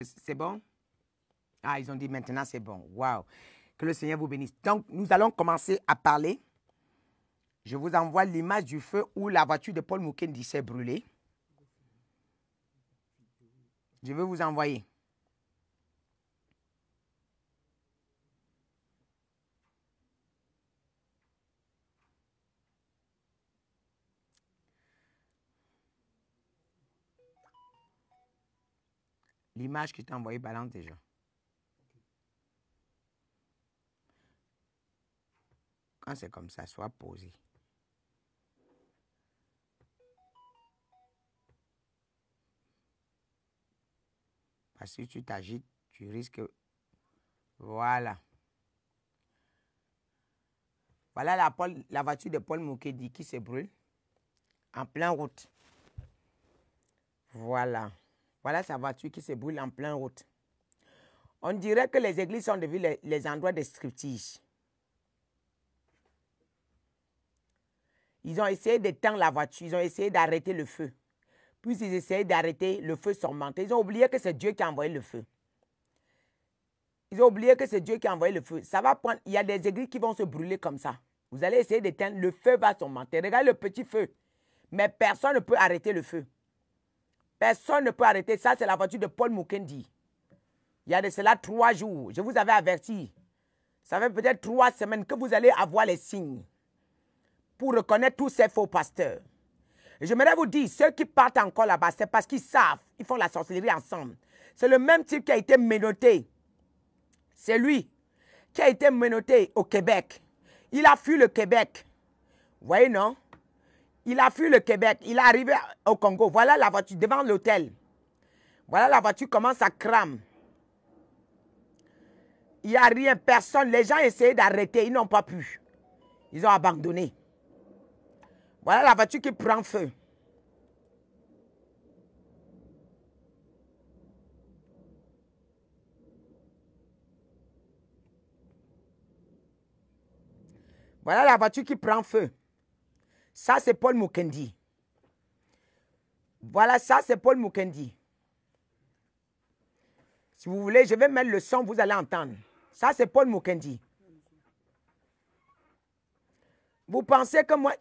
C'est bon Ah, ils ont dit maintenant c'est bon. Waouh. Que le Seigneur vous bénisse. Donc, nous allons commencer à parler. Je vous envoie l'image du feu où la voiture de Paul Moukendi s'est brûlée. Je vais vous envoyer. l'image qui t'a envoyé balance déjà. Quand c'est comme ça, soit posé. Parce que si tu t'agites, tu risques... Voilà. Voilà la, la voiture de Paul Moukedi qui se brûle en plein route. Voilà. Voilà sa voiture qui se brûle en plein route. On dirait que les églises sont devenues les, endroits de Ils ont essayé d'éteindre la voiture, ils ont essayé d'arrêter le feu. Puis ils essayaient d'arrêter le feu surmonté. Ils ont oublié que c'est Dieu qui a envoyé le feu. Ils ont oublié que c'est Dieu qui a envoyé le feu. Ça va prendre. Il y a des églises qui vont se brûler comme ça. Vous allez essayer d'éteindre, le feu va surmonter. Regarde le petit feu. Mais personne ne peut arrêter le feu. Personne ne peut arrêter. Ça, c'est la voiture de Paul Mukendi. Il y a de cela trois jours. Je vous avais averti. Ça fait peut-être trois semaines que vous allez avoir les signes pour reconnaître tous ces faux pasteurs. Et j'aimerais vous dire, ceux qui partent encore là-bas, c'est parce qu'ils savent. Ils font la sorcellerie ensemble. C'est le même type qui a été menotté. C'est lui qui a été menotté au Québec. Il a fui le Québec. Vous voyez, non? Il a fui le Québec. Il est arrivé au Congo. Voilà la voiture devant l'hôtel. Voilà la voiture commence à cramer. Il n'y a rien, personne. Les gens essayaient d'arrêter. Ils n'ont pas pu. Ils ont abandonné. Voilà la voiture qui prend feu. Voilà la voiture qui prend feu. Ça, c'est Paul Mukendi. Voilà, ça, c'est Paul Mukendi. Si vous voulez, je vais mettre le son, vous allez entendre. Ça, c'est Paul Mukendi. Vous pensez que moi,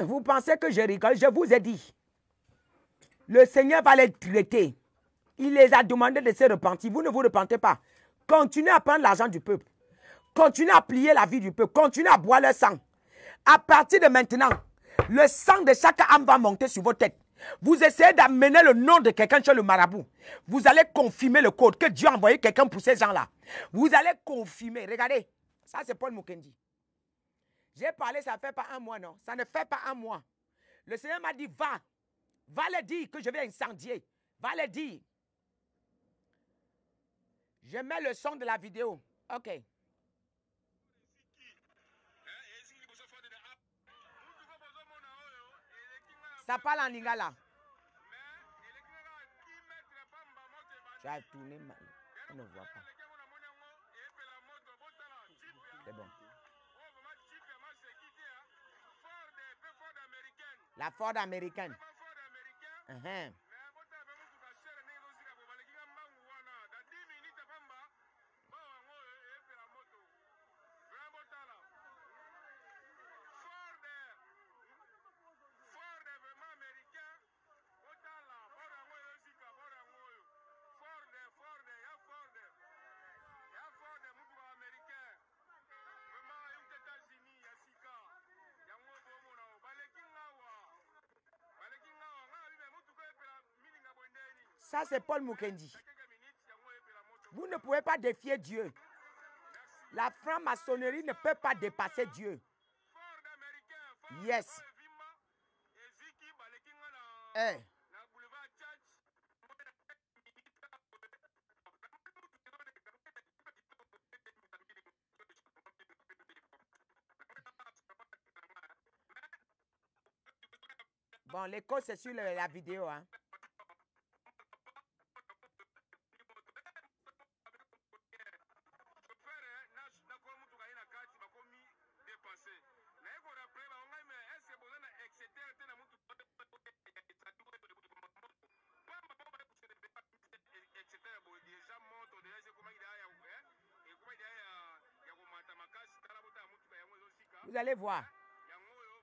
vous pensez que je rigole, je vous ai dit. Le Seigneur va les traiter. Il les a demandé de se repentir. Vous ne vous repentez pas. Continuez à prendre l'argent du peuple. Continuez à plier la vie du peuple. Continuez à boire le sang. À partir de maintenant, le sang de chaque âme va monter sur vos têtes. Vous essayez d'amener le nom de quelqu'un sur le marabout. Vous allez confirmer le code que Dieu a envoyé quelqu'un pour ces gens-là. Vous allez confirmer. Regardez, ça c'est Paul Mukendi. J'ai parlé, ça ne fait pas un mois, non. Ça ne fait pas un mois. Le Seigneur m'a dit, va. Va le dire que je vais incendier. Va leur dire. Je mets le son de la vidéo. OK. Ça parle en lingala. Tu as tourné mal. On ne voit pas. C'est bon. La Ford américaine. Uh -huh. c'est Paul Mukendi. Vous ne pouvez pas défier Dieu. La franc-maçonnerie ne peut pas dépasser Dieu. Yes. Eh. Bon, l'écho, c'est sur la vidéo. Hein. Vous allez voir.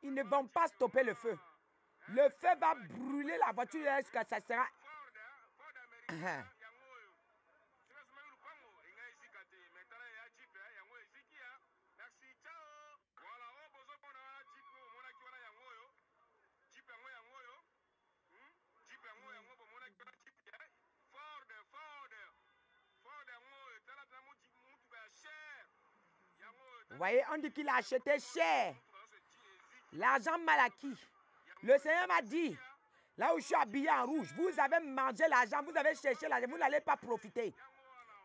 Ils ne vont pas stopper le feu. Le feu va brûler la voiture jusqu'à ça sera... Ah. voyez, on dit qu'il a acheté cher. L'argent mal acquis. Le Seigneur m'a dit, là où je suis habillé en rouge, vous avez mangé l'argent, vous avez cherché l'argent, vous n'allez pas profiter.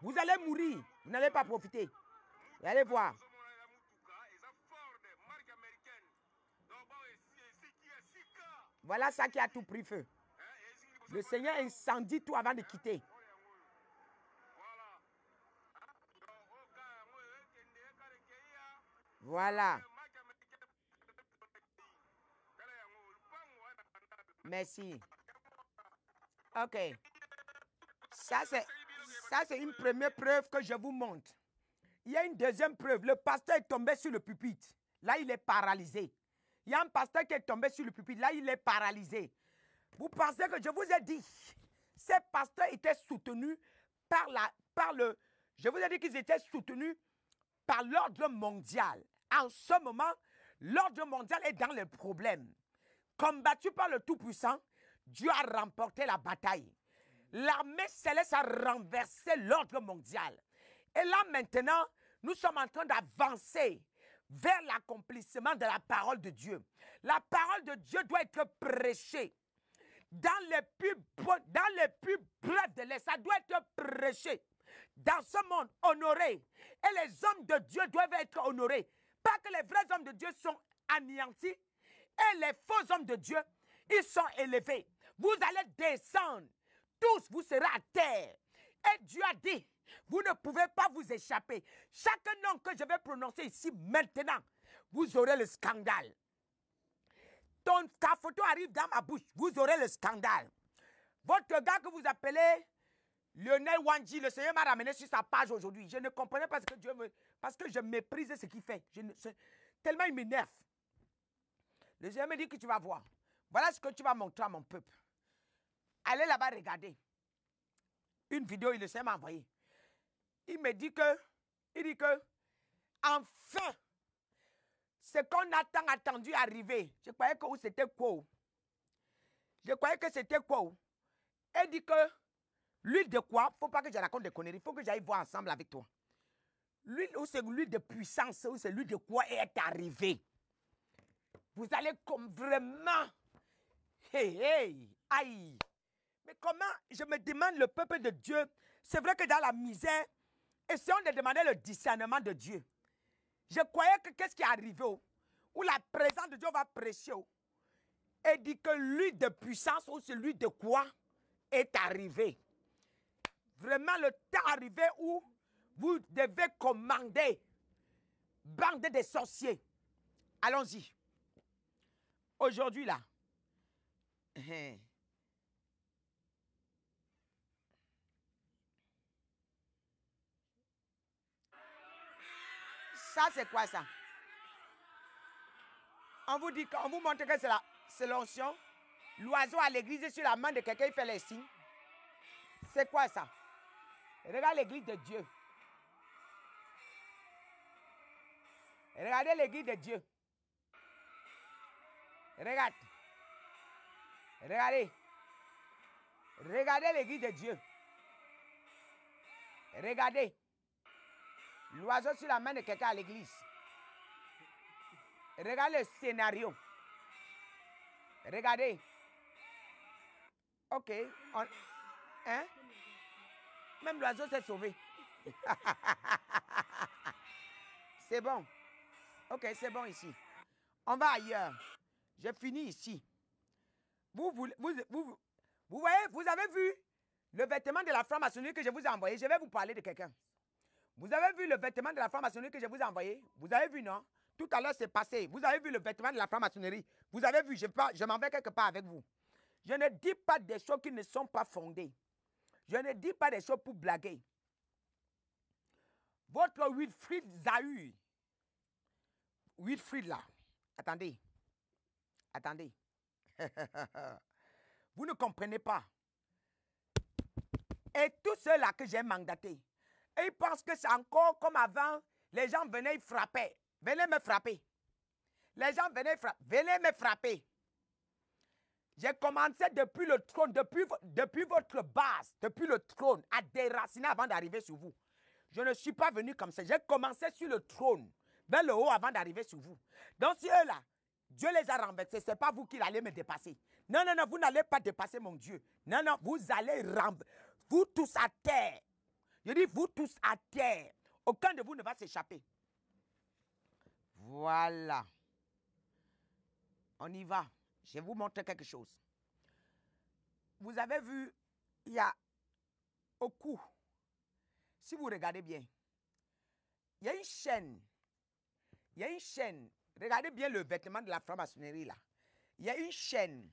Vous allez mourir, vous n'allez pas profiter. Vous allez voir. Voilà ça qui a tout pris feu. Le Seigneur incendie tout avant de quitter. Voilà. Merci. OK. Ça, c'est, ça, c'est une première preuve que je vous montre. Il y a une deuxième preuve. Le pasteur est tombé sur le pupitre. Là, il est paralysé. Il y a un pasteur qui est tombé sur le pupitre. Là, il est paralysé. Vous pensez que je vous ai dit, ces pasteurs étaient soutenus par, la, par le... Je vous ai dit qu'ils étaient soutenus par l'ordre mondial en ce moment, l'ordre mondial est dans les problèmes. Combattu par le Tout-Puissant, Dieu a remporté la bataille. L'armée céleste a renversé l'ordre mondial. Et là maintenant, nous sommes en train d'avancer vers l'accomplissement de la parole de Dieu. La parole de Dieu doit être prêchée dans les plus, dans les plus brefs délais. Ça doit être prêché dans ce monde honoré. Et les hommes de Dieu doivent être honorés pas que les vrais hommes de Dieu sont anéantis et les faux hommes de Dieu, ils sont élevés. Vous allez descendre. Tous, vous serez à terre. Et Dieu a dit, vous ne pouvez pas vous échapper. Chaque nom que je vais prononcer ici maintenant, vous aurez le scandale. Ton, ta photo arrive dans ma bouche, vous aurez le scandale. Votre gars que vous appelez Lionel Wanji, le Seigneur m'a ramené sur sa page aujourd'hui. Je ne comprenais pas ce que Dieu me... Parce que je méprisais ce qu'il fait. Je Tellement il m'énerve. Le Seigneur me dit que tu vas voir. Voilà ce que tu vas montrer à mon peuple. Allez là-bas regarder. Une vidéo, il le Seigneur m'a envoyé. Il me dit que... Il dit que... Enfin, ce qu'on a tant attendu arriver. Je croyais que c'était quoi Je croyais que c'était quoi Il dit que L'huile de quoi Il Faut pas que je raconte des conneries. Il Faut que j'aille voir ensemble avec toi. L'huile c'est l'huile de puissance, ou c'est l'huile de quoi est arrivé Vous allez comme vraiment. Hey, hey, aïe. Mais comment je me demande le peuple de Dieu. C'est vrai que dans la misère, essayons de demander le discernement de Dieu. Je croyais que qu'est-ce qui est arrivé, oh? où la présence de Dieu va prêcher, oh? et dit que l'huile de puissance ou celui de quoi est arrivé vraiment le temps arrivé où vous devez commander bande de sorciers. Allons-y. Aujourd'hui, là, ça, c'est quoi ça? On vous dit, vous montre que c'est l'ancien. L'oiseau à l'église sur la main de quelqu'un, il fait les signes. C'est quoi ça? Regarde l'église de Dieu. Regardez l'église de Dieu. Regarde. Regardez. Regardez l'église de Dieu. Regardez. L'oiseau sur la main de quelqu'un à l'église. Regardez le scénario. Regardez. OK. Hein? même l'oiseau s'est sauvé. c'est bon. Ok, c'est bon ici. On va ailleurs. J'ai fini ici. Vous, vous, vous, voyez, vous avez vu le vêtement de la franc-maçonnerie que je vous ai envoyé. Je vais vous parler de quelqu'un. Vous avez vu le vêtement de la franc-maçonnerie que je vous ai envoyé Vous avez vu, non Tout à l'heure, c'est passé. Vous avez vu le vêtement de la franc-maçonnerie. Vous avez vu, je, je m'en vais quelque part avec vous. Je ne dis pas des choses qui ne sont pas fondées. Je ne dis pas des choses pour blaguer. Votre Wilfried Zahu, Wilfried là, attendez, attendez. Vous ne comprenez pas. Et tout cela que j'ai Et ils pensent que c'est encore comme avant, les gens venaient frapper. Venez me frapper. Les gens venaient frapper. Venez me frapper. J'ai commencé depuis le trône, depuis, depuis votre base, depuis le trône, à déraciner avant d'arriver sur vous. Je ne suis pas venu comme ça. J'ai commencé sur le trône, vers le haut, avant d'arriver sur vous. Donc, si eux-là, Dieu les a renversés, ce n'est pas vous qui allez me dépasser. Non, non, non, vous n'allez pas dépasser mon Dieu. Non, non, vous allez renverser. Vous tous à terre. Je dis, vous tous à terre. Aucun de vous ne va s'échapper. Voilà. On y va. Je vais vous montrer quelque chose. Vous avez vu, il y a au cou, si vous regardez bien, il y a une chaîne. Il y a une chaîne. Regardez bien le vêtement de la franc-maçonnerie là. Il y a une chaîne.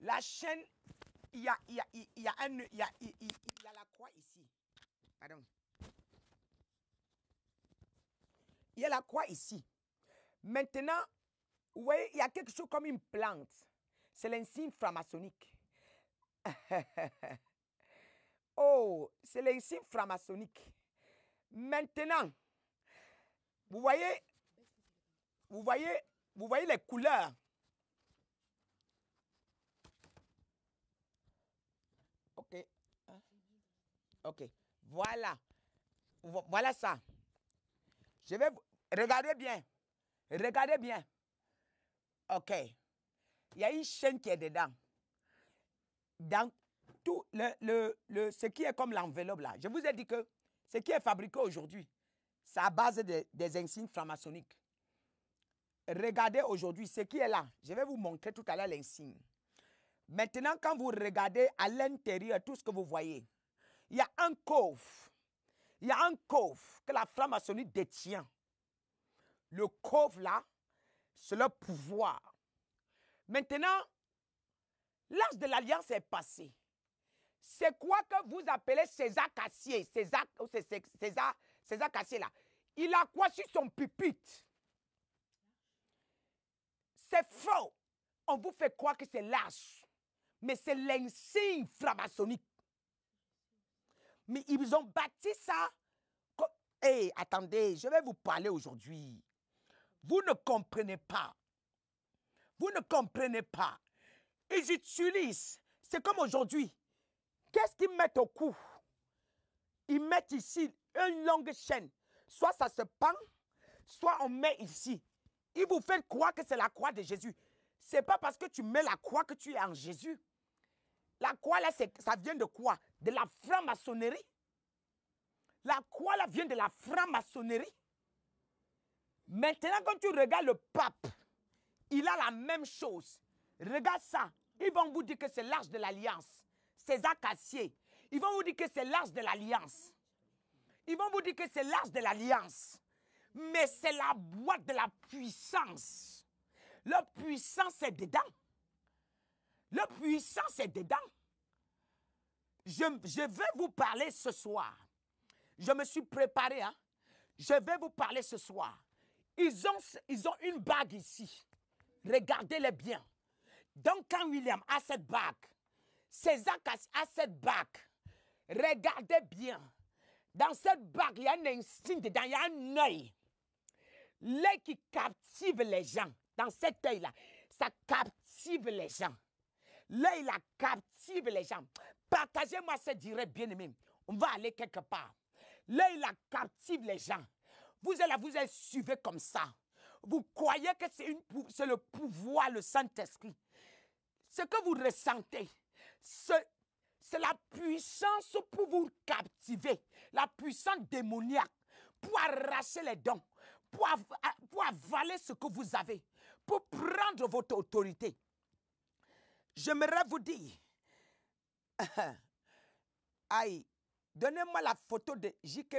La chaîne, il y a, il y a, un, a, la croix ici. Pardon. Il y a la croix ici. Maintenant, vous voyez, il y a quelque chose comme une plante. C'est l'insigne franc oh, c'est l'insigne franc Maintenant, vous voyez, vous voyez, vous voyez les couleurs. OK. OK. Voilà. Voilà ça. Je vais... Regardez bien. Regardez bien. OK. Il y a une chaîne qui est dedans. Dans tout le, le, ce qui est comme l'enveloppe là. Je vous ai dit que ce qui est fabriqué aujourd'hui, c'est à base des insignes franc-maçonniques. Regardez aujourd'hui ce qui est là. Je vais vous montrer tout à l'heure l'insigne. Maintenant, quand vous regardez à l'intérieur tout ce que vous voyez, il y a un coffre. Il y a un coffre que la franc-maçonnie détient. Le coffre là, c'est leur pouvoir. Maintenant, l'âge de l'alliance est passé. C'est quoi que vous appelez César Cassier, César, César, César Cassier là Il a quoi sur son pupitre C'est faux. On vous fait croire que c'est l'âge. Mais c'est l'insigne franc Mais ils ont bâti ça. Hé, eh, attendez, je vais vous parler aujourd'hui. Vous ne comprenez pas. Vous ne comprenez pas. Ils utilisent, c'est comme aujourd'hui. Qu'est-ce qu'ils mettent au cou Ils mettent ici une longue chaîne. Soit ça se pend, soit on met ici. Ils vous font croire que c'est la croix de Jésus. C'est pas parce que tu mets la croix que tu es en Jésus. La croix là, ça vient de quoi De la franc-maçonnerie. La croix là vient de la franc-maçonnerie. Maintenant, quand tu regardes le pape, il a la même chose. Regarde ça. Ils vont vous dire que c'est l'arche de l'alliance. C'est Cassier. Ils vont vous dire que c'est l'arche de l'alliance. Ils vont vous dire que c'est l'arche de l'alliance. Mais c'est la boîte de la puissance. La puissance est dedans. La puissance est dedans. Je, vais vous parler ce soir. Je me suis préparé. Hein. Je vais vous parler ce soir. Ils ont, une bague ici. Regardez-les bien. Donc quand William a cette bague, César a cette bague, regardez bien. Dans cette bague, il y a un instinct dedans, il y a un œil. L'œil qui captive les gens. Dans cet œil-là, ça captive les gens. L'œil, là, captive les gens. Partagez-moi ce direct, bien aimé. On va aller quelque part. L'œil, là, captive les gens. Vous êtes là, vous êtes suivez comme ça. Vous croyez que c'est le pouvoir, le Saint-Esprit. Ce que vous ressentez, c'est la puissance pour vous captiver, la puissance démoniaque pour arracher les dons. pour, pour avaler ce que vous avez, pour prendre votre autorité. J'aimerais vous dire, aïe, Donnez-moi la photo de JP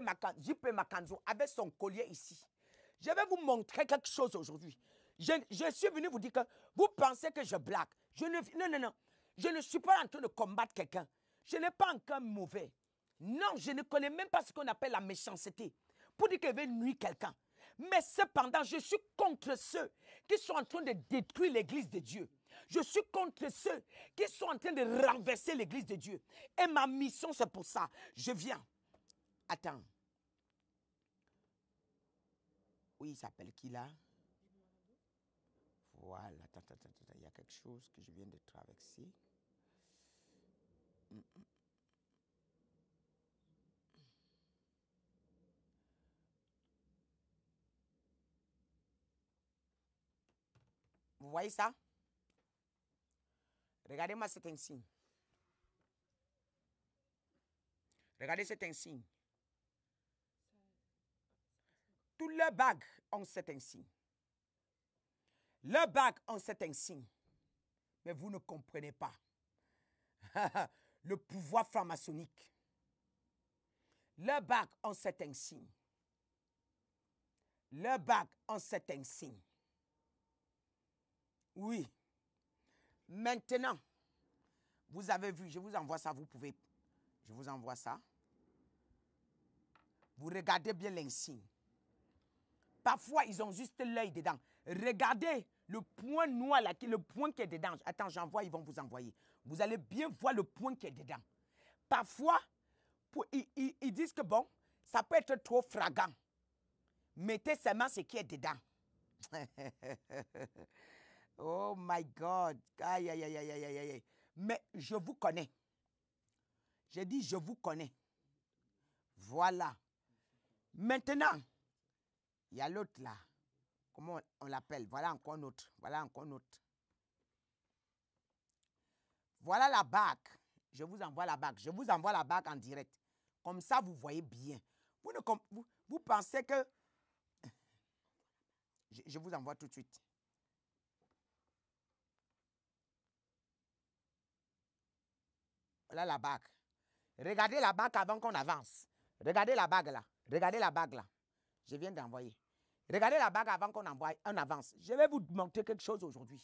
Makanzo avec son collier ici. Je vais vous montrer quelque chose aujourd'hui. Je, suis venu vous dire que vous pensez que je blague. Je ne, non, non, non. Je ne suis pas en train de combattre quelqu'un. Je n'ai pas encore mauvais. Non, je ne connais même pas ce qu'on appelle la méchanceté. Pour dire qu'elle veut nuire quelqu'un. Mais cependant, je suis contre ceux qui sont en train de détruire l'église de Dieu. Je suis contre ceux qui sont en train de renverser l'église de Dieu. Et ma mission, c'est pour ça. Je viens. Attends. Oui, il s'appelle qui là Voilà, attends, attends, attends, il y a quelque chose que je viens de traverser. Mm, mm. Vous voyez ça Regardez moi cet insigne. Regardez, cet insigne. Tous les bagues ont cet insigne. Le bagues ont cet insigne. Mais vous ne comprenez pas. le pouvoir franc-maçonnique. le bagues ont cet insigne. Le bac ont cet signe. Oui. Maintenant, vous avez vu, je vous envoie ça, vous pouvez. Je vous envoie ça. Vous regardez bien l'insigne. Parfois, ils ont juste l'œil dedans. Regardez le point noir, là, le point qui est dedans. Attends, j'envoie, ils vont vous envoyer. Vous allez bien voir le point qui est dedans. Parfois, ils, ils, disent que bon, ça peut être trop fragant. Mettez seulement ce qui est dedans. Oh my God. Aïe, aïe, aïe, aïe, aïe, aïe. Mais je vous connais. J'ai dit, je vous connais. Voilà. Maintenant, il y a l'autre là. Comment on, l'appelle Voilà encore un autre. Voilà encore un autre. Voilà la bague. Je vous envoie la bague. Je vous envoie la bague en direct. Comme ça, vous voyez bien. Vous, ne, vous, vous pensez que... je vous envoie tout de suite. la bague. Regardez la bague avant qu'on avance. Regardez la bague là. Regardez la bague là. Je viens d'envoyer. Regardez la bague avant qu'on envoie, on avance. Je vais vous montrer quelque chose aujourd'hui.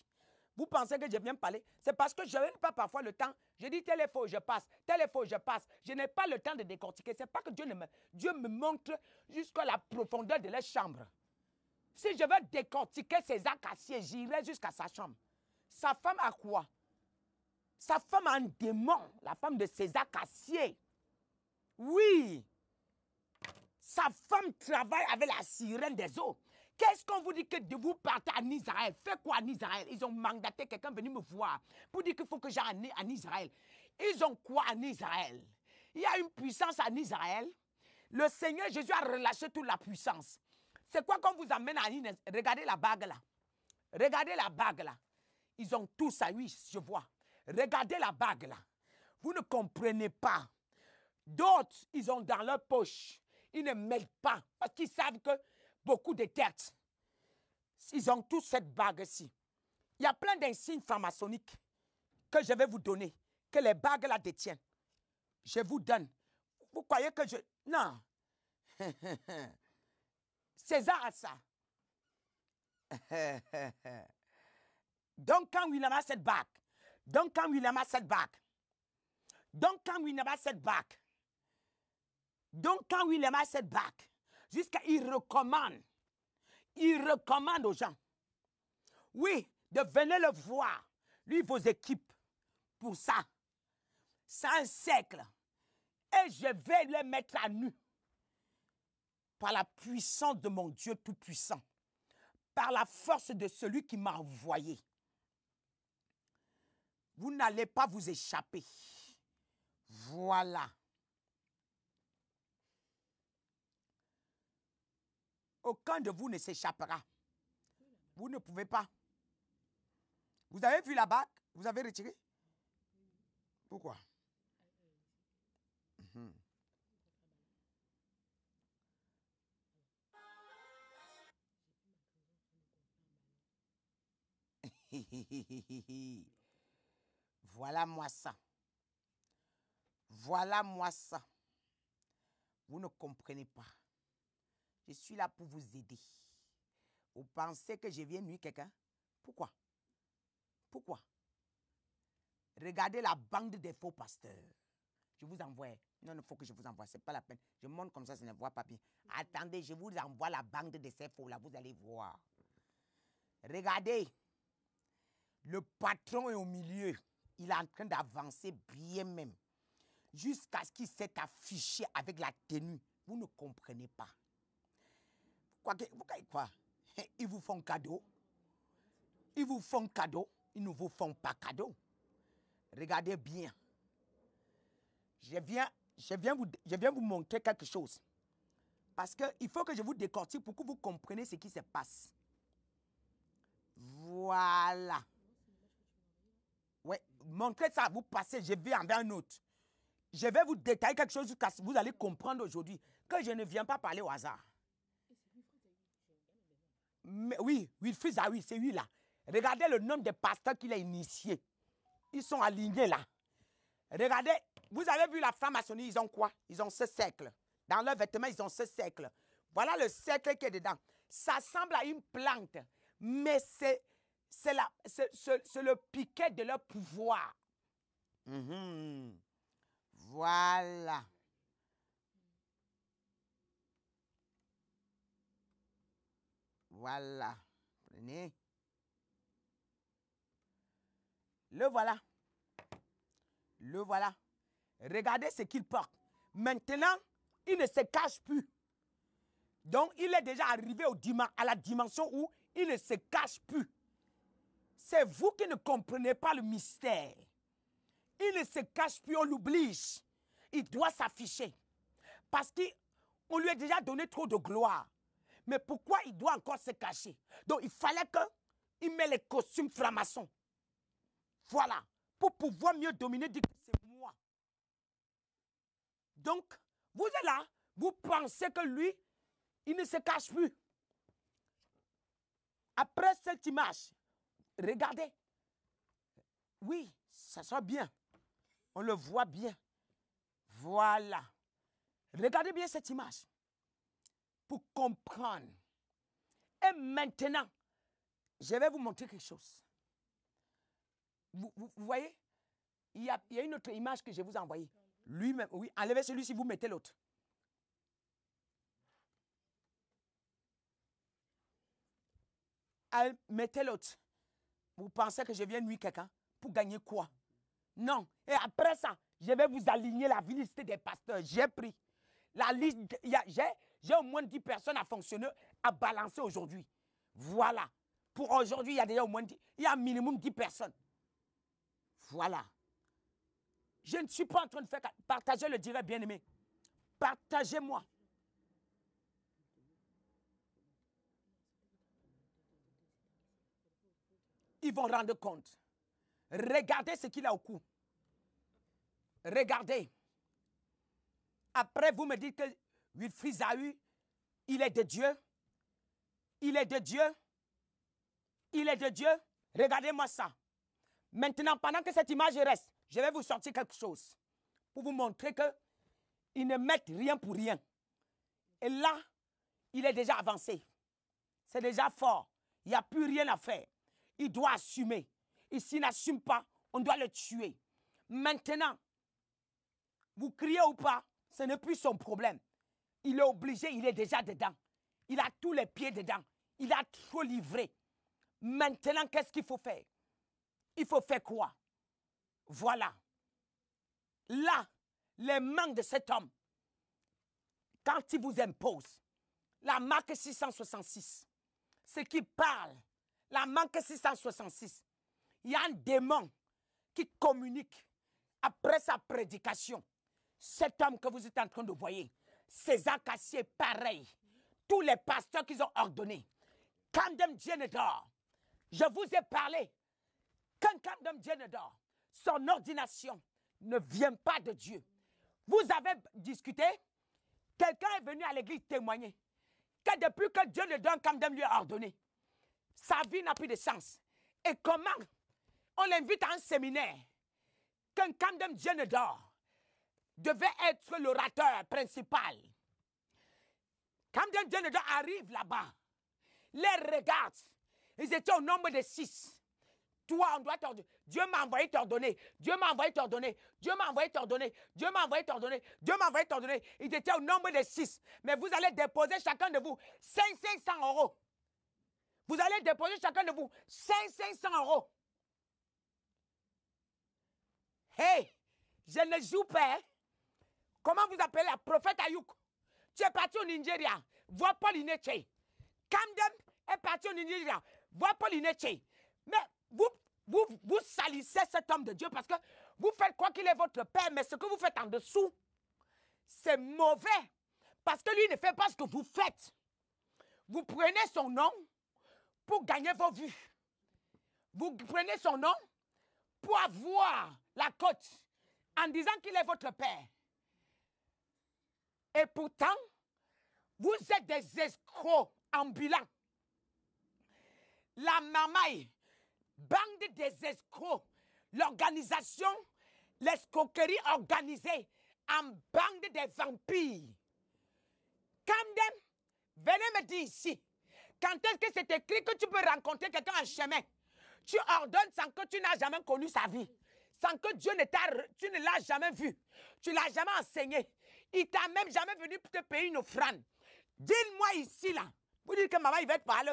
Vous pensez que je viens parler C'est parce que je n'ai pas parfois le temps. Je dis tel est faux, je passe. Tel je passe. Je n'ai pas le temps de décortiquer. C'est pas que Dieu ne me, Dieu me montre jusqu'à la profondeur de la chambre. Si je veux décortiquer ces acaciers, j'irai jusqu'à sa chambre. Sa femme a quoi sa femme en démon, la femme de César Cassier. Oui. Sa femme travaille avec la sirène des eaux. Qu'est-ce qu'on vous dit que de vous partez en Israël Faites quoi en Israël Ils ont mandaté quelqu'un venir me voir pour dire qu'il faut que j'aille en Israël. Ils ont quoi en Israël Il y a une puissance en Israël. Le Seigneur Jésus a relâché toute la puissance. C'est quoi qu'on vous amène à Israël? Regardez la bague là. Regardez la bague là. Ils ont tout ça, oui, je vois. Regardez la bague là. Vous ne comprenez pas. D'autres, ils ont dans leur poche. Ils ne mêlent pas parce qu'ils savent que beaucoup de têtes, ils ont tous cette bague-ci. Il y a plein d'insignes pharmaceutiques que je vais vous donner, que les bagues là détiennent. Je vous donne. Vous croyez que je... Non. César a ça. Donc quand il a cette bague, donc quand il a cette back. Don't come, with never set back. Don't come, with a set back. Jusqu'à il recommande. Il recommande aux gens. Oui, de venir le voir, lui, vos équipes, pour ça. C'est un siècle. Et je vais le mettre à nu. Par la puissance de mon Dieu Tout-Puissant. Par la force de celui qui m'a envoyé. Vous n'allez pas vous échapper. Voilà. Aucun de vous ne s'échappera. Vous ne pouvez pas. Vous avez vu la bague Vous avez retiré Pourquoi mhm. Voilà-moi ça. Voilà-moi ça. Vous ne comprenez pas. Je suis là pour vous aider. Vous pensez que je viens nuire quelqu'un Pourquoi Pourquoi Regardez la bande des faux pasteurs. Je vous envoie. Non, il faut que je vous envoie. Ce n'est pas la peine. Je monte comme ça, ça ne voit pas bien. Attendez, je vous envoie la bande de ces faux-là. Vous allez voir. Regardez. Le patron est au milieu il est en train d'avancer bien même, jusqu'à ce qu'il s'est affiché avec la tenue. Vous ne comprenez pas. Quoi, quoi Ils vous font cadeau. Ils vous font cadeau. Ils ne vous font pas cadeau. Regardez bien. Je viens, je viens, vous, je viens vous montrer quelque chose. Parce qu'il faut que je vous décortique pour que vous compreniez ce qui se passe. Voilà. Ouais, montrer ça, vous passez, je vais envers un autre. Je vais vous détailler quelque chose que vous allez comprendre aujourd'hui, que je ne viens pas parler au hasard. Mais oui, Wilfried oui, c'est lui là. Regardez le nombre de pasteurs qu'il a initiés. Ils sont alignés là. Regardez, vous avez vu la franc-maçonnerie, ils ont quoi Ils ont ce cercle. Dans leurs vêtements, ils ont ce cercle. Voilà le cercle qui est dedans. Ça ressemble à une plante, mais c'est c'est le piquet de leur pouvoir. Mm-hmm. Voilà. Voilà. Prenez. Le voilà. Le voilà. Regardez ce qu'il porte. Maintenant, il ne se cache plus. Donc, il est déjà arrivé au à la dimension où il ne se cache plus. C'est vous qui ne comprenez pas le mystère. Il ne se cache plus, on l'oblige. Il doit s'afficher. Parce qu'on lui a déjà donné trop de gloire. Mais pourquoi il doit encore se cacher Donc il fallait qu'il mette les costumes francs-maçons. Voilà. Pour pouvoir mieux dominer, dit que c'est moi. Donc, vous êtes là, vous pensez que lui, il ne se cache plus. Après cette image, regardez. Oui, ça sent bien. On le voit bien. Voilà. Regardez bien cette image pour comprendre. Et maintenant, je vais vous montrer quelque chose. Vous, voyez, il y, a, une autre image que je vous ai envoyée. Lui-même, oui, enlevez celui-ci, vous mettez l'autre. Mettez l'autre. Vous pensez que je viens nuire quelqu'un pour gagner quoi Non. Et après ça, je vais vous aligner la liste des pasteurs. J'ai pris. La liste, j'ai au moins 10 personnes à fonctionner, à balancer aujourd'hui. Voilà. Pour aujourd'hui, il y a déjà au moins 10, il y a minimum 10 personnes. Voilà. Je ne suis pas en train de faire... partager le direct, bien-aimé. Partagez-moi. ils vont rendre compte. Regardez ce qu'il a au cou. Regardez. Après, vous me dites que Wilfried eu. il est de Dieu. Il est de Dieu. Il est de Dieu. Regardez-moi ça. Maintenant, pendant que cette image reste, je vais vous sortir quelque chose pour vous montrer que ne mettent rien pour rien. Et là, il est déjà avancé. C'est déjà fort. Il n'y a plus rien à faire. Il doit assumer. Et s'il n'assume pas, on doit le tuer. Maintenant, vous criez ou pas, ce n'est plus son problème. Il est obligé, il est déjà dedans. Il a tous les pieds dedans. Il a trop livré. Maintenant, qu'est-ce qu'il faut faire Il faut faire quoi Voilà. Là, les mains de cet homme, quand il vous impose, la marque 666, ce qui parle, la manque 666. Il y a un démon qui communique après sa prédication. Cet homme que vous êtes en train de voir, César Cassier, pareil. Tous les pasteurs qu'ils ont ordonnés. Candem Dieu Je vous ai parlé. Quand Candem Dieu son ordination ne vient pas de Dieu. Vous avez discuté. Quelqu'un est venu à l'église témoigner que depuis que Dieu le donne Candem lui a ordonné, sa vie n'a plus de sens. Et comment on l'invite à un séminaire qu'un Candem Dieu devait être l'orateur principal. Camden Dieu arrive là-bas, les regarde. Ils étaient au nombre de six. Toi, on doit t'ordonner. Dieu m'a envoyé t'ordonner. Dieu m'a envoyé t'ordonner. Dieu m'a envoyé t'ordonner. Dieu m'a envoyé t'ordonner. Dieu m'a envoyé t'ordonner. Ils étaient au nombre de six. Mais vous allez déposer chacun de vous 500 euros. Vous allez déposer chacun de vous 5 500 euros. Hey, je ne joue pas. Comment vous appelez la prophète Ayouk Tu es parti au Nigeria. Vois Paul Inetche. Camden est parti au Nigeria. Vois Paul Inetche. Mais vous, vous, vous salissez cet homme de Dieu parce que vous faites quoi qu'il est votre père, mais ce que vous faites en dessous, c'est mauvais. Parce que lui ne fait pas ce que vous faites. Vous prenez son nom, pour gagner vos vues. Vous prenez son nom pour avoir la côte en disant qu'il est votre père. Et pourtant, vous êtes des escrocs ambulants. La mamaille, bande des escrocs, l'organisation, l'escroquerie organisée en bande des vampires. Quand venez me dire ici quand est-ce que c'est écrit que tu peux rencontrer quelqu'un en chemin Tu ordonnes sans que tu n'as jamais connu sa vie, sans que Dieu ne t'a, tu ne l'as jamais vu, tu l'as jamais enseigné. Il t'a même jamais venu pour te payer une offrande. Dites-moi ici là, vous dites que maman il va être parler.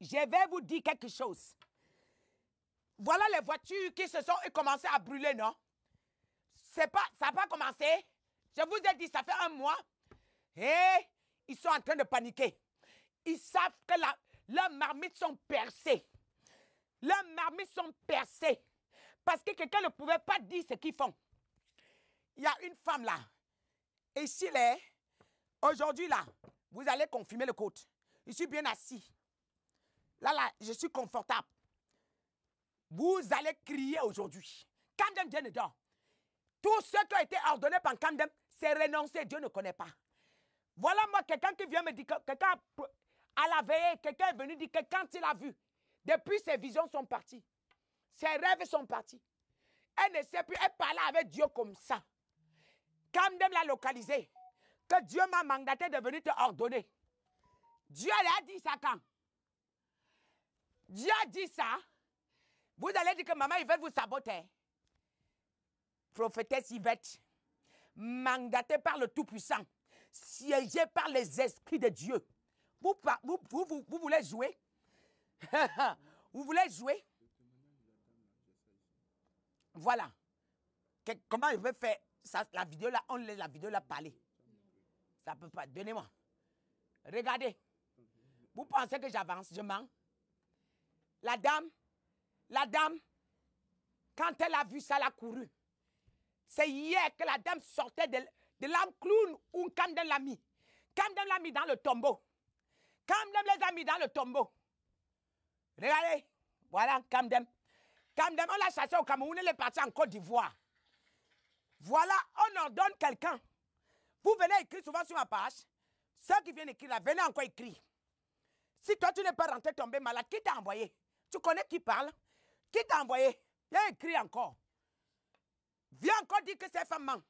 Je vais vous dire quelque chose. Voilà les voitures qui se sont commencées à brûler, non C'est pas, ça n'a pas commencé. Je vous ai dit, ça fait un mois. Et eh, ils sont en train de paniquer ils savent que la, leurs marmites sont percées. Leurs marmites sont percées. Parce que quelqu'un ne pouvait pas dire ce qu'ils font. Il y a une femme là. Et si est, aujourd'hui là, vous allez confirmer le code. Je suis bien assis. Là, là, je suis confortable. Vous allez crier aujourd'hui. Camden vient dedans. Tous ceux qui a été ordonné par Camden, c'est renoncé. Dieu ne connaît pas. Voilà moi, quelqu'un qui vient me dire, quelqu'un à la veille, quelqu'un est venu dire que quand il a vu, depuis ses visions sont parties, ses rêves sont partis. Elle ne sait plus, elle parlait avec Dieu comme ça. Quand même l'a localisé. Que Dieu m'a mandaté de venir te ordonner. Dieu a dit ça quand Dieu a dit ça. Vous allez dire que maman il veut vous saboter. Prophétesse Yvette, mandatée par le Tout-Puissant, siégée par les esprits de Dieu, vous, vous, voulez jouer Vous voulez jouer Voilà. comment je vais faire la vidéo là, on laisse la vidéo là parler. Ça peut pas. Donnez-moi. Regardez. Vous pensez que j'avance, je mens. La dame, la dame, quand elle a vu ça, elle a couru. C'est hier que la dame sortait de, de l'âme clown où Camden l'a mis. Camden l'a mis dans le tombeau. Camdem, les a dans le tombeau. Regardez, voilà quand Camdem, on l'a chassé au Cameroun, il est parti en Côte d'Ivoire. Voilà, on ordonne quelqu'un. Vous venez écrire souvent sur ma page. Ceux qui viennent écrire là, venez encore écrire. Si toi, tu n'es pas rentré tomber malade, qui t'a envoyé Tu connais qui parle Qui t'a envoyé Viens écrire encore. Viens encore dire que c'est femme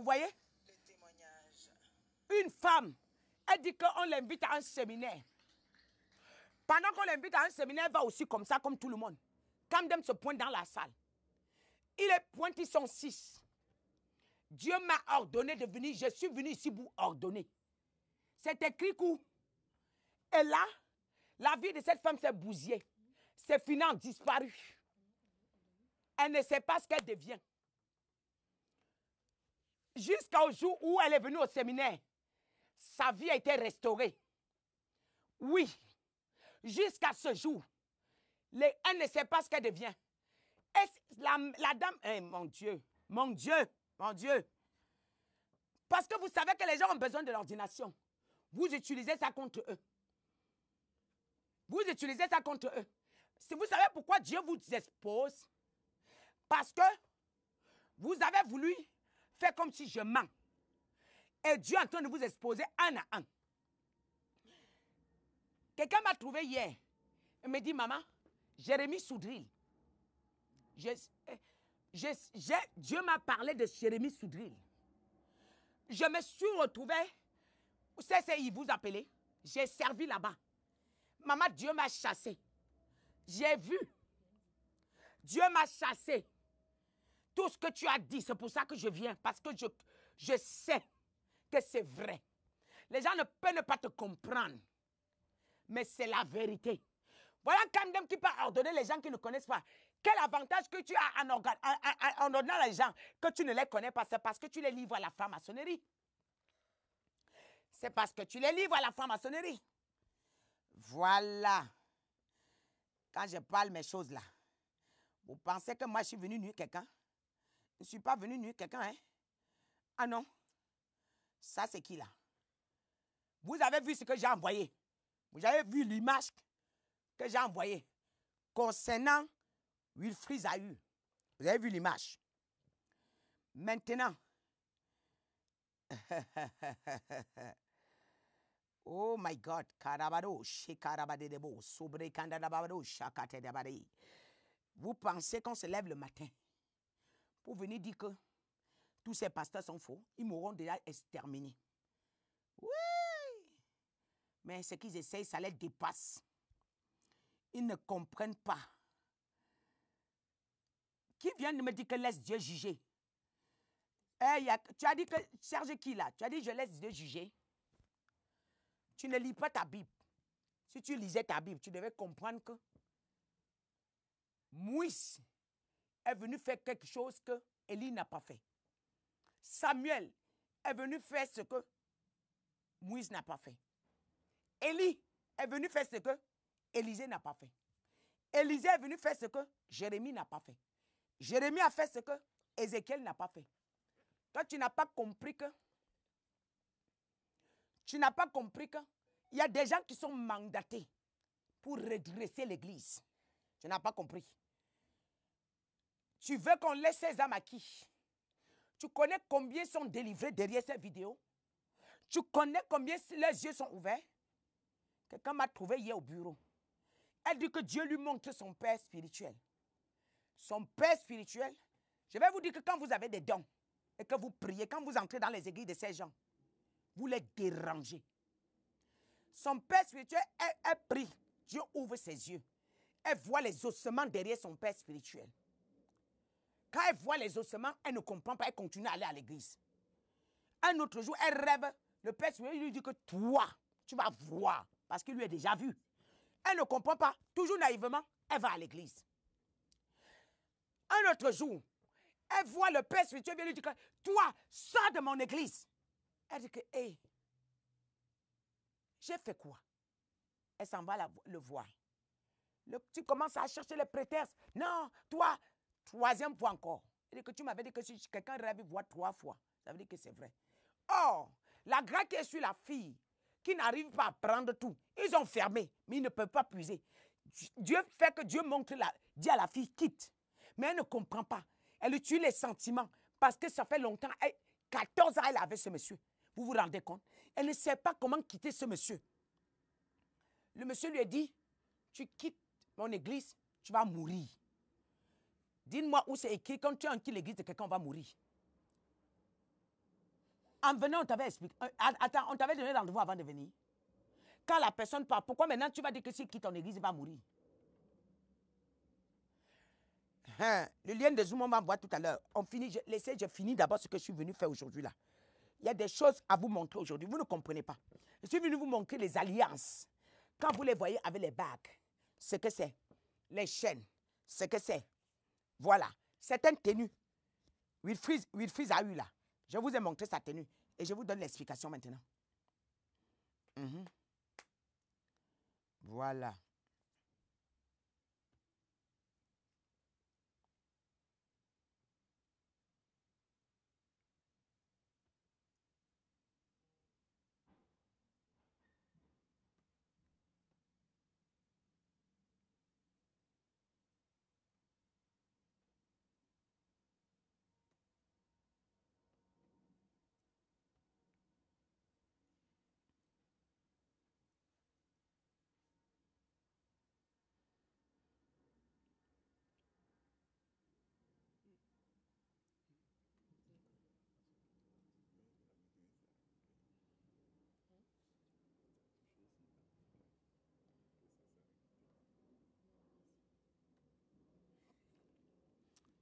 Vous voyez Une femme, elle dit qu'on l'invite à un séminaire. Pendant qu'on l'invite à un séminaire, elle va aussi comme ça, comme tout le monde. Camden se pointe dans la salle. Il est pointé, son 6. Dieu m'a ordonné de venir. Je suis venu ici pour ordonner. C'est écrit coup. Et là, la vie de cette femme s'est bousillée. Ses finances disparues. Elle ne sait pas ce qu'elle devient. Jusqu'au jour où elle est venue au séminaire, sa vie a été restaurée. Oui, jusqu'à ce jour, les, elle ne sait pas ce qu'elle devient. Est la, la, dame, eh, mon Dieu, mon Dieu, mon Dieu. Parce que vous savez que les gens ont besoin de l'ordination. Vous utilisez ça contre eux. Vous utilisez ça contre eux. Si vous savez pourquoi Dieu vous expose, parce que vous avez voulu fait comme si je mens. Et Dieu est en train de vous exposer un à un. Quelqu'un m'a trouvé hier. Il me dit, maman, Jérémie Soudril. Eh, Dieu m'a parlé de Jérémie Soudril. Je me suis retrouvée, c'est ce qu'il vous appelait. j'ai servi là-bas. Maman, Dieu m'a chassé. J'ai vu. Dieu m'a chassé. Tout ce que tu as dit, c'est pour ça que je viens, parce que je, je sais que c'est vrai. Les gens ne peuvent pas te comprendre, mais c'est la vérité. Voilà même qui peut ordonner les gens qui ne connaissent pas. Quel avantage que tu as en, en, ordonnant les gens que tu ne les connais pas, c'est parce que tu les livres à la franc-maçonnerie. C'est parce que tu les livres à la franc-maçonnerie. Voilà. Quand je parle mes choses là, vous pensez que moi je suis venu nuire quelqu'un? Je ne suis pas venu nu, quelqu'un. Hein? Ah non. Ça, c'est qui là Vous avez vu ce que j'ai envoyé. Vous avez vu l'image que j'ai envoyée concernant Wilfried Zahu. Vous avez vu l'image. Maintenant, oh my God, Vous pensez qu'on se lève le matin pour venir dire que tous ces pasteurs sont faux. Ils m'auront déjà exterminé. Oui! Mais ce qu'ils essayent, ça les dépasse. Ils ne comprennent pas. Qui vient de me dire que laisse Dieu juger? Eh, tu as dit que Serge qui là? Tu as dit je laisse Dieu juger. Tu ne lis pas ta Bible. Si tu lisais ta Bible, tu devais comprendre que Moïse est venu faire quelque chose que Élie n'a pas fait. Samuel est venu faire ce que Moïse n'a pas fait. Élie est venu faire ce que Élisée n'a pas fait. Élisée est venu faire ce que Jérémie n'a pas fait. Jérémie a fait ce que Ézéchiel n'a pas fait. Toi, tu n'as pas compris que. Tu n'as pas compris que. Il y a des gens qui sont mandatés pour redresser l'Église. Tu n'as pas compris. Tu veux qu'on laisse ces âmes à Tu connais combien sont délivrés derrière ces vidéos Tu connais combien leurs yeux sont ouverts Quelqu'un m'a trouvé hier au bureau. Elle dit que Dieu lui montre son père spirituel. Son père spirituel, je vais vous dire que quand vous avez des dons et que vous priez, quand vous entrez dans les églises de ces gens, vous les dérangez. Son père spirituel elle prie. Dieu ouvre ses yeux. Elle voit les ossements derrière son père spirituel. Quand elle voit les ossements, elle ne comprend pas, elle continue à aller à l'église. Un autre jour, elle rêve. Le Père spirituel lui dit que toi, tu vas voir, parce qu'il lui est déjà vu. Elle ne comprend pas. Toujours naïvement, elle va à l'église. Un autre jour, elle voit le Père spirituel lui dire que toi, sors de mon église. Elle dit que, hé, j'ai fait quoi Elle s'en va le voir. Le, tu commences à chercher les prétextes. Non, toi, Troisième fois encore. Il dit que tu m'avais dit que si quelqu'un rêve, il voit trois fois. Ça veut dire que c'est vrai. Or, la grâce qui est sur la fille, qui n'arrive pas à prendre tout, ils ont fermé, mais ils ne peuvent pas puiser. Dieu fait que Dieu montre, la, dit à la fille, quitte. Mais elle ne comprend pas. Elle tue les sentiments parce que ça fait longtemps. 14 ans, elle avait ce monsieur. Vous vous rendez compte Elle ne sait pas comment quitter ce monsieur. Le monsieur lui a dit, tu quittes mon église, tu vas mourir dis moi où c'est écrit, quand tu quitte l'église de quelqu'un, on va mourir. En venant, on t'avait expliqué. Euh, attends, on t'avait donné rendez-vous avant de venir. Quand la personne part, pourquoi maintenant tu vas dire que tu quitte ton église, il va mourir hein? Le lien de Zoom, on va voir tout à l'heure. On finit, laissez, je finis d'abord ce que je suis venu faire aujourd'hui là. Il y a des choses à vous montrer aujourd'hui. Vous ne comprenez pas. Je suis venu vous montrer les alliances. Quand vous les voyez avec les bagues, ce que c'est, les chaînes, ce que c'est, voilà, certaines tenues. tenu. Wilfried a eu là. Je vous ai montré sa tenue et je vous donne l'explication maintenant. Mhm. Voilà.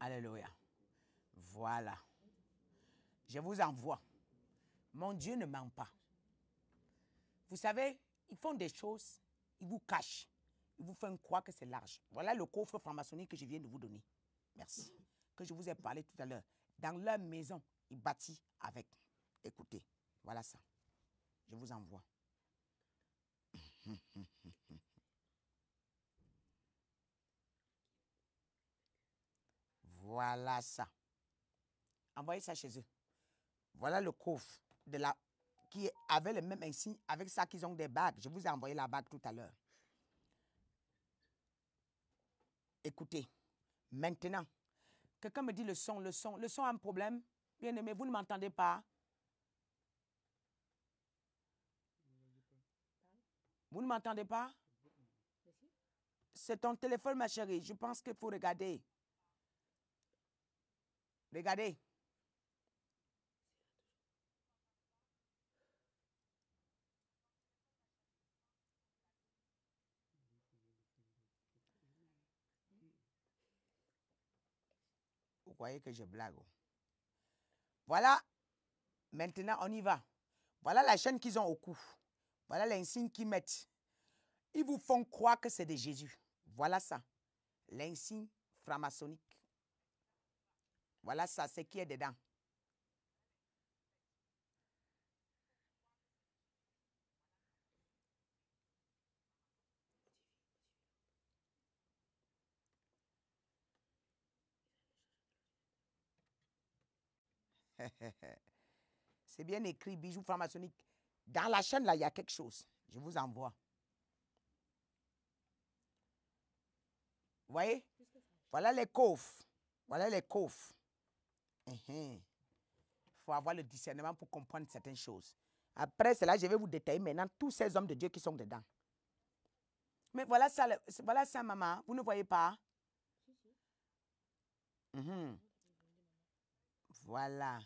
Alléluia. Voilà. Je vous envoie. Mon Dieu ne ment pas. Vous savez, ils font des choses, ils vous cachent, ils vous font croire que c'est large. Voilà le coffre franc-maçonnique que je viens de vous donner. Merci. Que je vous ai parlé tout à l'heure. Dans leur maison, ils bâtissent avec. Écoutez, voilà ça. Je vous envoie. Voilà ça. Envoyez ça chez eux. Voilà le coffre de la qui avait le même insigne avec ça qu'ils ont des bagues. Je vous ai envoyé la bague tout à l'heure. Écoutez, maintenant, quelqu'un me dit le son, le son, le son a un problème. Bien aimé, vous ne m'entendez pas. Vous ne m'entendez pas? C'est ton téléphone, ma chérie. Je pense qu'il faut regarder. Regardez. Vous croyez que je blague oh? Voilà. Maintenant, on y va. Voilà la chaîne qu'ils ont au cou. Voilà l'insigne qu'ils mettent. Ils vous font croire que c'est de Jésus. Voilà ça. L'insigne franc-maçonnique. Voilà ça, c'est qui est dedans. C'est bien écrit, bijoux franc Dans la chaîne, là, il y a quelque chose. Je vous envoie. Vous voyez? Voilà les coffres. Voilà les coffres. Il mhm. faut avoir le discernement pour comprendre certaines choses. Après cela, je vais vous détailler maintenant tous ces hommes de Dieu qui sont dedans. Mais voilà ça, voilà ça maman. Vous ne voyez pas? Mhm. Voilà.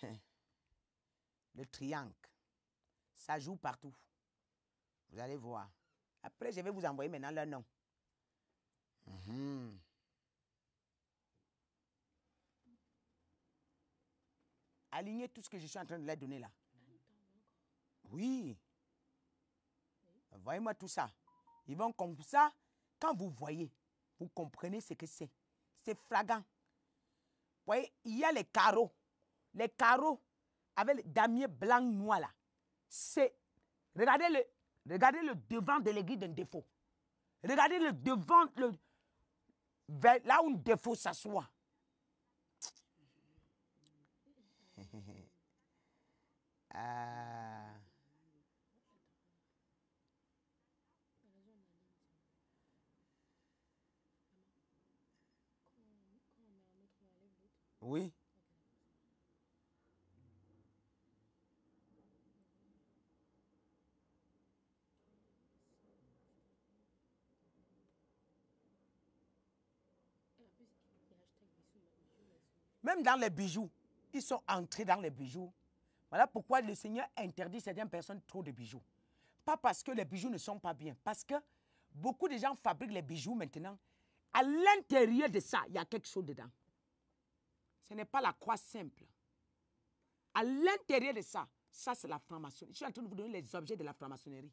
Le triangle. Ça joue partout. Vous allez voir. Après, je vais vous envoyer maintenant leur nom. Mhm. Alignez tout ce que je suis en train de leur donner là. Oui. Voyez-moi tout ça. Ils vont comme ça. Quand vous voyez, vous comprenez ce que c'est. C'est flagrant. Vous voyez, il y a les carreaux. Les carreaux avec le damier blanc noir là c'est regardez le, regardez le devant de l'église d'un défaut. Regardez le devant, le, là où un défaut s'assoit. Ah. Oui. Même dans les bijoux, ils sont entrés dans les bijoux. Voilà pourquoi le Seigneur interdit certaines personnes trop de bijoux. Pas parce que les bijoux ne sont pas bien, parce que beaucoup de gens fabriquent les bijoux maintenant. À l'intérieur de ça, il y a quelque chose dedans. Ce n'est pas la croix simple. À l'intérieur de ça, ça c'est la franc-maçonnerie. Je suis en train de vous donner les objets de la franc-maçonnerie.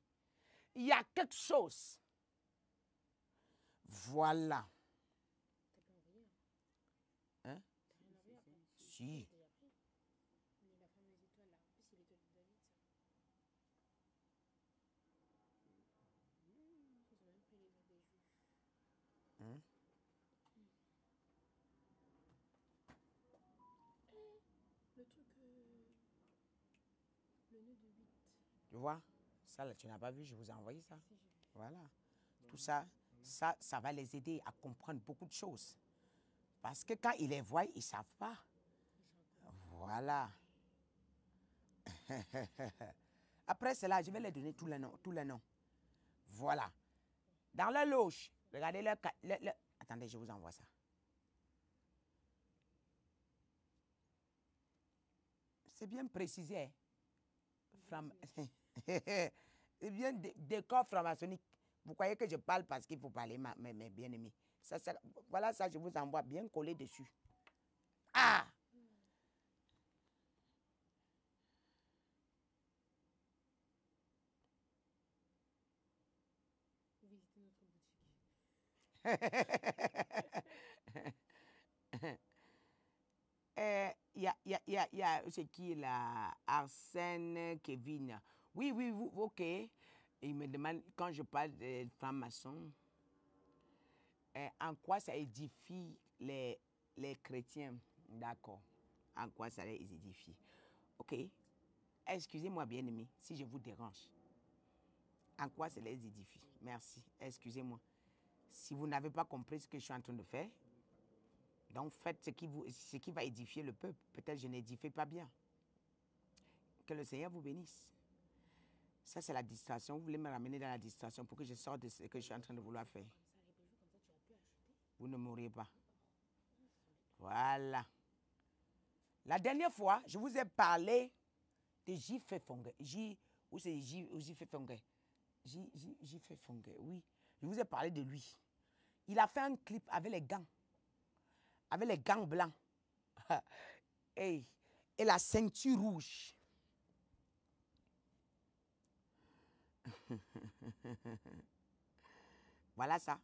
Il y a quelque chose. Voilà. Tu vois Ça, là, tu n'as pas vu, je vous ai envoyé ça. Voilà. Tout ça, ça, ça va les aider à comprendre beaucoup de choses. Parce que quand ils les voient, ils ne savent pas. Voilà. Après cela, je vais les donner tous les noms. Tous les noms. Voilà. Dans la loge, regardez le, Attendez, je vous envoie ça. C'est bien précisé. Hein. C'est bien décor franc-maçonnique. Vous croyez que je parle parce qu'il faut parler, mes bien-aimés. voilà ça, je vous envoie bien collé dessus. Eh, il y a, y, qui là, Arsène Kevin. Oui, oui, vous, ok. Il me demande, quand je parle de femmes maçons eh, en quoi ça édifie les, les chrétiens D'accord. En quoi ça les édifie Ok. Excusez-moi, bien-aimé, si je vous dérange. En quoi ça les édifie Merci. Excusez-moi. Si vous n'avez pas compris ce que je suis en train de faire, donc faites ce qui, vous, ce qui va édifier le peuple. Peut-être je n'édifie pas bien. Que le Seigneur vous bénisse. Ça, c'est la distraction. Vous voulez me ramener dans la distraction pour que je sorte de ce que je suis en train de vouloir faire. Vous ne mourrez pas. Voilà. La dernière fois, je vous ai parlé de J. J. Où c'est J. oui. Je vous ai parlé de lui. Il a fait un clip avec les gants, Avec les gants blancs. et, la ceinture rouge. voilà ça.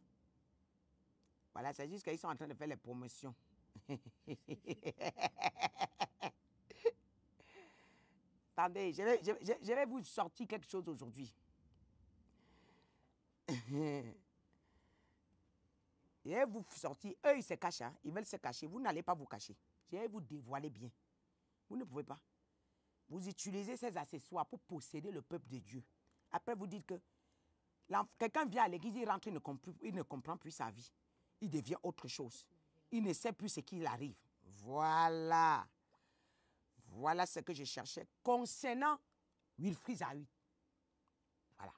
Voilà, c'est juste qu'ils sont en train de faire les promotions. Attendez, je vais, je vais vous sortir quelque chose aujourd'hui. Et vous sortir, eux ils se cachent, hein. ils veulent se cacher. Vous n'allez pas vous cacher. Je vais vous dévoiler bien. Vous ne pouvez pas. Vous utilisez ces accessoires pour posséder le peuple de Dieu. Après, vous dites que quelqu'un vient à l'église, il rentre, il ne, comprend, il ne comprend plus sa vie. Il devient autre chose. Il ne sait plus ce qui arrive. Voilà. Voilà ce que je cherchais concernant Wilfried Zahui. Voilà.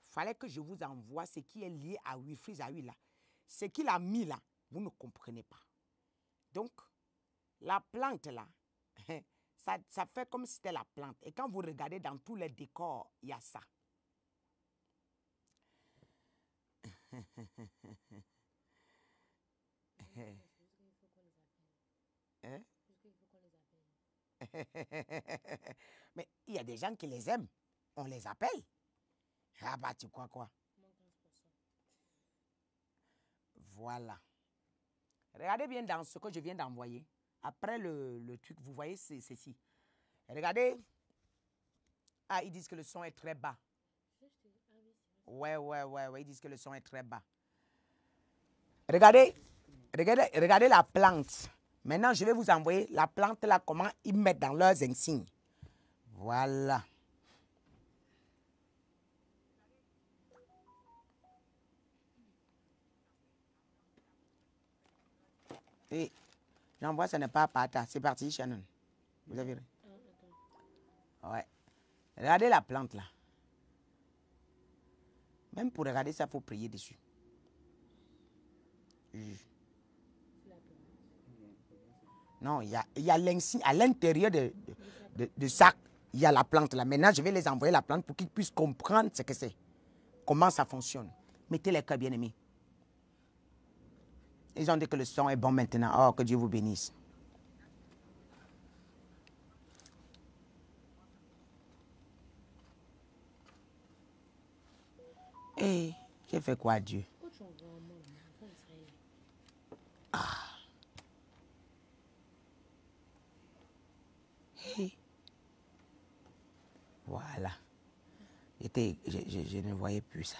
Fallait que je vous envoie ce qui est lié à Wilfried Zahui là ce qu'il a mis là, vous ne comprenez pas. Donc, la plante là, ça, ça fait comme si c'était la plante. Et quand vous regardez dans tous les décors, il y a ça. Hein? Mais il y a des gens qui les aiment. On les appelle. Ah bah tu crois quoi Voilà. Regardez bien dans ce que je viens d'envoyer. Après le, truc, vous voyez, c'est ceci. Regardez. Ah, ils disent que le son est très bas. Ouais, ouais, ouais, ouais, ils disent que le son est très bas. Regardez, regardez, regardez la plante. Maintenant, je vais vous envoyer la plante là, comment ils mettent dans leurs insignes. Voilà. Et j'envoie, ce n'est pas pata. C'est parti, Shannon. Vous avez vu ah, Ouais. Regardez la plante là. Même pour regarder ça, il faut prier dessus. Non, il y a, y a à l'intérieur de, ça, il y a la plante là. Maintenant, je vais les envoyer la plante pour qu'ils puissent comprendre ce que c'est, comment ça fonctionne. Mettez les cœurs bien aimés. Ils ont dit que le son est bon maintenant. Oh, que Dieu vous bénisse. Hé, eh, j'ai fait quoi, Dieu? Ah. Eh. Voilà. Je, je ne voyais plus ça.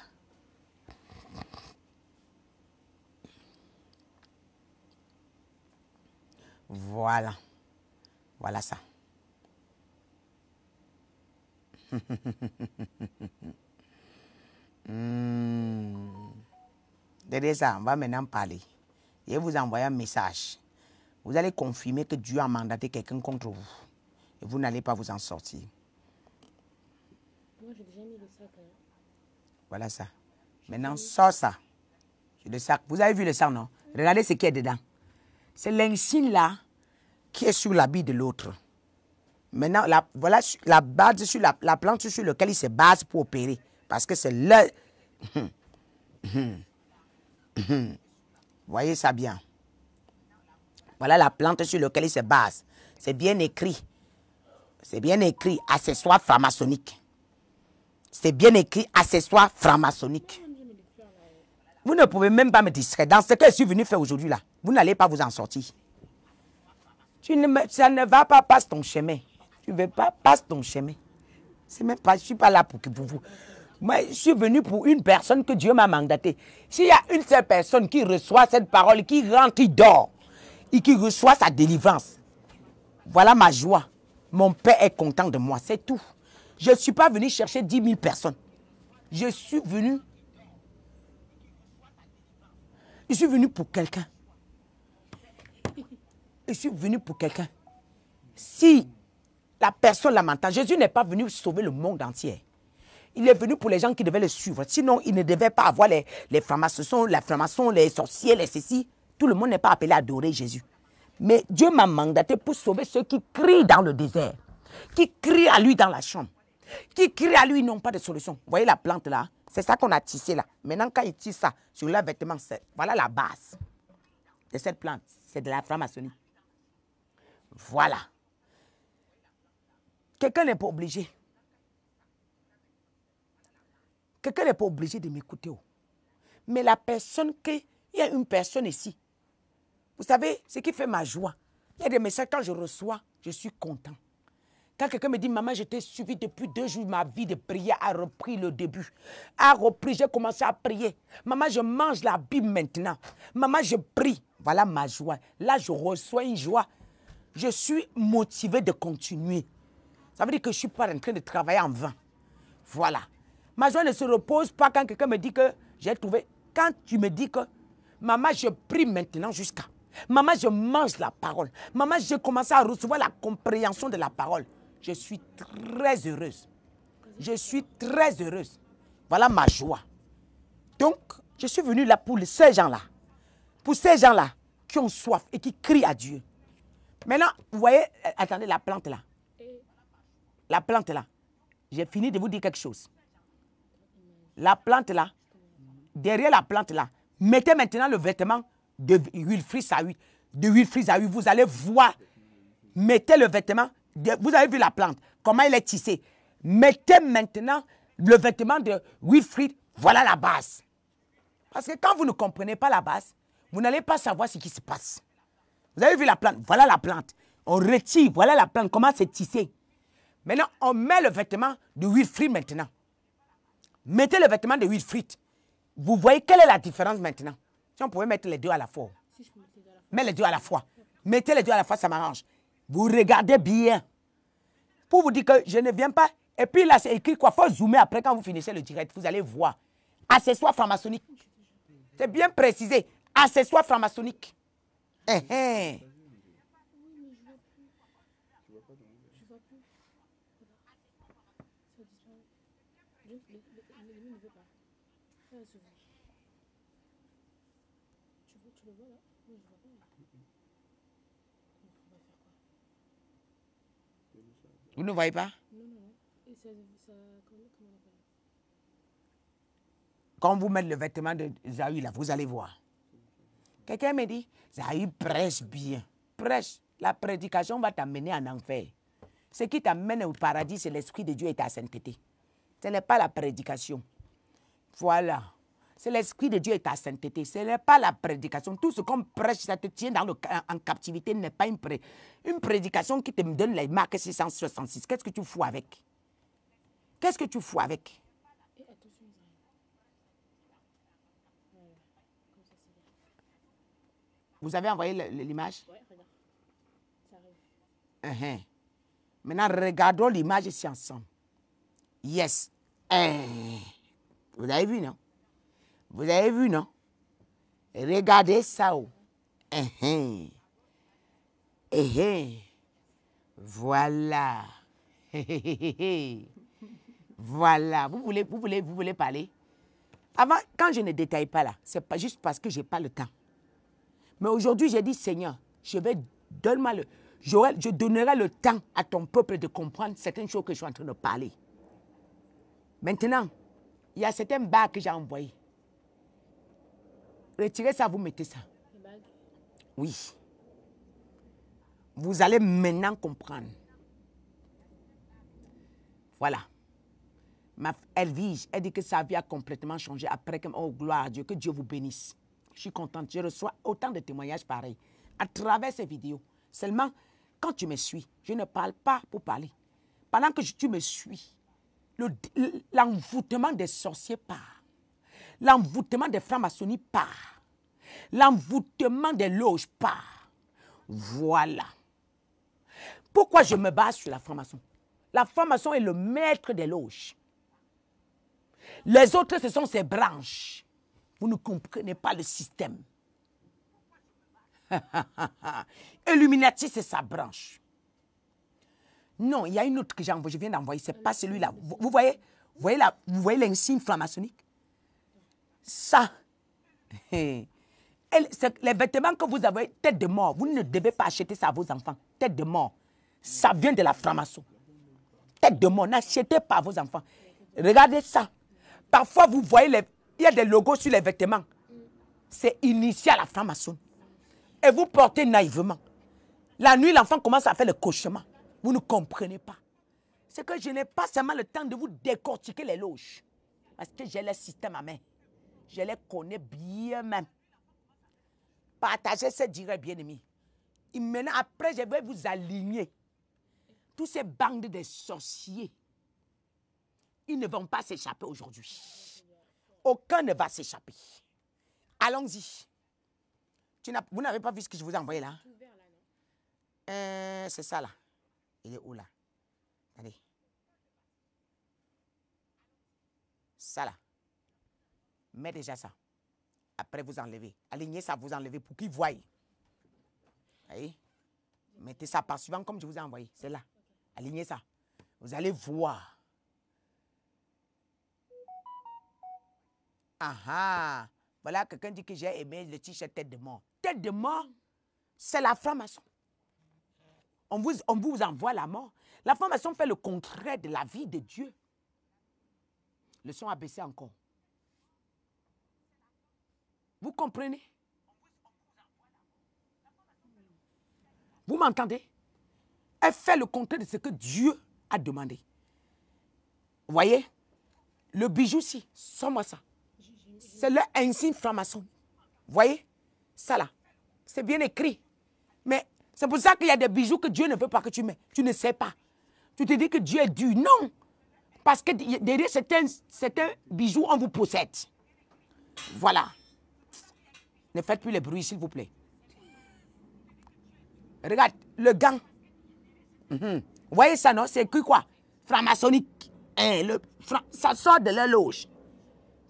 Voilà. Voilà ça. mmh. ça, on va maintenant parler. Je vais vous envoyer un message. Vous allez confirmer que Dieu a mandaté quelqu'un contre vous. Et vous n'allez pas vous en sortir. Moi, j'ai déjà mis le sac. Hein. Voilà ça. Maintenant, sort ça. Le sac. Vous avez vu le sac, non Regardez ce qu'il y a dedans. C'est l'insigne-là qui est sur l'habit de l'autre. Maintenant, la, voilà la base sur la, plante sur laquelle il se base pour opérer. Parce que c'est le... Voyez ça bien. Voilà la plante sur laquelle il se base. C'est bien écrit. C'est bien écrit, accessoire franc-maçonnique. C'est bien écrit, accessoire franc-maçonnique. Vous ne pouvez même pas me distraire. Dans ce que je suis venu faire aujourd'hui là, vous n'allez pas vous en sortir. Tu ça ne va pas, passer ton chemin. Tu ne veux pas, passe ton chemin. C'est même pas, je suis pas là pour, pour vous. Moi, je suis venu pour une personne que Dieu m'a mandatée. S'il y a une seule personne qui reçoit cette parole, qui rentre, qui dort, et qui reçoit sa délivrance, voilà ma joie. Mon Père est content de moi, c'est tout. Je ne suis pas venu chercher 10 000 personnes. Je suis venu je suis venu pour quelqu'un. Je suis venu pour quelqu'un. Si la personne lamentable, Jésus n'est pas venu sauver le monde entier. Il est venu pour les gens qui devaient le suivre. Sinon, il ne devait pas avoir les, les francs-maçons, les les sorciers, les ceci. Tout le monde n'est pas appelé à adorer Jésus. Mais Dieu m'a mandaté pour sauver ceux qui crient dans le désert, qui crient à lui dans la chambre, qui crient à lui, n'ont pas de solution. Vous voyez la plante là c'est ça qu'on a tissé là. Maintenant, quand ils tissent ça sur leur vêtements, voilà la base de cette plante. C'est de la franc-maçonnerie. Voilà. Quelqu'un n'est pas obligé. Quelqu'un n'est pas obligé de m'écouter. Oh. Mais la personne qui... Il y a une personne ici. Vous savez, ce qui fait ma joie. Il y a des messages, quand je reçois, je suis content. Quand quelqu'un me dit, maman, je t'ai suivi depuis deux jours, ma vie de prière a repris le début. A repris, j'ai commencé à prier. Maman, je mange la Bible maintenant. Maman, je prie. Voilà ma joie. Là, je reçois une joie. Je suis motivé de continuer. Ça veut dire que je ne suis pas en train de travailler en vain. Voilà. Ma joie ne se repose pas quand quelqu'un me dit que j'ai trouvé. Quand tu me dis que, maman, je prie maintenant jusqu'à. Maman, je mange la parole. Maman, j'ai commencé à recevoir la compréhension de la parole. Je suis très heureuse. Je suis très heureuse. Voilà ma joie. Donc, je suis venue là pour ces gens-là. Pour ces gens-là qui ont soif et qui crient à Dieu. Maintenant, vous voyez, euh, attendez la plante là. La plante là. J'ai fini de vous dire quelque chose. La plante là, derrière la plante là, mettez maintenant le vêtement de Wilfried Saoui. De Wilfried Saoui, vous allez voir. Mettez le vêtement vous avez vu la plante, comment elle est tissée. Mettez maintenant le vêtement de Wilfried, voilà la base. Parce que quand vous ne comprenez pas la base, vous n'allez pas savoir ce qui se passe. Vous avez vu la plante, voilà la plante. On retire, voilà la plante, comment c'est tissé. Maintenant, on met le vêtement de Wilfried maintenant. Mettez le vêtement de Wilfried. Vous voyez quelle est la différence maintenant Si on pouvait mettre les deux à la fois. les deux à la fois. Mettez les deux à la fois, ça m'arrange. Vous regardez bien. Pour vous dire que je ne viens pas. Et puis là, c'est écrit quoi Faut zoomer après quand vous finissez le direct. Vous allez voir. Accessoire franc-maçonnique. C'est bien précisé. Accessoire franc-maçonnique. Eh, eh. Vous ne voyez pas Quand vous mettez le vêtement de Zahir là, vous allez voir. Quelqu'un me dit, Zahir prêche bien. Prêche. La prédication va t'amener en enfer. Ce qui t'amène au paradis, c'est l'Esprit de Dieu et ta sainteté. Ce n'est pas la prédication. Voilà. C'est l'Esprit de Dieu et ta sainteté. Ce n'est pas la prédication. Tout ce qu'on prêche, ça te tient dans en, captivité, n'est pas une, une prédication qui te donne les marques 666. Qu'est-ce que tu fous avec Qu'est-ce que tu fous avec Vous avez envoyé l'image Oui, regarde. Ça arrive. Uh-huh. Maintenant, regardons l'image ici ensemble. Yes. Eh. Vous avez vu, non vous avez vu, non Regardez ça. voilà. voilà. Vous voulez, vous, voulez, vous voulez parler Avant, quand je ne détaille pas là, c'est pas juste parce que je n'ai pas le temps. Mais aujourd'hui, j'ai dit, Seigneur, je vais, donner Je donnerai le temps à ton peuple de comprendre certaines choses que je suis en train de parler. Maintenant, il y a certains bars que j'ai envoyés retirez ça, vous mettez ça. Oui. Vous allez maintenant comprendre. Voilà. Ma, elle elle dit que sa vie a complètement changé après que, oh gloire à Dieu, que Dieu vous bénisse. Je suis contente, je reçois autant de témoignages pareils à travers ces vidéos. Seulement, quand tu me suis, je ne parle pas pour parler. Pendant que tu me suis, l'envoûtement des sorciers part. L'envoûtement des francs-maçonniers part. L'envoûtement des loges part. Voilà. Pourquoi je me base sur la franc-maçon La franc-maçon est le maître des loges. Les autres, ce sont ses branches. Vous ne comprenez pas le système. Illuminati, c'est sa branche. Non, il y a une autre que je viens d'envoyer, n'est pas celui-là. Vous, voyez, vous voyez l'insigne franc-maçonnique ça, les vêtements que vous avez, tête de mort, vous ne devez pas acheter ça à vos enfants. Tête de mort, ça vient de la franc-maçon. Tête de mort, n'achetez pas à vos enfants. Regardez ça. Parfois, vous voyez, les, il y a des logos sur les vêtements. C'est initié à la franc-maçon. Et vous portez naïvement. La nuit, l'enfant commence à faire le cauchemar. Vous ne comprenez pas. C'est que je n'ai pas seulement le temps de vous décortiquer les loges. Parce que j'ai le système à main. Je les connais bien même. Partagez ce direct, bien-aimés. Et maintenant, après, je vais vous aligner. Tous ces bandes de sorciers, ils ne vont pas s'échapper aujourd'hui. Aucun ne va s'échapper. Allons-y. Vous n'avez pas vu ce que je vous ai envoyé là euh, C'est ça là. Il est où là Allez. Ça là. Mets déjà ça. Après, vous enlevez. Alignez ça, vous enlevez pour qu'ils voient. Voyez Mettez ça par suivant comme je vous ai envoyé. C'est là. Alignez ça. Vous allez voir. Ah ah. Voilà, quelqu'un dit que j'ai aimé le t-shirt tête de mort. Tête de mort, c'est la franc-maçon. On vous, on vous envoie la mort. La franc-maçon fait le contraire de la vie de Dieu. Le son a baissé encore. Vous comprenez Vous m'entendez Elle fait le contraire de ce que Dieu a demandé. voyez Le bijou, si, sans ça. C'est le insigne franc-maçon. voyez Ça là, c'est bien écrit. Mais c'est pour ça qu'il y a des bijoux que Dieu ne veut pas que tu mets. Tu ne sais pas. Tu te dis que Dieu est dû Non Parce que derrière certains, certains bijoux, on vous possède. Voilà. Ne faites plus les bruits, s'il vous plaît. Regarde, le gang. Mhm. Vous voyez ça, non C'est que quoi franc hein, le... ça sort de la loge.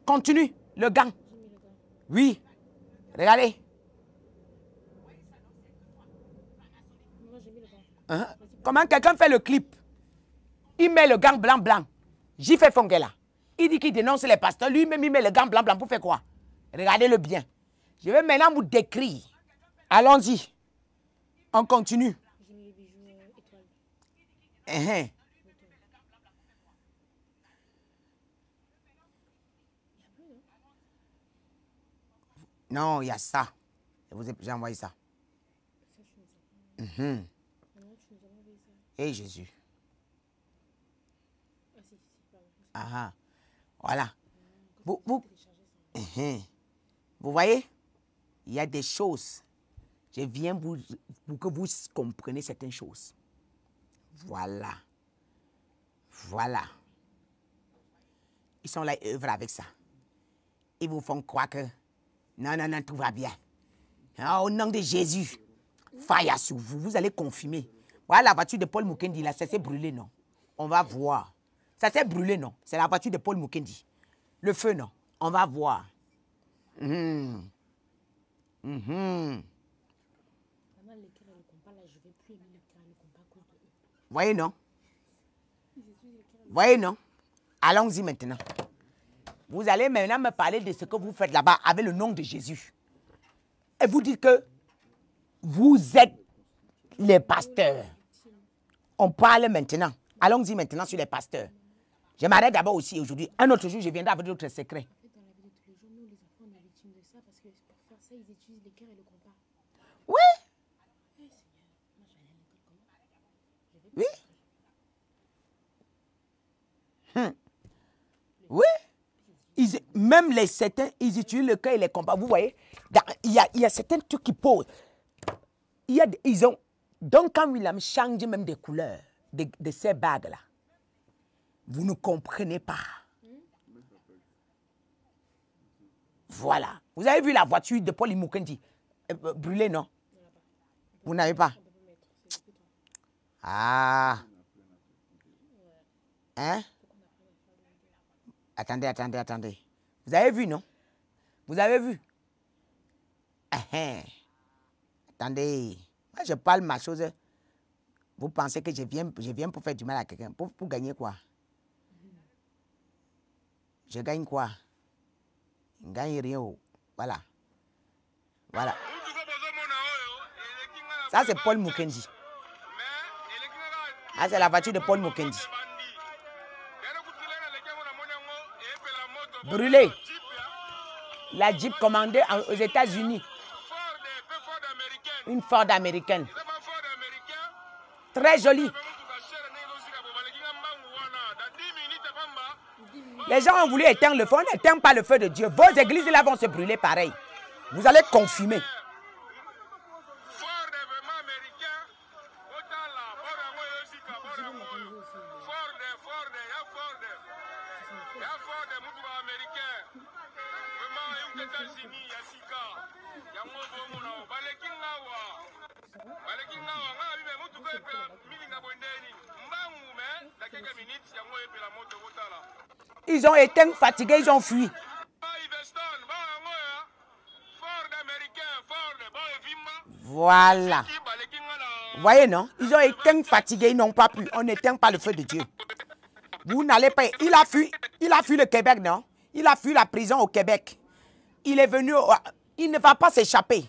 Continue, le gang. Oui. Regardez. Hein? Comment quelqu'un fait le clip Il met le gang blanc-blanc. J'y fais là. Il dit qu'il dénonce les pasteurs. Lui-même, il met le gang blanc-blanc pour faire quoi Regardez-le bien. Je vais maintenant vous décrire. Allons-y. On continue. Uh-huh. Non, il y a ça. J'ai envoyé ça. Uh-huh. Et Jésus. Ah, voilà. Vous, vous, vous voyez il y a des choses. Je viens pour que vous compreniez certaines choses. Voilà. Voilà. Ils sont là, oeuvre avec ça. Ils vous font croire que non, non, non, tout va bien. Ah, au nom de Jésus, fire sur vous. Vous allez confirmer. Voilà la voiture de Paul Mukendi, là, ça s'est brûlé, non? On va voir. Ça s'est brûlé, non? C'est la voiture de Paul Mukendi. Le feu, non? On va voir. Hmm. Vous mhm. Voyez, non Voyez, non Allons-y maintenant. Vous allez maintenant me parler de ce que vous faites là-bas avec le nom de Jésus. Et vous dites que vous êtes les pasteurs. On parle maintenant. Allons-y maintenant sur les pasteurs. Je m'arrête d'abord aussi aujourd'hui. Un autre jour, je viendrai avec d'autres secrets. ils utilisent le cœur et le compas. Eh, oui. Oui. Hum. Oui. Ils, même les certains, ils utilisent le cœur et les compas Vous voyez, il y a, certains trucs qui posent. Il y ils ont, donc quand William change même des couleurs de ces bagues-là, vous ne comprenez pas. Voilà. Vous avez vu la voiture de Paul Imoukendi eh, euh, brûlée, non Vous n'avez pas Ah. Hein Attendez, attendez, attendez. Vous avez vu, non Vous avez vu hein, hein. Attendez. Moi, je parle ma chose. Vous pensez que je viens, je viens pour faire du mal à quelqu'un pour, pour gagner quoi Je gagne quoi voilà voilà ça c'est Paul Mukendi Ça ah, c'est la voiture de Paul Mukendi brûlée la Jeep commandée aux États-Unis eh, une Ford américaine très jolie Les gens ont voulu éteindre le feu. On n'éteint pas le feu de Dieu. Vos églises là vont se brûler pareil. Vous allez confirmer. ont éteint, fatigués, ils ont fui. Voilà. Vous voyez, non Ils ont éteint, fatigués, ils n'ont pas pu. On n'éteint pas le feu de Dieu. Vous n'allez pas. Il a fui. Il a fui le Québec, non Il a fui la prison au Québec. Il est venu. Il ne va pas s'échapper.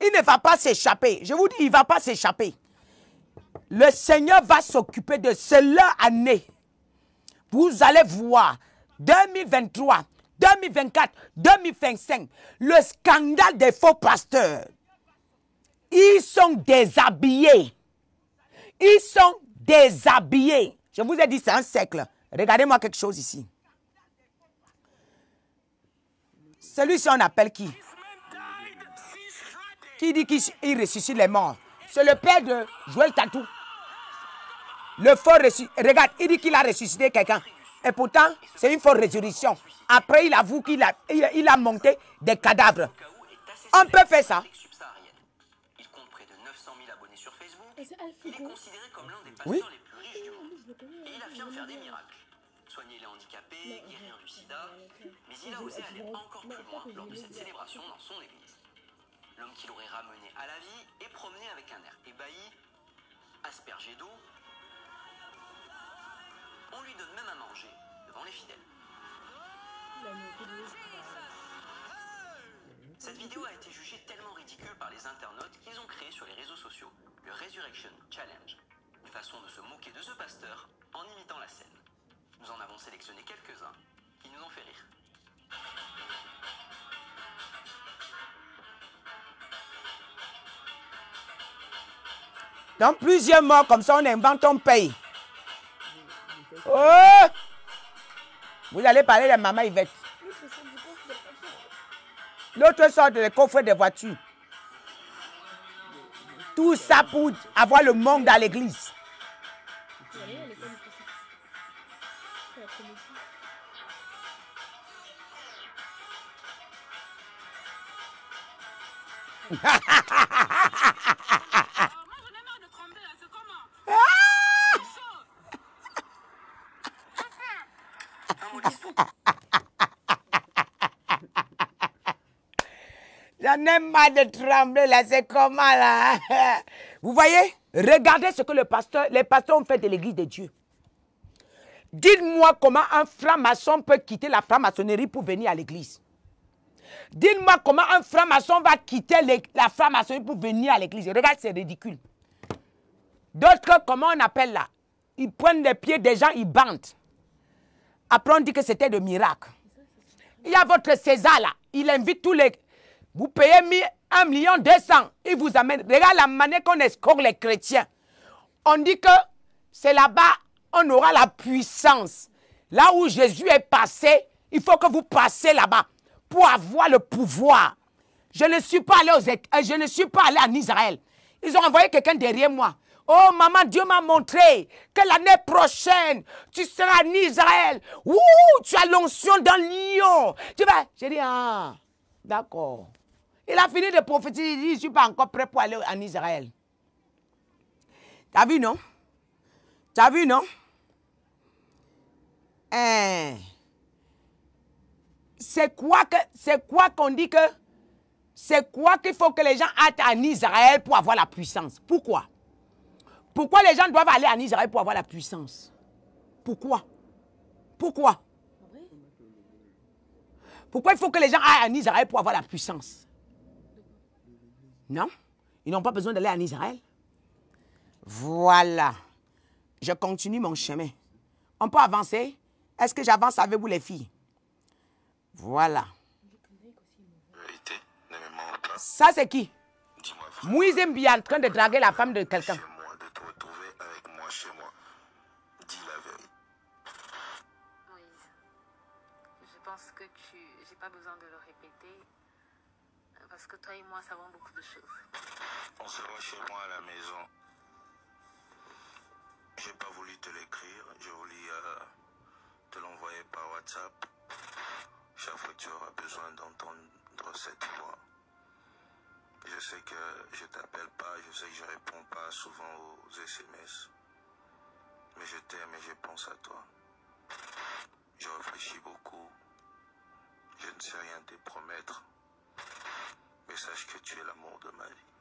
Il ne va pas s'échapper. Je vous dis, il ne va pas s'échapper. Le Seigneur va s'occuper de cela année. Vous allez voir 2023, 2024, 2025, le scandale des faux pasteurs. Ils sont déshabillés. Ils sont déshabillés. Je vous ai dit, c'est un siècle. Regardez-moi quelque chose ici. Celui-ci, on appelle qui Qui dit qu'il ressuscite les morts C'est le père de Joël Tatou. Le faux ressuscite. Regarde, il dit qu'il a ressuscité quelqu'un. Et pourtant, c'est une fausse résurrection. Après, il avoue qu'il a, monté des cadavres. On peut faire ça. Il compte près de 900 000 abonnés sur Facebook. Il est considéré comme l'un des pasteurs les plus riches du monde. Et il affirme faire des miracles. Soigner les handicapés, guérir du sida. Mais il a osé aller encore plus loin lors de cette célébration dans son église. L'homme qu'il aurait ramené à la vie est promené avec un air ébahi, aspergé d'eau, on lui donne même à manger devant les fidèles. Cette vidéo a été jugée tellement ridicule par les internautes qu'ils ont créé sur les réseaux sociaux le Resurrection Challenge, une façon de se moquer de ce pasteur en imitant la scène. Nous en avons sélectionné quelques-uns qui nous ont fait rire. Dans plusieurs mois, comme ça, on invente, ton pays. Oh Vous allez parler de maman Yvette. L'autre sort de coffres de voitures. Tout ça pour avoir le monde à l'église. de trembler là, c'est comment là hein? Vous voyez Regardez ce que le pasteur, les pasteurs ont fait de l'église de Dieu. Dites-moi comment un franc-maçon peut quitter la franc-maçonnerie pour venir à l'église. Dites-moi comment un franc-maçon va quitter la franc-maçonnerie pour venir à l'église. Regarde, c'est ridicule. D'autres, comment on appelle là Ils prennent les pieds des gens, ils bandent. Après, on dit que c'était de miracle. Il y a votre César là. Il invite tous les, vous payez 1 million 200. Ils vous amènent. Regarde la manière qu'on escroque les chrétiens. On dit que c'est là-bas, on aura la puissance. Là où Jésus est passé, il faut que vous passiez là-bas pour avoir le pouvoir. Je ne suis pas allé aux, euh, je ne suis pas allé en Israël. Ils ont envoyé quelqu'un derrière moi. Oh maman, Dieu m'a montré que l'année prochaine, tu seras en Israël. Ouh, tu as l'onction dans Lyon. Tu vas. J'ai dit, ah, d'accord. Il a fini de prophétiser, il dit, je ne suis pas encore prêt pour aller en Israël. T'as vu, non T'as vu, non hein. C'est quoi que, c'est quoi qu'on dit que, c'est quoi qu'il faut que les gens aillent en Israël pour avoir la puissance Pourquoi Pourquoi les gens doivent aller en Israël pour avoir la puissance Pourquoi Pourquoi Pourquoi il faut que les gens aillent en Israël pour avoir la puissance non, ils n'ont pas besoin d'aller en Israël. Voilà, je continue mon chemin. On peut avancer Est-ce que j'avance avec vous les filles Voilà. Ça c'est qui Moïse bien en train de draguer la femme de quelqu'un. toi et moi savons beaucoup de choses. On voit chez moi à la maison. J'ai pas voulu te l'écrire, j'ai voulu euh, te l'envoyer par WhatsApp. Chaque fois que tu auras besoin d'entendre cette voix. Je sais que je t'appelle pas, je sais que je réponds pas souvent aux SMS. Mais je t'aime et je pense à toi. Je réfléchis beaucoup. Je ne sais rien te promettre. Mais sache que tu es l'amour de ma vie.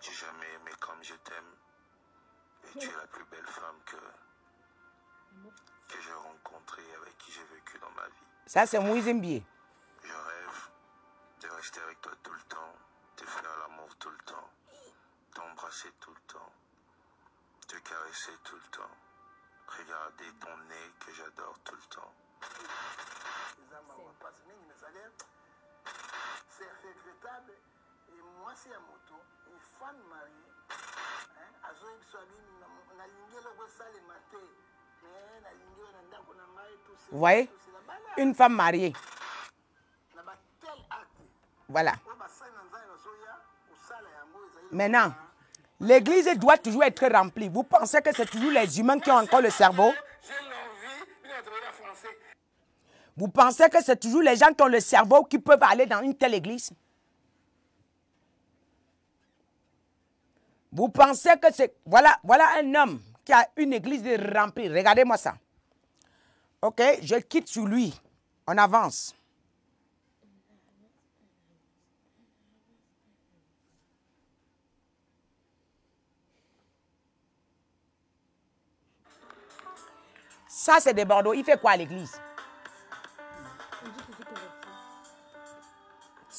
J'ai jamais aimé comme je t'aime et tu es la plus belle femme que, que j'ai rencontrée avec qui j'ai vécu dans ma vie. Ça, c'est Moïse Mbié. Je rêve de rester avec toi tout le temps, de faire l'amour tout le temps, t'embrasser tout le temps, te caresser tout le temps, regarder ton nez que j'adore tout le temps. C'est Et moi, c'est moto, femme mariée. Hein? voyez une femme mariée voilà maintenant hein. L'église doit toujours être remplie. Vous pensez que c'est toujours les humains qui ont encore le cerveau vous pensez que c'est toujours les gens qui ont le cerveau qui peuvent aller dans une telle église Vous pensez que c'est... Voilà, voilà un homme qui a une église remplie. Regardez-moi ça. OK, je quitte sur lui. On avance. Ça, c'est des Bordeaux. Il fait quoi à l'église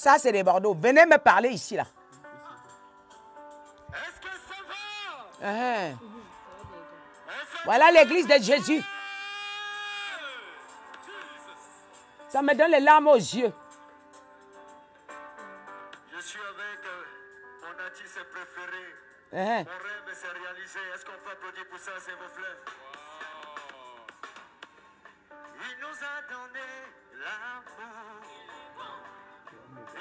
Ça, c'est les Bordeaux. Venez me parler ici, là. Est-ce que ça va uh-huh. Voilà l'église de Jésus. Ça me donne les larmes aux yeux. Je suis avec euh, mon artiste préféré. Uh-huh. Mon rêve s'est réalisé. Est-ce qu'on peut applaudir pour ça, c'est vos fleurs Il nous a donné l'amour.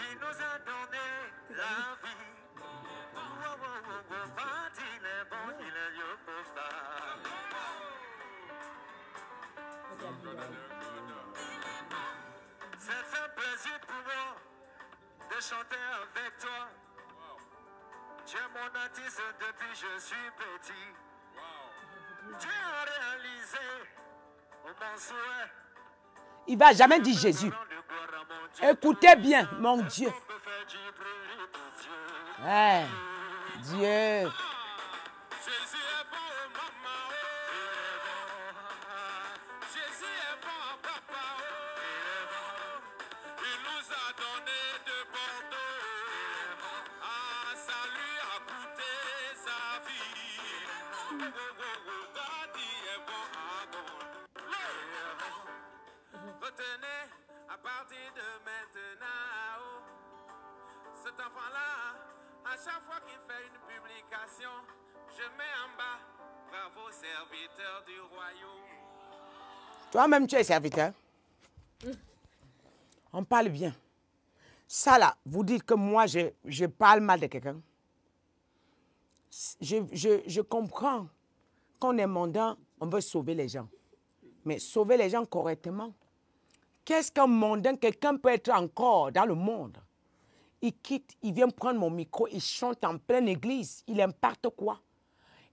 Il nous a donné la vie. Il est il est C'est un plaisir pour moi de chanter avec toi. Tu es mon artiste depuis je suis petit. Tu as réalisé mon souhait. Il va jamais dire Jésus. Écoutez bien, mon Dieu. Eh, Dieu. même tu es serviteur. On parle bien. Ça là, vous dites que moi, je, parle mal de quelqu'un. Je, je, je, comprends qu'on est mondain, on veut sauver les gens. Mais sauver les gens correctement. Qu'est-ce qu'un mondain, quelqu'un peut être encore dans le monde Il quitte, il vient prendre mon micro, il chante en pleine église, il importe quoi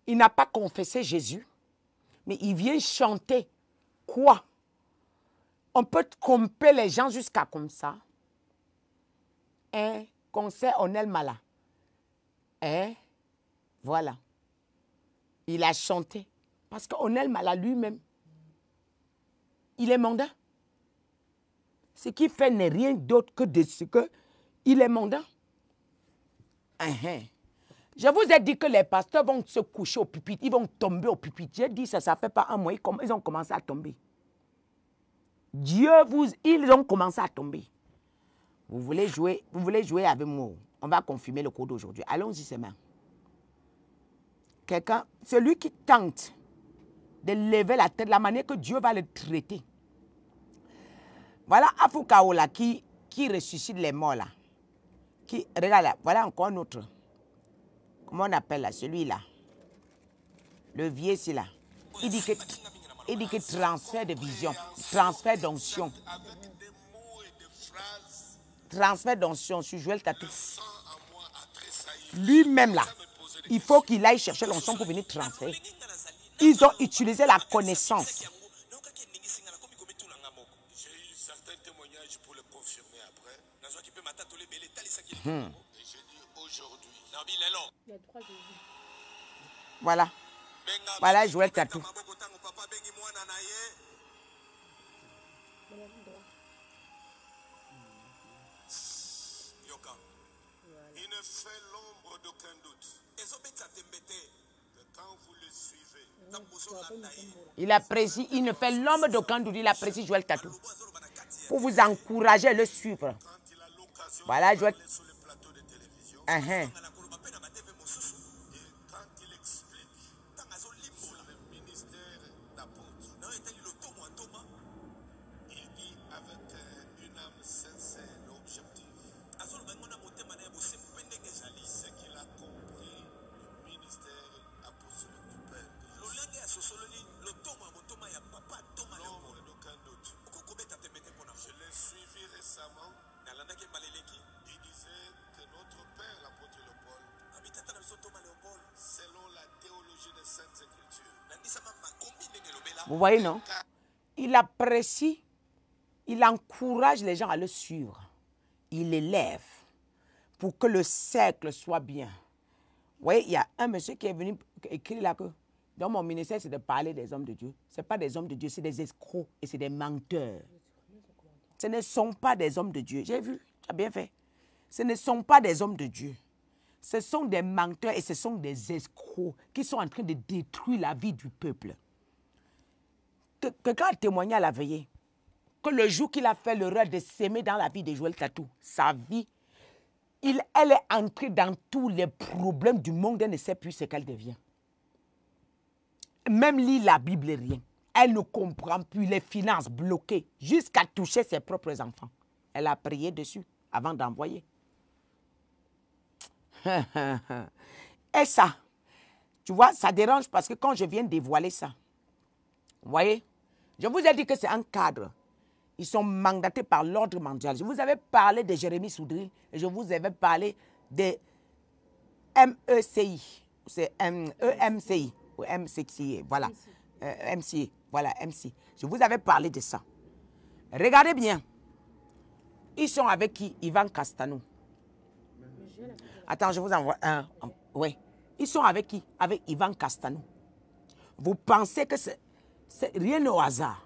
Il n'a pas confessé Jésus, mais il vient chanter quoi on peut tromper les gens jusqu'à comme ça Hein sait on est malin. Voilà. Il a chanté. Parce qu'Onel Mala lui-même, il est mandat. Ce qu'il fait n'est rien d'autre que de ce qu'il est mandat. Hein, hein. Je vous ai dit que les pasteurs vont se coucher au pupitre, ils vont tomber au pupitre. J'ai dit, ça, ça fait pas un mois, ils ont commencé à tomber. Dieu vous, ils ont commencé à tomber. Vous voulez jouer, vous voulez jouer avec moi. On va confirmer le code aujourd'hui. Allons-y mains. Quelqu'un, celui qui tente de lever la tête, la manière que Dieu va le traiter. Voilà Afoukaola qui, qui ressuscite les morts là. Qui, regarde voilà encore un autre comment on appelle là, celui-là, le vieux là il dit que, il dit que transfert de vision, transfert d'onction, transfert d'onction sur Joël Tatou. Lui-même là, il faut qu'il aille chercher l'onction pour venir transférer. Ils ont utilisé la connaissance. J'ai eu certains témoignages pour le confirmer Hmm. Voilà. Voilà Joël Tatou. Il ne fait l'ombre d'aucun doute. Et Quand vous le Il apprécie, il ne fait l'homme d'aucun doute, il apprécie Joël Tatou. Pour vous encourager à le suivre. Voilà Joël. Uh -huh. voyez, non hein. Il apprécie, il encourage les gens à le suivre. Il élève pour que le cercle soit bien. Vous voyez, il y a un monsieur qui est venu écrire là que dans mon ministère, c'est de parler des hommes de Dieu. Ce pas des hommes de Dieu, c'est des escrocs et c'est des menteurs. Ce ne sont pas des hommes de Dieu. J'ai vu, tu as bien fait. Ce ne sont pas des hommes de Dieu. Ce sont des menteurs et ce sont des escrocs qui sont en train de détruire la vie du peuple. Quelqu'un a témoigné à la veillée que le jour qu'il a fait l'erreur de s'aimer dans la vie de Joël Tatou, sa vie, il, elle est entrée dans tous les problèmes du monde, elle ne sait plus ce qu'elle devient. Même lit la Bible, rien. Elle ne comprend plus les finances bloquées jusqu'à toucher ses propres enfants. Elle a prié dessus avant d'envoyer. Et ça, tu vois, ça dérange parce que quand je viens dévoiler ça, voyez Je vous ai dit que c'est un cadre. Ils sont mandatés par l'ordre mondial. Je vous avais parlé de Jérémy Soudril et je vous avais parlé de MECI. C'est EMCI ou MCI. Voilà. Euh, MCI. Voilà, MCI. Je vous avais parlé de ça. Regardez bien. Ils sont avec qui Ivan Castanou. Attends, je vous envoie un. Oui. Ils sont avec qui Avec Ivan Castanou. Vous pensez que c'est rien au hasard.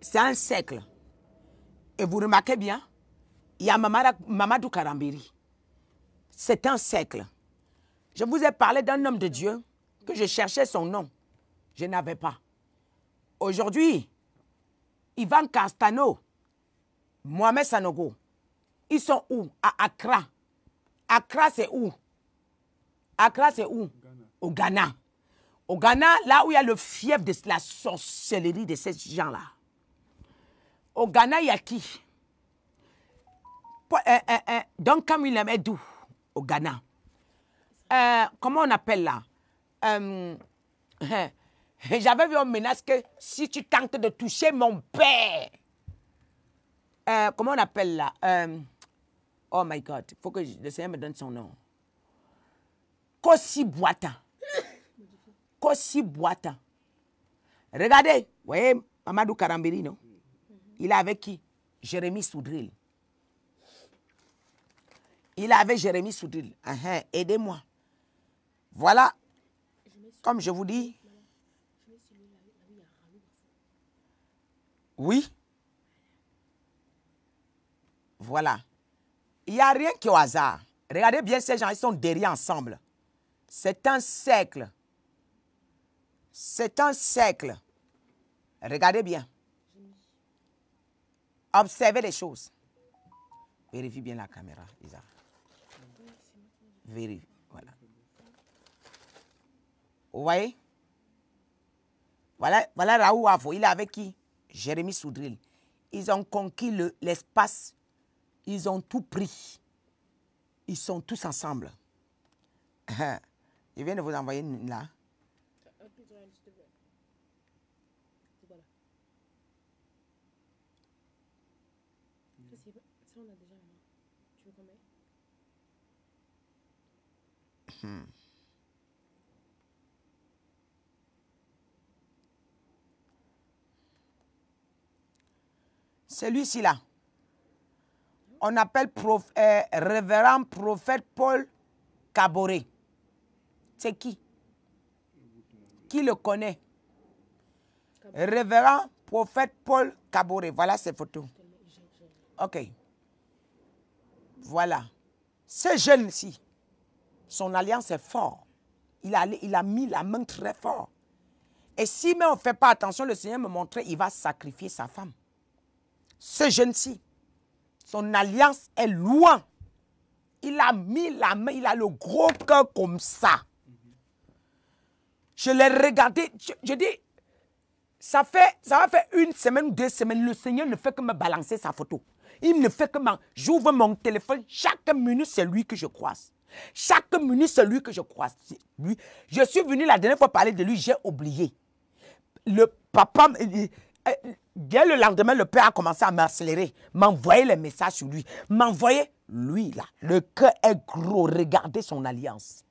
C'est un siècle Et vous remarquez bien, il y a Mamadou Karambiri. C'est un siècle. Je vous ai parlé d'un homme de Dieu que je cherchais son nom. Je n'avais pas. Aujourd'hui, Ivan Castano, Mohamed Sanogo, ils sont où À Accra. Accra, c'est où Accra, c'est où Au Ghana. Au Ghana, là où il y a le fief de la sorcellerie de ces gens-là. Au Ghana, il y a qui euh, euh, euh, Donc, comme il est d'où Au Ghana. comment on appelle là J'avais vu une menace que si tu tentes de toucher mon père, comment on appelle là Oh my God, il faut que le Seigneur me donne son nom. Kossi aussi boitant. Regardez, vous voyez Mamadou Karambiri, non Il est avec qui Jérémy Soudril. Il avait avec Jérémy Soudril. Aidez-moi. Voilà, comme je vous dis. Oui. Voilà. Il n'y a rien qui est au hasard. Regardez bien ces gens, ils sont derrière ensemble. C'est un cercle. C'est un cercle. Regardez bien. Observez les choses. Vérifie bien la caméra, Isa. Vérifie. Voilà. Vous voyez voilà, voilà Raoult Avo. Il est avec qui Jérémy Soudril. Ils ont conquis l'espace. Ils ont tout pris. Ils sont tous ensemble. Je viens de vous envoyer là. Hmm. Celui-ci là, on appelle prof, euh, révérend prophète Paul Caboret. C'est qui Qui le connaît Révérend prophète Paul Caboret. Voilà ses photos. Ok. Voilà. Ce jeune-ci, son alliance est forte. Il a, il a mis la main très fort. Et si mais on ne fait pas attention, le Seigneur me montrait, il va sacrifier sa femme. Ce jeune-ci, son alliance est loin. Il a mis la main, il a le gros cœur comme ça. Je l'ai regardé, je, dis, ça, fait, ça va faire une semaine, deux semaines, le Seigneur ne fait que me balancer sa photo. Il ne fait que J'ouvre mon téléphone, chaque minute, c'est lui que je croise. Chaque ministre, celui que je crois, lui, je suis venu la dernière fois parler de lui, j'ai oublié. Le papa, euh, euh, dès le lendemain, le père a commencé à m'accélérer, m'envoyer les messages sur lui, m'envoyer, lui, là, le cœur est gros, regardez son alliance.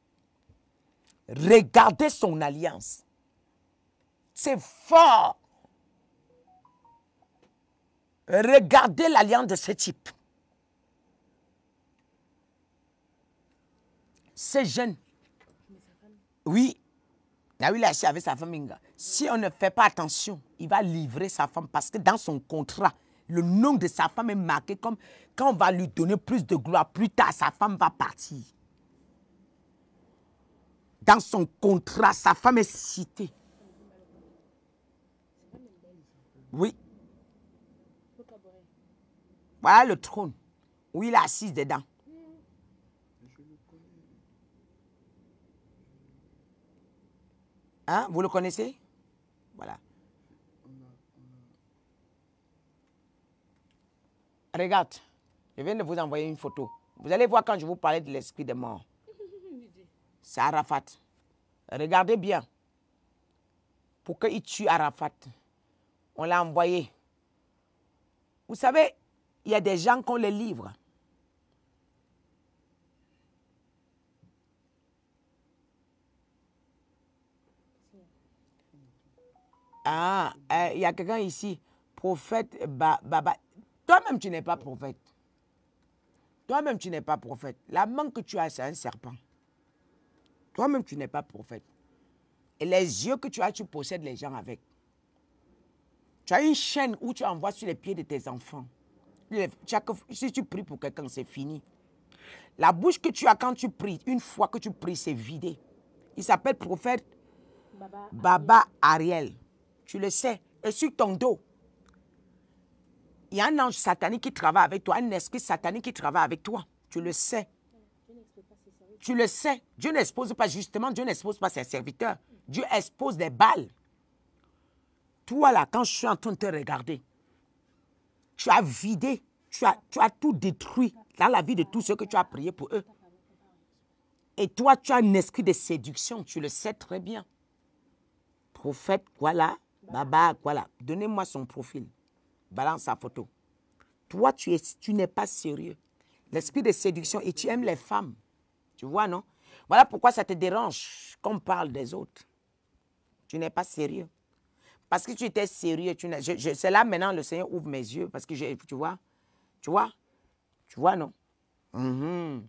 Regardez son alliance. C'est fort. Regardez l'alliance de ce type. ces jeune. oui, ah avec sa femme Si on ne fait pas attention, il va livrer sa femme parce que dans son contrat, le nom de sa femme est marqué comme quand on va lui donner plus de gloire, plus tard sa femme va partir. Dans son contrat, sa femme est citée. Oui. Voilà le trône où il est assis dedans. Hein? Vous le connaissez Voilà. Regarde, je viens de vous envoyer une photo. Vous allez voir quand je vous parlais de l'esprit de mort. C'est Arafat. Regardez bien. Pour qu'il tue Arafat, on l'a envoyé. Vous savez, il y a des gens qui ont les livre. Ah, eh, il y a quelqu'un ici, prophète Baba. Toi-même, tu n'es pas prophète. Toi-même, tu n'es pas prophète. La main que tu as, c'est un serpent. Toi-même, tu n'es pas prophète. Et les yeux que tu as, tu possèdes les gens avec. Tu as une chaîne où tu envoies sur les pieds de tes enfants. si tu pries pour quelqu'un, c'est fini. La bouche que tu as quand tu pries, une fois que tu pries, c'est vidé. Il s'appelle prophète Baba, Ariel tu le sais, et sur ton dos. Il y a un ange satanique qui travaille avec toi, un esprit satanique qui travaille avec toi. Tu le sais. Tu le sais. Dieu n'expose pas, justement, Dieu n'expose pas ses serviteurs. Dieu expose des balles. Toi, là, quand je suis en train de te regarder, tu as vidé, tu as, tu as tout détruit dans la vie de tous ceux que tu as prié pour eux. Et toi, tu as un esprit de séduction, tu le sais très bien. Prophète, voilà, Baba, voilà, donnez-moi son profil. Balance sa photo. Toi, tu, es, tu n'es pas sérieux. L'esprit de séduction, et tu aimes les femmes. Tu vois, non Voilà pourquoi ça te dérange qu'on parle des autres. Tu n'es pas sérieux. Parce que tu étais sérieux. Tu je, je, c'est là maintenant le Seigneur ouvre mes yeux. Parce que, tu vois, tu vois, tu vois, non mhm.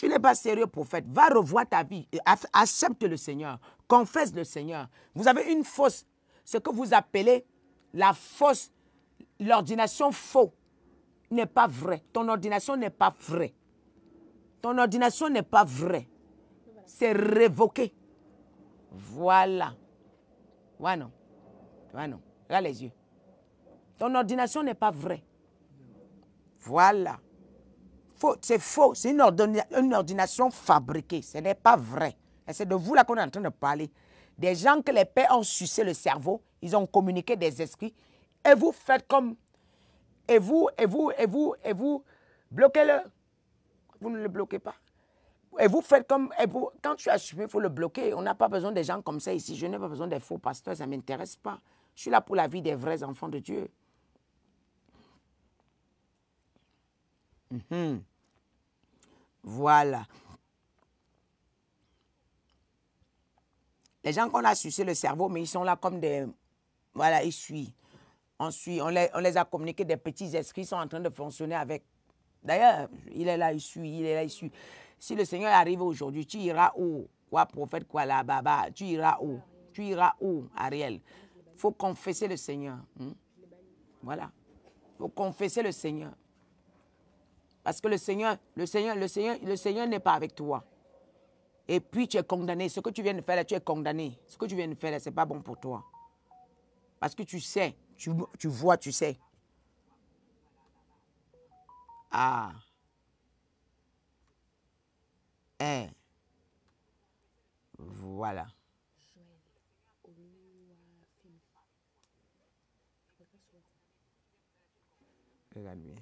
Tu n'es pas sérieux, prophète. Va revoir ta vie. Accepte le Seigneur. Confesse le Seigneur. Vous avez une fausse, ce que vous appelez la fausse, l'ordination faux n'est pas vrai. Ton ordination n'est pas vraie. Ton ordination n'est pas vraie. C'est révoqué. Voilà. Voilà. non. Regarde les yeux. Ton ordination n'est pas vraie. Voilà c'est faux, c'est une, ordination fabriquée, ce n'est pas vrai. c'est de vous là qu'on est en train de parler. Des gens que les pères ont sucé le cerveau, ils ont communiqué des esprits, et vous faites comme, et vous, et vous, et vous, et vous, bloquez-le. Vous ne le bloquez pas. Et vous faites comme, et vous, quand tu as supprimé, il faut le bloquer. On n'a pas besoin des gens comme ça ici. Je n'ai pas besoin des faux pasteurs, ça ne m'intéresse pas. Je suis là pour la vie des vrais enfants de Dieu. Mhm. Voilà. Les gens qu'on a sucé le cerveau, mais ils sont là comme des... Voilà, ils suivent. On on les, a communiqués des petits esprits, sont en train de fonctionner avec. D'ailleurs, il est là, il suit, il est là, il suit. Si le Seigneur arrive aujourd'hui, tu iras où Quoi, prophète, quoi, là, baba Tu iras où Tu iras où, Ariel faut confesser le Seigneur. Hmm? Voilà. faut confesser le Seigneur. Parce que le Seigneur, le Seigneur, le Seigneur, le Seigneur n'est pas avec toi. Et puis tu es condamné. Ce que tu viens de faire là, tu es condamné. Ce que tu viens de faire là, ce n'est pas bon pour toi. Parce que tu sais, tu, tu vois, tu sais. Ah. Eh. Voilà. Regarde bien.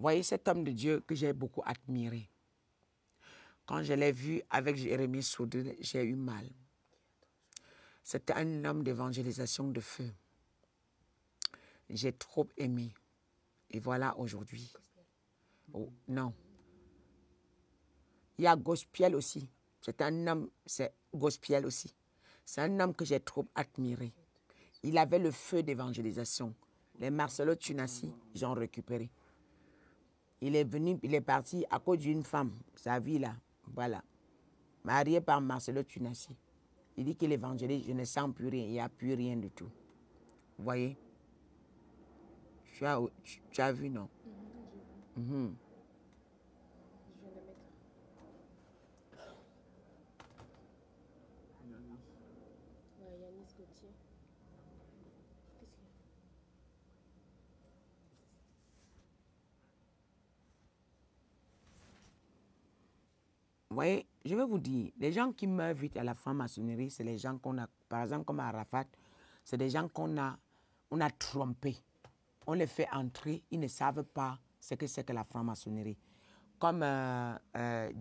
Voyez cet homme de Dieu que j'ai beaucoup admiré. Quand je l'ai vu avec Jérémie Soudou, j'ai eu mal. C'était un homme d'évangélisation de feu. J'ai trop aimé. Et voilà aujourd'hui. Oh, non. Il y a Gospiel aussi. C'est un homme, c'est Gospiel aussi. C'est un homme que j'ai trop admiré. Il avait le feu d'évangélisation. Les Marcelo Tunassi, j'en récupéré. Il est venu, il est parti à cause d'une femme, sa vie là, voilà. Marié par Marcelo Tunassi. Il dit qu'il évangélise, je ne sens plus rien, il n'y a plus rien du tout. Vous voyez tu as, vu, non mhm, voyez, je vais vous dire, les gens qui meurent vite à la franc-maçonnerie, c'est les gens qu'on a, par exemple, comme Arafat, c'est des gens qu'on a, on a trompés. On les fait entrer, ils ne savent pas ce que c'est que la franc-maçonnerie. Comme euh, euh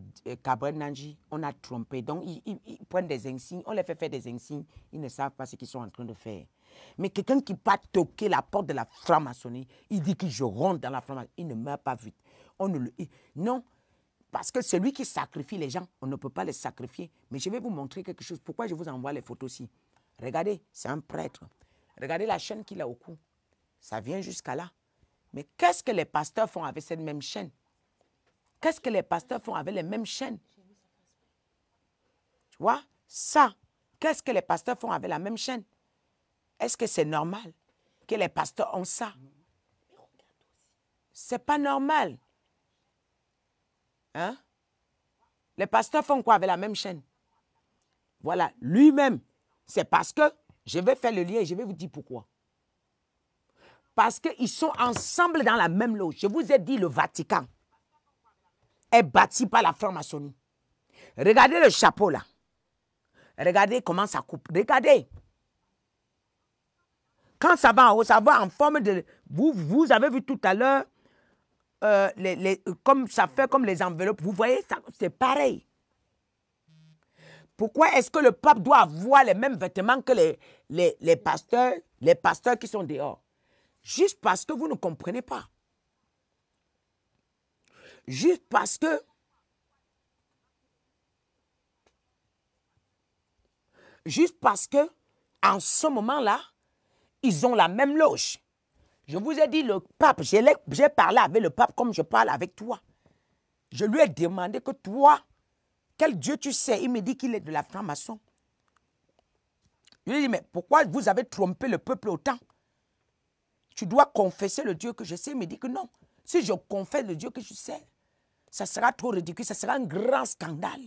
Nanji, on a trompé. Donc, ils, prennent des insignes, on les fait faire des insignes, ils ne savent pas ce qu'ils sont en train de faire. Mais quelqu'un qui part toquer la porte de la franc-maçonnerie, il dit que je rentre dans la franc-maçonnerie, il ne meurt pas vite. On ne le, non, parce que celui qui sacrifie les gens, on ne peut pas les sacrifier. Mais je vais vous montrer quelque chose. Pourquoi je vous envoie les photos ci Regardez, c'est un prêtre. Regardez la chaîne qu'il a au cou. Ça vient jusqu'à là. Mais qu'est-ce que les pasteurs font avec cette même chaîne Qu'est-ce que les pasteurs font avec les mêmes chaînes Tu vois Ça, qu'est-ce que les pasteurs font avec la même chaîne Est-ce que c'est normal que les pasteurs ont ça C'est pas normal. Hein? Les pasteurs font quoi avec la même chaîne Voilà, lui-même, c'est parce que je vais faire le lien et je vais vous dire pourquoi. Parce qu'ils sont ensemble dans la même loge. Je vous ai dit, le Vatican est bâti par la franc maçonnerie Regardez le chapeau là. Regardez comment ça coupe. Regardez. Quand ça va en haut, ça va en forme de... Vous, vous avez vu tout à l'heure euh, les, euh, comme ça fait comme les enveloppes. Vous voyez, c'est pareil. Pourquoi est-ce que le pape doit avoir les mêmes vêtements que les, les, les, pasteurs, les pasteurs qui sont dehors Juste parce que vous ne comprenez pas. Juste parce que juste parce que en ce moment-là, ils ont la même loge. Je vous ai dit, le pape, j'ai parlé avec le pape comme je parle avec toi. Je lui ai demandé que toi, quel Dieu tu sais Il me dit qu'il est de la franc-maçon. Je lui ai dit, mais pourquoi vous avez trompé le peuple autant Tu dois confesser le Dieu que je sais. Il me dit que non. Si je confesse le Dieu que je sais, ça sera trop ridicule, ça sera un grand scandale.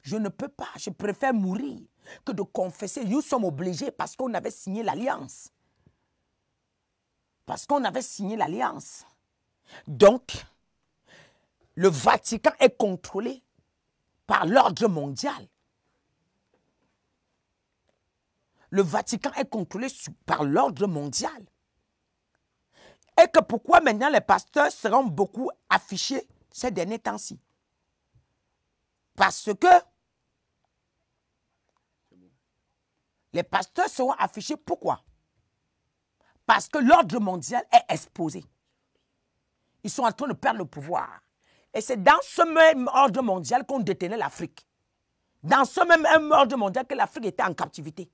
Je ne peux pas, je préfère mourir que de confesser. Nous sommes obligés parce qu'on avait signé l'alliance. Parce qu'on avait signé l'alliance. Donc, le Vatican est contrôlé par l'ordre mondial. Le Vatican est contrôlé par l'ordre mondial. Et que pourquoi maintenant les pasteurs seront beaucoup affichés ces derniers temps-ci Parce que les pasteurs seront affichés pourquoi parce que l'ordre mondial est exposé. Ils sont en train de perdre le pouvoir. Et c'est dans ce même ordre mondial qu'on détenait l'Afrique. Dans ce même ordre mondial que l'Afrique était en captivité.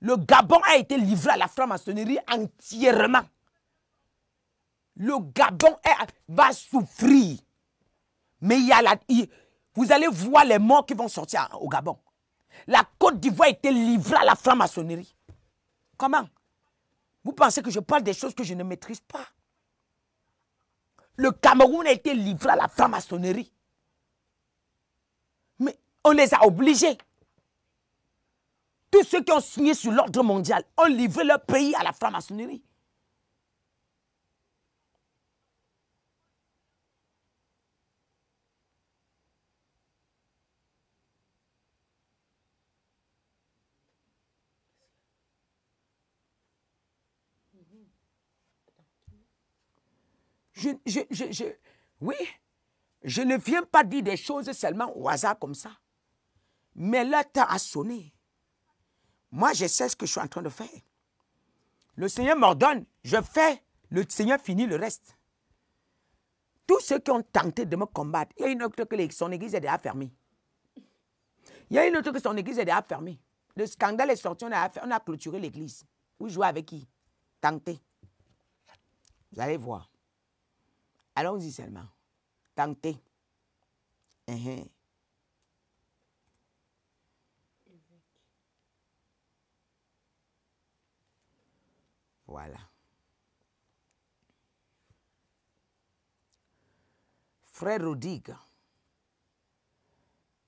Le Gabon a été livré à la franc-maçonnerie entièrement. Le Gabon va souffrir. Mais il y a la, vous allez voir les morts qui vont sortir au Gabon. La Côte d'Ivoire a été livrée à la franc-maçonnerie. Comment vous pensez que je parle des choses que je ne maîtrise pas. Le Cameroun a été livré à la franc-maçonnerie. Mais on les a obligés. Tous ceux qui ont signé sur l'ordre mondial ont livré leur pays à la franc-maçonnerie. Je, oui, je ne viens pas dire des choses seulement au hasard comme ça. Mais le temps a sonné. Moi, je sais ce que je suis en train de faire. Le Seigneur m'ordonne, je fais, le Seigneur finit le reste. Tous ceux qui ont tenté de me combattre, il y a une autre que son église est déjà fermée. Il y a une autre que son église est déjà fermée. Le scandale est sorti, a, on a clôturé l'église. Vous jouez avec qui Tentez. Vous allez voir. Allons-y seulement. Tentez. Uh-huh. Voilà. Frère Rodigue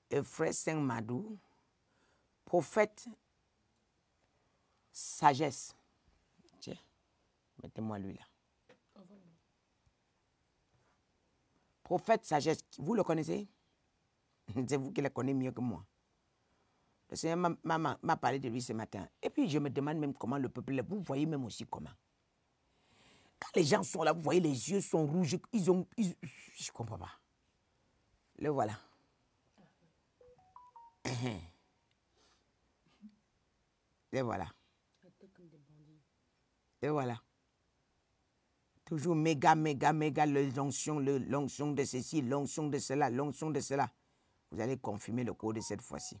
et frère Saint-Madou, prophète sagesse. Tiens, mettez-moi lui là. prophète sagesse, vous le connaissez C'est vous qui le connaissez mieux que moi. Le Seigneur m'a parlé de lui ce matin. Et puis je me demande même comment le peuple, vous voyez même aussi comment. Quand les gens sont là, vous voyez, les yeux sont rouges, ils ont... je ne comprends pas. Le voilà. Le voilà. Et voilà. Toujours méga, méga, méga, l'onction, l'onction de ceci, l'onction de cela, l'onction de cela. Vous allez confirmer le code cette fois-ci.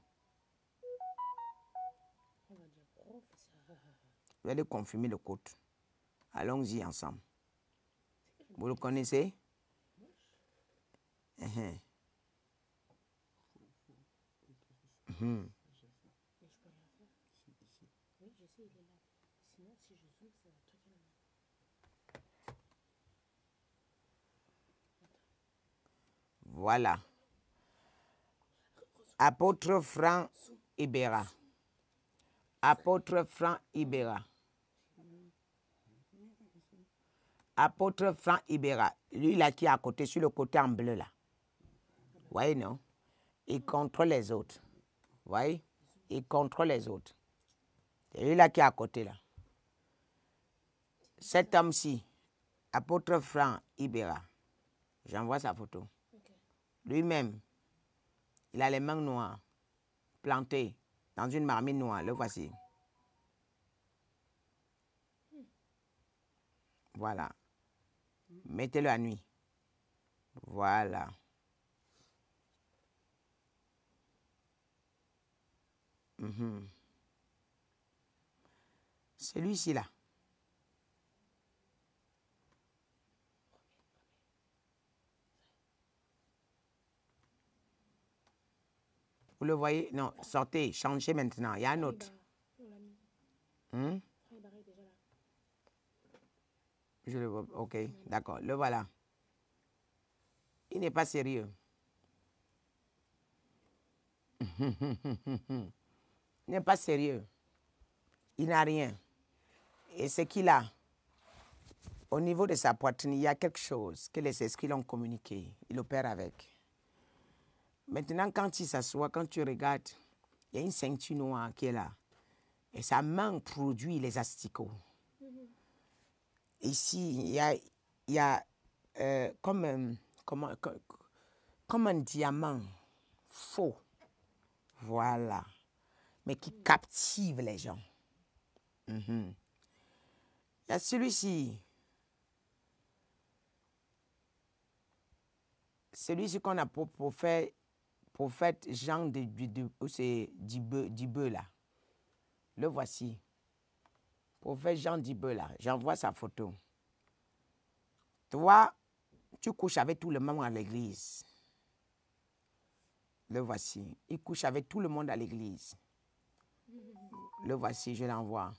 Vous allez confirmer le code. Allons-y ensemble. Vous le connaissez hein, hein. Hein. Voilà. Apôtre Franck Ibera. Apôtre Franc Ibera. Apôtre Franck Ibera. Lui là qui est à côté, sur le côté en bleu là. Vous voyez, non? Il contrôle les autres. Vous voyez? Il contrôle les autres. C'est lui là qui est à côté là. Cet homme-ci, apôtre Franck Ibera. J'envoie sa photo lui-même, il a les mains noires, plantées dans une marmite noire. Le voici. Voilà. Mettez-le à nuit. Voilà. C'est mhm. lui Celui-ci là. Vous le voyez? Non, sortez, changez maintenant. Il y a un autre. Hmm? Je le vois. OK, d'accord. Le voilà. Il n'est pas sérieux. il n'est pas sérieux. Il n'a rien. Et ce qu'il a, au niveau de sa poitrine, il y a quelque chose que les esprits l'ont communiqué. Il opère avec. Maintenant, quand il s'assoit, quand tu regardes, il y a une ceinture noire qui est là. Et sa main produit les asticots. Ici, il y a, y a euh, comme, un, euh, comme, un diamant faux. Voilà. Mais qui captive les gens. Mhm. Il y a celui-ci. Celui-ci qu'on a pour, pour faire prophète Jean de, oh, c'est Dibeu, là. Le voici. Prophète Jean Dibeu là. J'envoie sa photo. Toi, tu couches avec tout le monde à l'église. Le voici. Il couche avec tout le monde à l'église. Le voici, je l'envoie.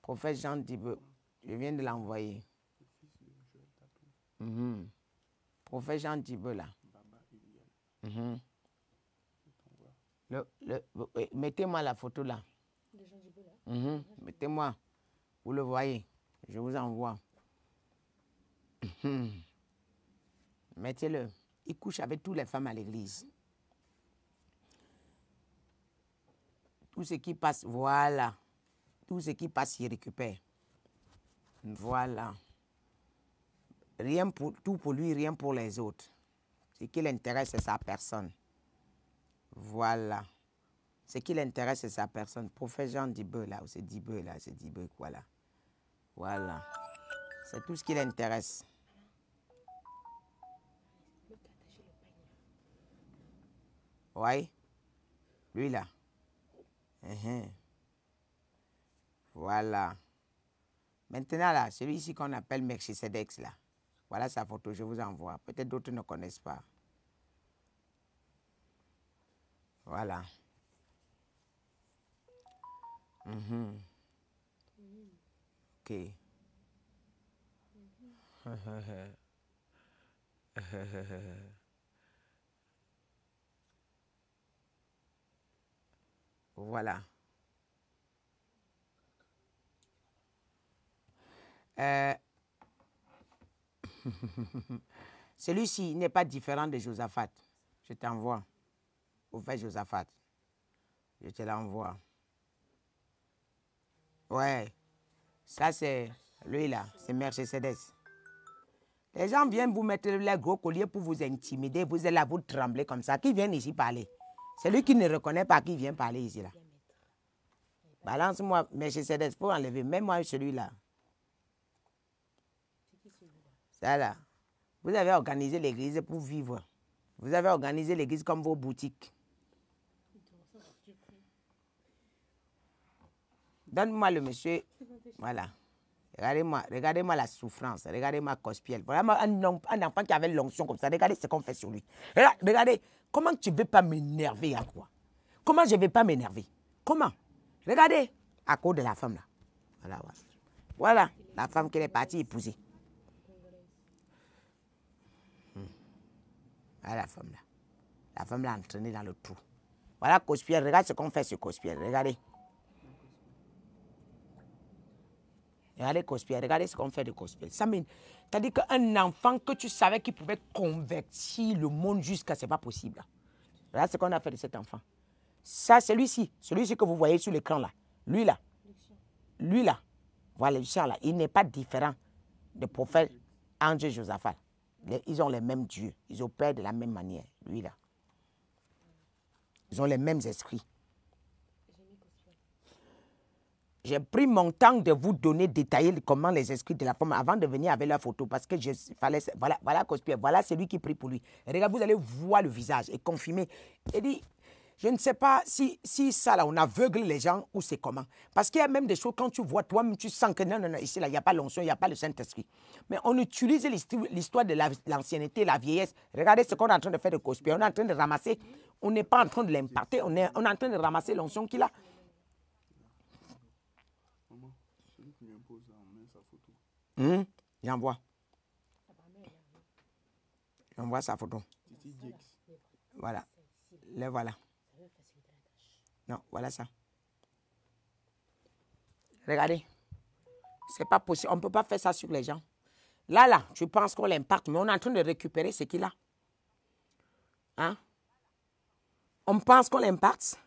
Prophète Jean Dibeu, je viens de l'envoyer. Mhm. Prophète Jean Dibeu là. Mhm. Eh, mettez-moi la photo là. Mhm. Mettez-moi. Vous le voyez. Je vous envoie. Mhm. Mettez-le. Il couche avec toutes les femmes à l'église. Tout ce qui passe, voilà. Tout ce qui passe, il récupère. Voilà. Rien pour, tout pour lui, rien pour les autres. Ce qui l'intéresse, c'est sa personne. Voilà. Ce qui l'intéresse, c'est sa personne. Prophète Jean là, ou c'est Dibeu, là, c'est Dibeu, quoi, là. Voilà. C'est tout ce qui l'intéresse. Oui. Lui, là. Uh-huh. Voilà. Maintenant, là, celui-ci qu'on appelle Cedex, là. Voilà sa photo, je vous envoie. Peut-être d'autres ne connaissent pas. Voilà. Mhm. Ok. voilà. Euh, Celui-ci n'est pas différent de Josaphat. Je t'envoie. Au fait, Josaphat. Je te l'envoie. Ouais. Ça, c'est lui là. C'est Mercedes. Les gens viennent vous mettre les gros colliers pour vous intimider. Vous êtes là, vous tremblez comme ça. Qui vient ici parler C'est lui qui ne reconnaît pas qui vient parler ici là. Balance-moi Mercedes pour enlever. Même moi, celui-là vous avez organisé l'église pour vivre. Vous avez organisé l'église comme vos boutiques. Donne-moi le monsieur. Voilà. Regardez-moi, regardez-moi la souffrance, regardez-moi Cospiel. Voilà un, enfant qui avait l'onction comme ça, regardez ce qu'on fait sur lui. Regardez, comment tu ne veux pas m'énerver à quoi Comment je ne vais pas m'énerver Comment Regardez, à cause de la femme là. Voilà, voilà. la femme qui est partie épouser. la femme là. La femme l'a entraînée dans le trou. Voilà Cospierre. Regarde ce qu'on fait sur Cospierre. Regardez. Regardez Cospierre. Regardez ce qu'on fait de Cospierre. Ça cest qu'un enfant que tu savais qu'il pouvait convertir le monde jusqu'à ce n'est pas possible. Regarde ce qu'on a fait de cet enfant. Ça, celui-ci. Celui-ci que vous voyez sur l'écran là. Lui là. Lui là. Voilà, Lucien là. Il n'est pas différent de prophète André Josaphat ils ont les mêmes dieux, ils opèrent de la même manière, lui là. Ils ont les mêmes esprits. J'ai pris mon temps de vous donner détaillé comment les esprits de la femme avant de venir avec la photo parce que je fallait voilà voilà Cospierre, voilà celui qui prie pour lui. regarde, vous allez voir le visage et confirmer. Et dit je ne sais pas si, si ça, là, on aveugle les gens ou c'est comment. Parce qu'il y a même des choses, quand tu vois toi-même, tu sens que non, non, non, ici, là, il n'y a pas l'onction, il n'y a pas le Saint-Esprit. Mais on utilise l'histoire de l'ancienneté, la, vieillesse. Regardez ce qu'on est en train de faire de Cospia. On est en train de ramasser. On n'est pas en train de l'imparter. On est, on est en train de ramasser l'onction qu'il a. envoie. Hum? J'envoie. J'envoie sa photo. Voilà. Le voilà. Non, voilà ça. Regardez. C'est pas possible. On ne peut pas faire ça sur les gens. Là, là, tu penses qu'on l'impacte, mais on est en train de récupérer ce qu'il a. Hein? On pense qu'on l'impacte,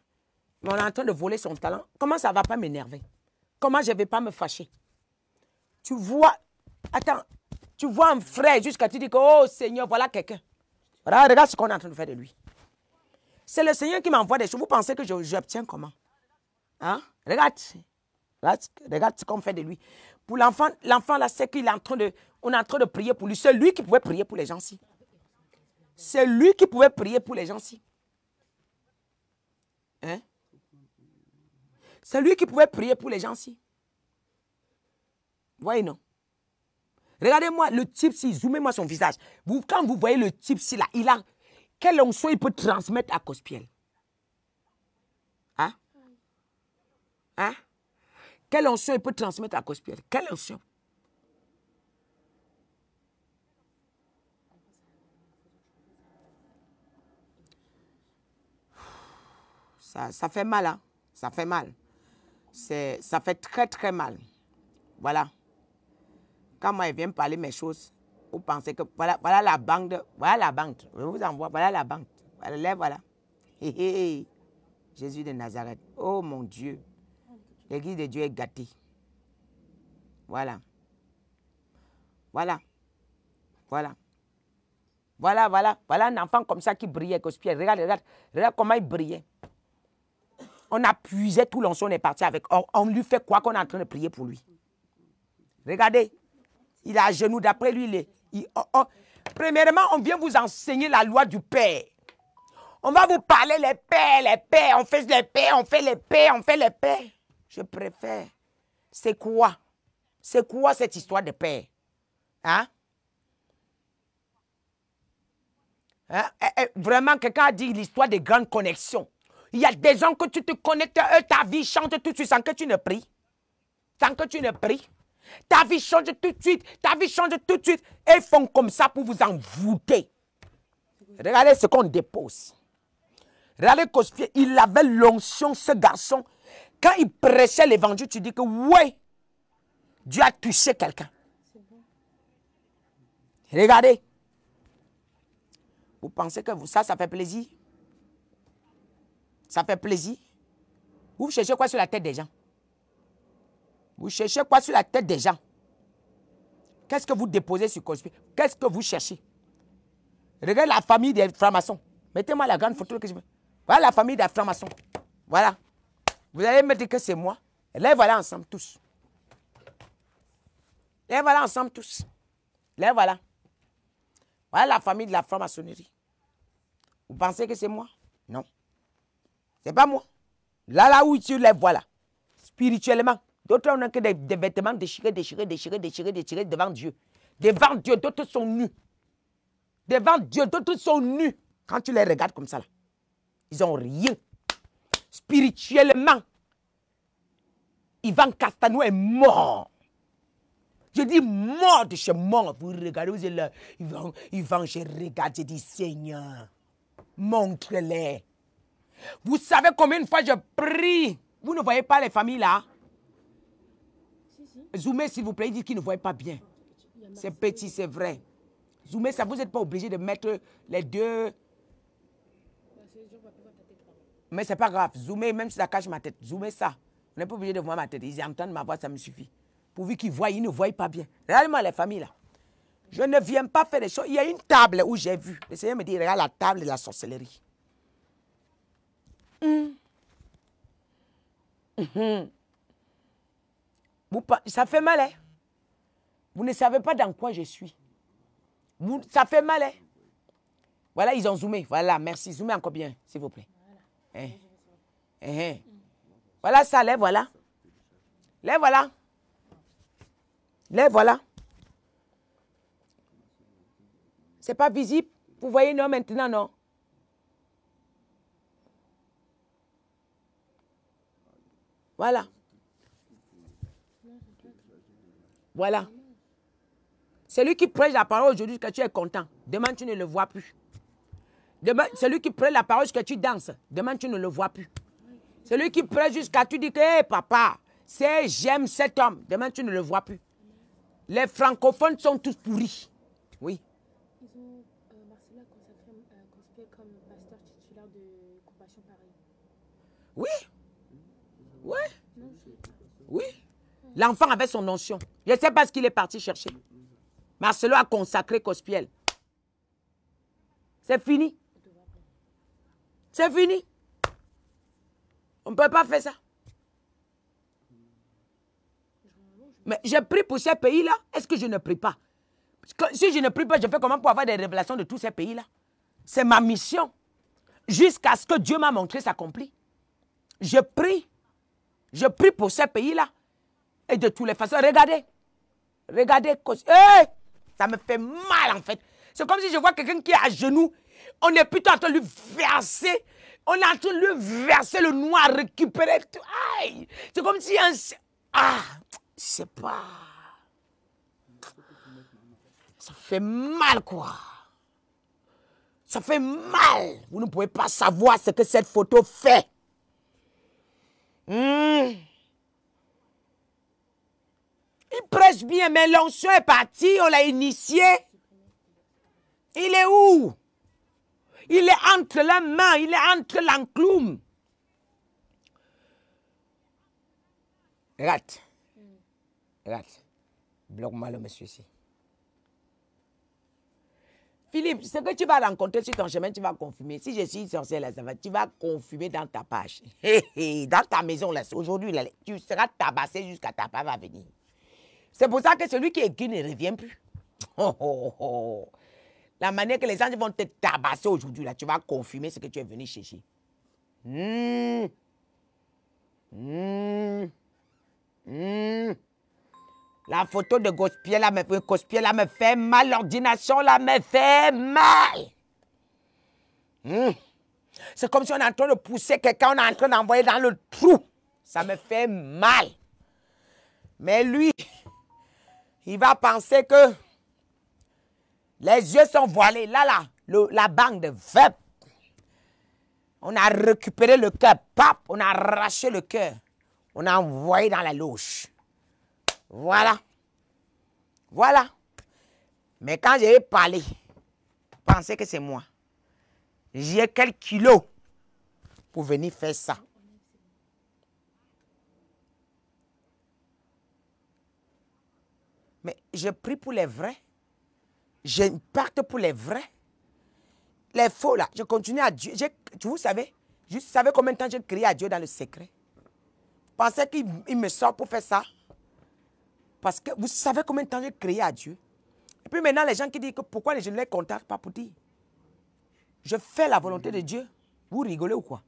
mais on est en train de voler son talent. Comment ça ne va pas m'énerver? Comment je ne vais pas me fâcher? Tu vois, attends, tu vois un frère jusqu'à tu dis que, oh Seigneur, voilà quelqu'un. regarde ce qu'on est en train de faire de lui. C'est le Seigneur qui m'envoie des choses. Vous pensez que j'obtiens comment hein? Regarde. regarde ce qu'on fait de lui. Pour l'enfant, l'enfant là, c'est qu'il est en train de, on est en train de prier pour lui. C'est lui qui pouvait prier pour les gens-ci. C'est lui qui pouvait prier pour les gens-ci. Hein? C'est lui qui pouvait prier pour les gens-ci. Voyez, non? Regardez-moi le type-ci, zoomez-moi son visage. Vous, quand vous voyez le type-ci là, il a, quelle onction il peut transmettre à Cospiel Hein Hein Quelle onction il peut transmettre à Cospiel Quelle onction ça, ça fait mal, hein Ça fait mal. Ça fait très, très mal. Voilà. Quand moi, vient me parler mes choses, vous pensez que voilà, la bande voilà la banque, je vous envoie, voilà la bande voilà, voilà. Jésus de Nazareth, oh mon Dieu, l'église de Dieu est gâtée. Voilà. Voilà. Voilà. Voilà, voilà, voilà un enfant comme ça qui brillait, que Regarde, regarde, regarde comment il brillait. On a puisé tout l'ancien, on est parti avec. On, lui fait quoi qu'on est en train de prier pour lui. Regardez, il a à genoux, d'après lui, il est. Oh, oh. premièrement, on vient vous enseigner la loi du Père. On va vous parler les paix, les paix, on fait les paix, on fait les paix, on fait les paix. Je préfère. C'est quoi C'est quoi cette histoire de paix Hein, hein? Eh, eh, Vraiment, quelqu'un a dit l'histoire des grandes connexions. Il y a des gens que tu te connectes, eux, ta vie chante tout de suite sans que tu ne pries. Sans que tu ne pries. Ta vie change tout de suite. Ta vie change tout de suite. Et ils font comme ça pour vous envoûter. Regardez ce qu'on dépose. Regardez Cospier, il avait l'onction, ce garçon. Quand il prêchait l'évangile, tu dis que oui Dieu a touché quelqu'un. Regardez. Vous pensez que ça, ça fait plaisir? Ça fait plaisir? Vous cherchez quoi sur la tête des gens? Vous cherchez quoi sur la tête des gens Qu'est-ce que vous déposez sur Cosby Qu'est-ce que vous cherchez Regardez la famille des francs-maçons. Mettez-moi la grande photo que je veux. Voilà la famille des francs-maçons. Voilà. Vous allez me dire que c'est moi. Et les voilà ensemble tous. Les voilà ensemble tous. Les voilà. Voilà la famille de la franc-maçonnerie. Vous pensez que c'est moi Non. C'est pas moi. Là, là où tu les vois spirituellement, D'autres n'a que des, vêtements déchirés, déchirés, déchirés, déchirés, déchirés devant Dieu. Devant Dieu, d'autres sont nus. Devant Dieu, d'autres sont nus. Quand tu les regardes comme ça, là, ils n'ont rien. Spirituellement, Ivan Castanou est mort. Je dis mort de chez mort. Vous regardez, vous Yvan, je regarde, je dis Seigneur, montre-les. Vous savez combien de fois je prie. Vous ne voyez pas les familles là Zoomez, s'il vous plaît, il dit qu'il ne voient pas bien. C'est petit, c'est vrai. Zoomez, ça, vous n'êtes pas obligé de mettre les deux. Mais c'est pas grave. Zoomer, même si ça cache ma tête, Zoomer ça. Vous n'est pas obligé de voir ma tête. Ils entendent ma voix, ça me suffit. Pourvu qu'ils voient, ils ne voient pas bien. Réellement, les familles, là. Je ne viens pas faire des choses. Il y a une table où j'ai vu. Le Seigneur me dit, regarde la table de la sorcellerie. Hum. Hum, hum ça fait mal, hein? Vous ne savez pas dans quoi je suis. ça fait mal, hein? Voilà, ils ont zoomé. Voilà, merci. Zoomez encore bien, s'il vous plaît. Hein. Hein, hein. Voilà, ça, les voilà. Les voilà. Les voilà. C'est pas visible. Vous voyez, non, maintenant, non. Voilà. Voilà. Celui qui prêche la parole aujourd'hui, que tu es content. Demain, tu ne le vois plus. Demain, celui qui prêche la parole que tu danses. Demain, tu ne le vois plus. Celui qui prêche jusqu'à tu dis que, hé papa, c'est j'aime cet homme. Demain, tu ne le vois plus. Les francophones sont tous pourris. Oui. Ils ont euh, euh, comme pasteur titulaire de Compassion Paris. Oui. Oui. Oui. L'enfant avait son notion. Je ne sais pas ce qu'il est parti chercher. Marcelo a consacré Cospiel. C'est fini. C'est fini. On ne peut pas faire ça. Mais je prie pour ces pays-là. Est-ce que je ne prie pas Si je ne prie pas, je fais comment pour avoir des révélations de tous ces pays-là C'est ma mission. Jusqu'à ce que Dieu m'a montré s'accomplir. Je prie. Je prie pour ces pays-là. Et de toutes les façons, regardez. Regardez, ça me fait mal en fait. C'est comme si je vois quelqu'un qui est à genoux. On est plutôt en train de lui verser. On est en train de lui verser le noir, récupérer tout. Aïe! C'est comme si un. Ah! Je sais pas. Ça fait mal, quoi. Ça fait mal. Vous ne pouvez pas savoir ce que cette photo fait. Hmm. Il prêche bien, mais l'ancien est parti, on l'a initié. Il est où Il est entre la main, il est entre l'enclume. Rate. Rate. Bloque-moi le monsieur ici. Philippe, ce que tu vas rencontrer sur ton chemin, tu vas confirmer. Si je suis censé là, ça va. Tu vas confirmer dans ta page. dans ta maison, Aujourd'hui, tu seras tabassé jusqu'à ta page à venir. C'est pour ça que celui qui est qui ne revient plus. Oh, oh, oh. La manière que les gens vont te tabasser aujourd'hui, là, tu vas confirmer ce que tu es venu chercher. Hmm. Hmm. Hmm. La photo de Gospier, là, me, là, me fait mal. L'ordination, là, me fait mal. C'est comme si on est en train de pousser quelqu'un, on est en train d'envoyer dans le trou. Ça me fait mal. Mais lui il va penser que les yeux sont voilés. Là, là, la bande VEP. On a récupéré le cœur. Pap, on a arraché le cœur. On a envoyé dans la louche. Voilà. Voilà. Mais quand j'ai parlé, pensez que c'est moi. J'ai quelques kilos pour venir faire ça. Mais je prie pour les vrais. Je parte pour les vrais. Les faux, là, je continue à Dieu. Je, vous savez, je savais combien de temps j'ai crié à Dieu dans le secret. pensais qu'il me sort pour faire ça. Parce que vous savez combien de temps j'ai crié à Dieu. Et puis maintenant, les gens qui disent que pourquoi je ne les contacte pas pour dire. Je fais la volonté de Dieu. Vous rigolez ou quoi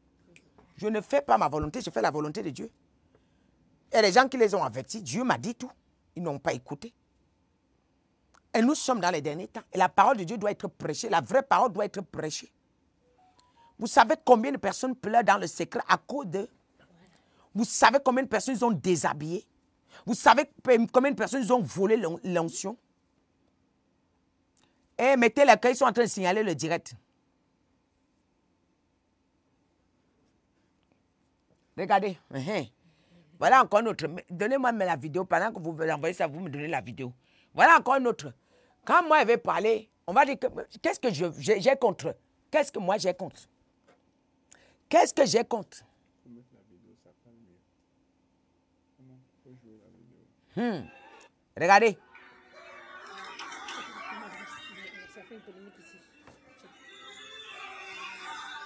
Je ne fais pas ma volonté, je fais la volonté de Dieu. Et les gens qui les ont avertis, Dieu m'a dit tout. Ils n'ont pas écouté. Et nous sommes dans les derniers temps. Et la parole de Dieu doit être prêchée. La vraie parole doit être prêchée. Vous savez combien de personnes pleurent dans le secret à cause de... Vous savez combien de personnes ils ont déshabillé. Vous savez combien de personnes ils ont volé l'onction. Et eh, mettez les ils sont en train de signaler le direct. Regardez. Uh-huh. Voilà encore une autre. Donnez-moi la vidéo. Pendant que vous envoyez ça, vous me donnez la vidéo. Voilà encore une autre. Quand moi, avait parlé, on va dire qu'est-ce que j'ai contre Qu'est-ce que moi j'ai contre Qu'est-ce que j'ai contre hmm. Regardez.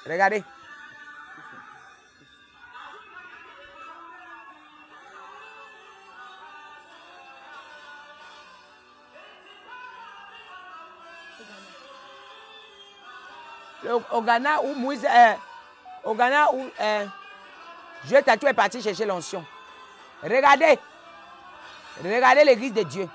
Regardez. au Ghana où Moïse, euh, au Ghana où euh, Dieu est parti chercher l'onction. Regardez, regardez l'église de Dieu.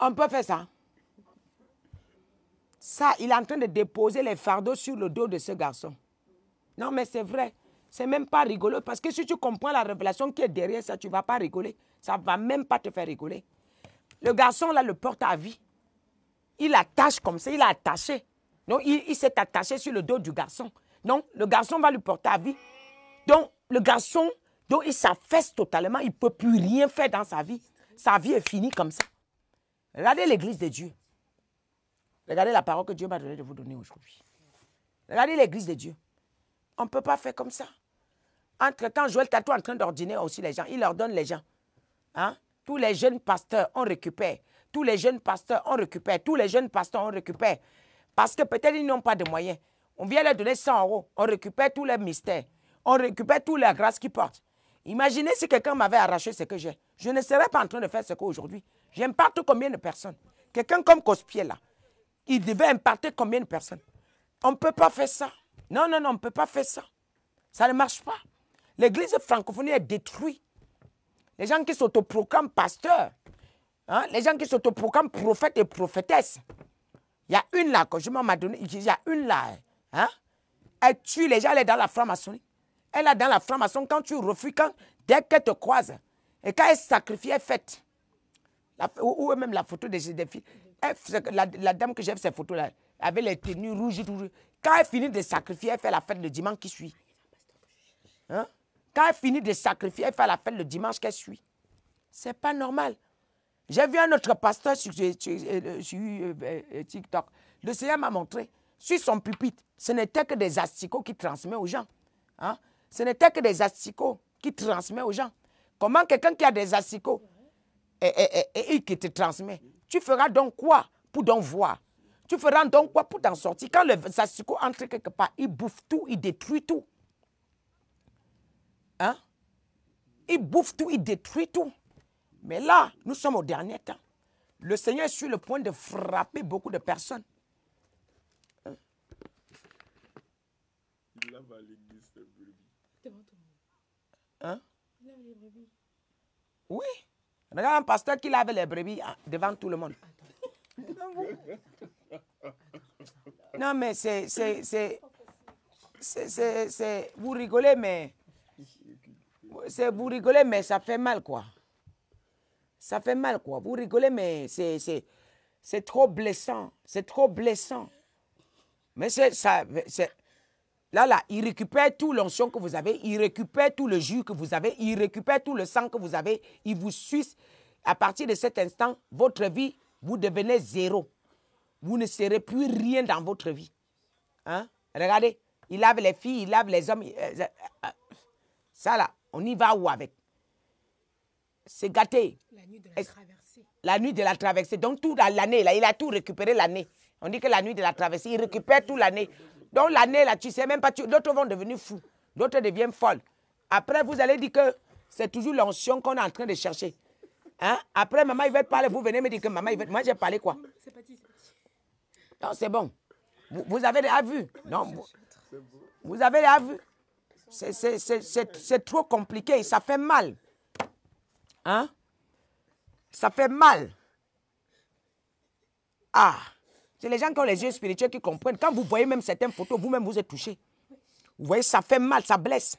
On peut faire ça. Ça, il est en train de déposer les fardeaux sur le dos de ce garçon. Non, mais c'est vrai. C'est même pas rigolo. Parce que si tu comprends la révélation qui est derrière ça, tu ne vas pas rigoler. Ça ne va même pas te faire rigoler. Le garçon, là, le porte à vie. Il attache comme ça, il a attaché. Non, il, s'est attaché sur le dos du garçon. Donc, le garçon va lui porter à vie. Donc, le garçon, donc il s'affaisse totalement. Il ne peut plus rien faire dans sa vie. Sa vie est finie comme ça. Regardez l'église de Dieu. Regardez la parole que Dieu m'a donnée de vous donner aujourd'hui. Regardez l'église de Dieu. On ne peut pas faire comme ça. Entre-temps, Joël Tatou est en train d'ordiner aussi les gens. Il ordonne les gens. Hein? Tous les jeunes pasteurs, on récupère. Tous les jeunes pasteurs, on récupère. Tous les jeunes pasteurs, on récupère. Parce que peut-être ils n'ont pas de moyens. On vient leur donner 100 euros. On récupère tous les mystères. On récupère toutes les grâces qu'ils portent. Imaginez si quelqu'un m'avait arraché ce que j'ai. Je ne serais pas en train de faire ce qu'aujourd'hui. J'imparte combien de personnes Quelqu'un comme Cospier, là, il devait imparter combien de personnes On ne peut pas faire ça. Non, non, non, on ne peut pas faire ça. Ça ne marche pas. L'église francophonie est détruite. Les gens qui s'autoproclament pasteurs, hein, les gens qui s'autoproclament prophètes et prophétesses. Il y a une là, quand je m'en donné, il y a une là. Hein, elle tue les gens, elle est dans la franc-maçonnerie. Elle est dans la franc-maçonnerie quand tu refuses, quand, dès qu'elle te croise. Et quand elle sacrifie, elle faite ou, même la photo des, des filles. la, dame que j'ai fait ces photos-là, avec les tenues rouges, tout, quand elle finit de sacrifier, elle fait la fête le dimanche qui suit. Hein? Quand elle finit de sacrifier, elle fait la fête le dimanche qu'elle suit. C'est pas normal. J'ai vu un autre pasteur sur, euh, euh, euh, TikTok. Le Seigneur m'a montré, sur son pupitre, ce n'était que des asticots qui transmet aux gens. Hein? Ce n'était que des asticots qui transmet aux gens. Comment quelqu'un qui a des asticots et, et, qui te transmet. Tu feras donc quoi pour donc voir Tu feras donc quoi pour t'en sortir Quand le Satsuko entre quelque part, il bouffe tout, il détruit tout. Hein Il bouffe tout, il détruit tout. Mais là, nous sommes au dernier temps. Le Seigneur est sur le point de frapper beaucoup de personnes. Hein? Il lave l'église hein? Il Oui. Regarde un pasteur qui lave les brebis ah, devant tout le monde. Non, mais c'est. C'est. Vous rigolez, mais. C'est vous rigolez, mais ça fait mal, quoi. Ça fait mal, quoi. Vous rigolez, mais c'est. C'est trop blessant. C'est trop blessant. Mais c'est ça. Là, là, il récupère tout l'onction que vous avez, il récupère tout le jus que vous avez, il récupère tout le sang que vous avez, il vous suce. À partir de cet instant, votre vie, vous devenez zéro. Vous ne serez plus rien dans votre vie. Hein? Regardez, il lave les filles, il lave les hommes. Euh, euh, euh, Ça là, on y va où avec C'est gâté. La nuit de la traversée. La nuit de la traversée. Donc tout l'année, là, il a tout récupéré l'année. On dit que la nuit de la traversée, il récupère tout l'année. Donc l'année, là, tu sais même pas, d'autres vont devenir fous, d'autres deviennent folles. Après, vous allez dire que c'est toujours l'ancien qu'on est en train de chercher. Hein? Après, maman il veut parler. vous venez me dire que maman il veut. moi j'ai parlé quoi C'est Non, c'est bon. Vous, avez déjà vu Non, vous, vous avez déjà vu C'est trop compliqué, ça fait mal. Hein Ça fait mal. Ah c'est les gens qui ont les yeux spirituels qui comprennent. Quand vous voyez même certaines photos, vous-même vous êtes touché. Vous voyez, ça fait mal, ça blesse.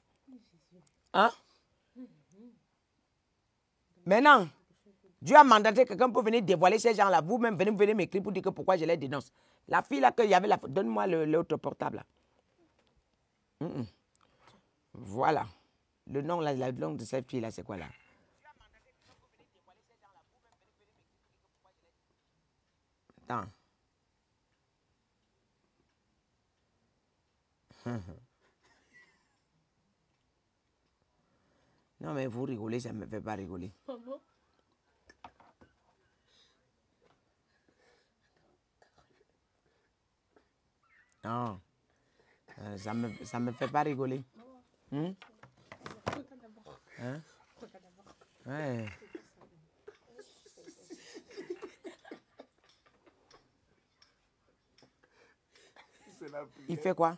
Hein? Maintenant, Dieu a mandaté quelqu'un pour venir dévoiler ces gens-là. Vous-même, venez, venez m'écrire pour dire que pourquoi je les dénonce. La fille là qu'il y avait, la... donne-moi l'autre portable Voilà. Le nom, là, le nom de cette fille là, c'est quoi là Attends. non, mais vous rigolez, ça ne me fait pas rigoler. Non. ça ne me, ça me fait pas rigoler. Il fait quoi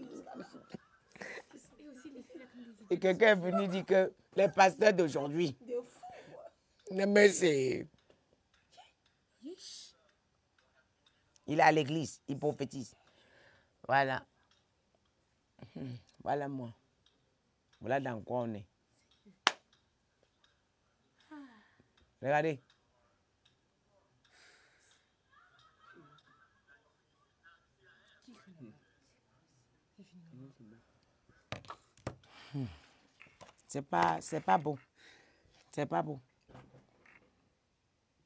Et quelqu'un est venu dire que les pasteurs d'aujourd'hui. mais c'est. Il est à l'église, il prophétise. Voilà. Voilà moi. Voilà dans quoi on est. Ah. Regardez. c'est pas, c'est pas bon. C'est pas bon.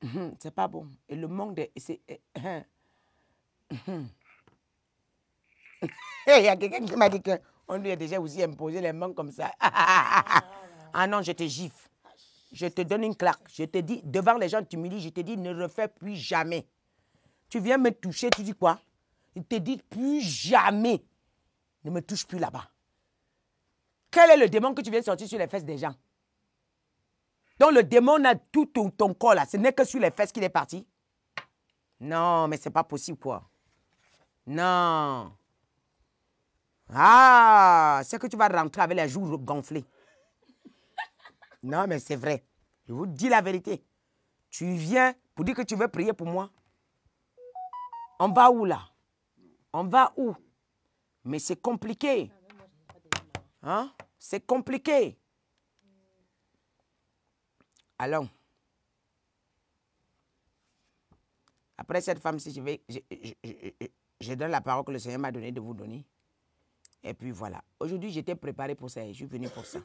Mhm, c'est pas bon. Et le manque de. Eh, eh, hein. mhm. Il y a quelqu'un qui m'a dit qu'on lui a déjà aussi imposé les manques comme ça. ah non, je te gifle. Je te donne une claque. Je te dis, devant les gens, tu me dis, Je te dis, ne refais plus jamais. Tu viens me toucher, tu dis quoi Il te dit, plus jamais. Ne me touche plus là-bas. Quel est le démon que tu viens sortir sur les fesses des gens Donc le démon a tout ton, corps là. Ce n'est que sur les fesses qu'il est parti. Non, mais c'est pas possible quoi. Non. Ah, c'est que tu vas rentrer avec les joues gonflées. Non, mais c'est vrai. Je vous dis la vérité. Tu viens pour dire que tu veux prier pour moi. On va où là On va où Mais c'est compliqué. Hein c'est compliqué. Allons. Après cette femme-ci, je, vais, je, donne la parole que le Seigneur m'a donnée de vous donner. Et puis voilà. Aujourd'hui, j'étais préparé pour ça et je suis venue pour ça.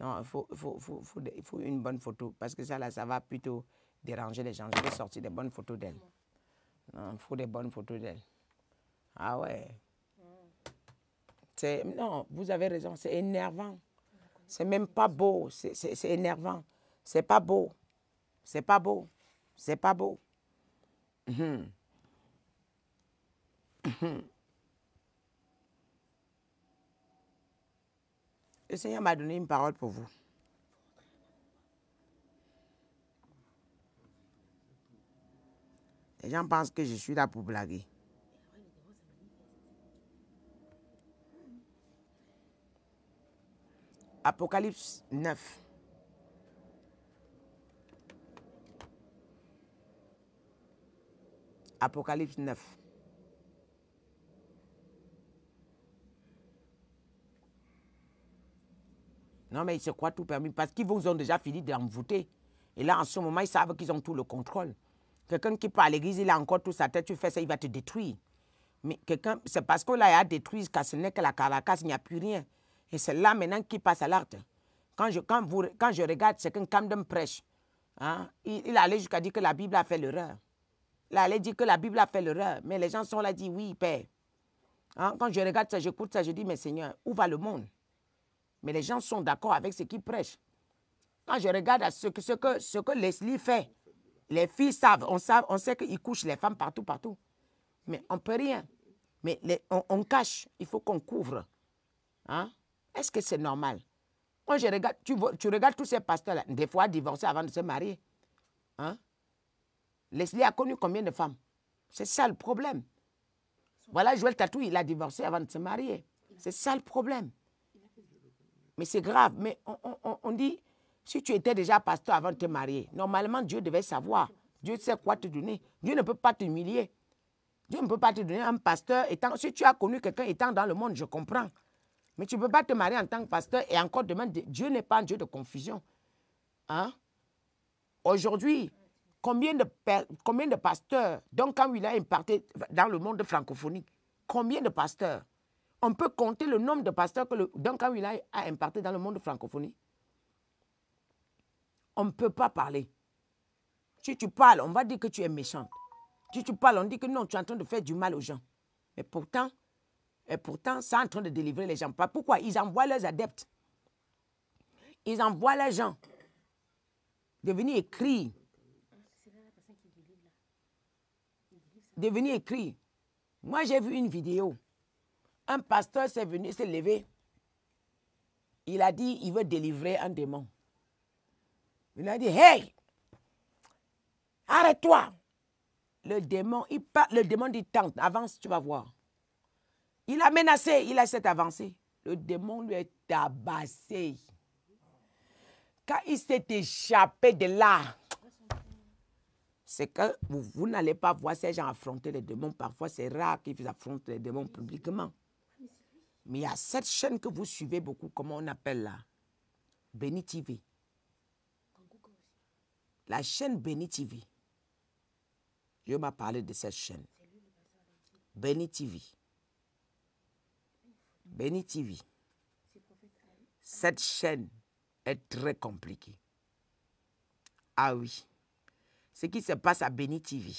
Non, il faut, une bonne photo parce que ça, là, ça va plutôt déranger les gens. Je vais sortir des bonnes photos d'elle. Non, il faut des bonnes photos d'elle. Ah ouais. non, vous avez raison, c'est énervant. C'est même pas beau, c'est énervant. C'est pas beau. C'est pas beau. C'est pas beau. Hum, hum. Le Seigneur m'a donné une parole pour vous. Les gens pensent que je suis là pour blaguer. Apocalypse 9. Apocalypse 9. Non, mais ils se croient tout permis parce qu'ils vous ont déjà fini d'envoûter. Et là, en ce moment, ils savent qu'ils ont tout le contrôle. Quelqu'un qui part à l'église, il a encore toute sa tête, tu fais ça, il va te détruire. Mais quelqu'un, c'est parce qu'on a détruit ce n'est que la caracasse, il n'y a plus rien. Et c'est là maintenant qu'il passe à l'art. Quand je, quand, vous, quand je regarde c'est qu'un Camden prêche, hein, il, allait jusqu'à dire que la Bible a fait l'erreur. Il allait dire que la Bible a fait l'erreur. Mais les gens sont là, dit oui, Père. Hein, quand je regarde ça, j'écoute ça, je dis, mais Seigneur, où va le monde mais les gens sont d'accord avec ce qu'ils prêchent. Quand je regarde ce que, ce que, ce que Leslie fait, les filles savent, on, sait, on sait couche les femmes partout, partout. Mais on ne peut rien. Mais on, cache, il faut qu'on couvre. Hein? Est-ce que c'est normal? Quand je regarde, tu, tu regardes tous ces pasteurs-là, des fois divorcés avant de se marier. Hein? Leslie a connu combien de femmes? C'est ça le problème. Voilà, Joël Tatou, il a divorcé avant de se marier. C'est ça le problème. Mais c'est grave. Mais on, dit, si tu étais déjà pasteur avant de te marier, normalement Dieu devait savoir. Dieu sait quoi te donner. Dieu ne peut pas t'humilier. Dieu ne peut pas te donner un pasteur. Étant, si tu as connu quelqu'un étant dans le monde, je comprends. Mais tu ne peux pas te marier en tant que pasteur et encore demain, Dieu n'est pas un Dieu de confusion. Hein? Aujourd'hui, combien de, combien de pasteurs, donc quand il a imparté dans le monde francophonique, combien de pasteurs on peut compter le nombre de pasteurs que le Duncan a imparté dans le monde francophonie. On ne peut pas parler. Si tu parles, on va dire que tu es méchante. Si tu parles, on dit que non, tu es en train de faire du mal aux gens. Mais pourtant, et pourtant, c'est en train de délivrer les gens. Pourquoi Ils envoient leurs adeptes. Ils envoient les gens de venir écrire. De venir écrire. Moi, j'ai vu une vidéo un pasteur s'est venu s'est lever. Il a dit, il veut délivrer un démon. Il a dit, hey, arrête-toi. Le démon, il le démon dit, tente, avance, tu vas voir. Il a menacé, il a cette d'avancer. Le démon lui est tabassé. Quand il s'est échappé de là, c'est que vous n'allez pas voir ces gens affronter les démons. Parfois, c'est rare qu'ils affrontent les démons publiquement. Mais il y a cette chaîne que vous suivez beaucoup, comment on appelle là Béni TV. La chaîne Béni TV. Je m'a parlé de cette chaîne. Béni TV. Béni TV. Cette chaîne est très compliquée. Ah oui. Ce qui se passe à Béni TV.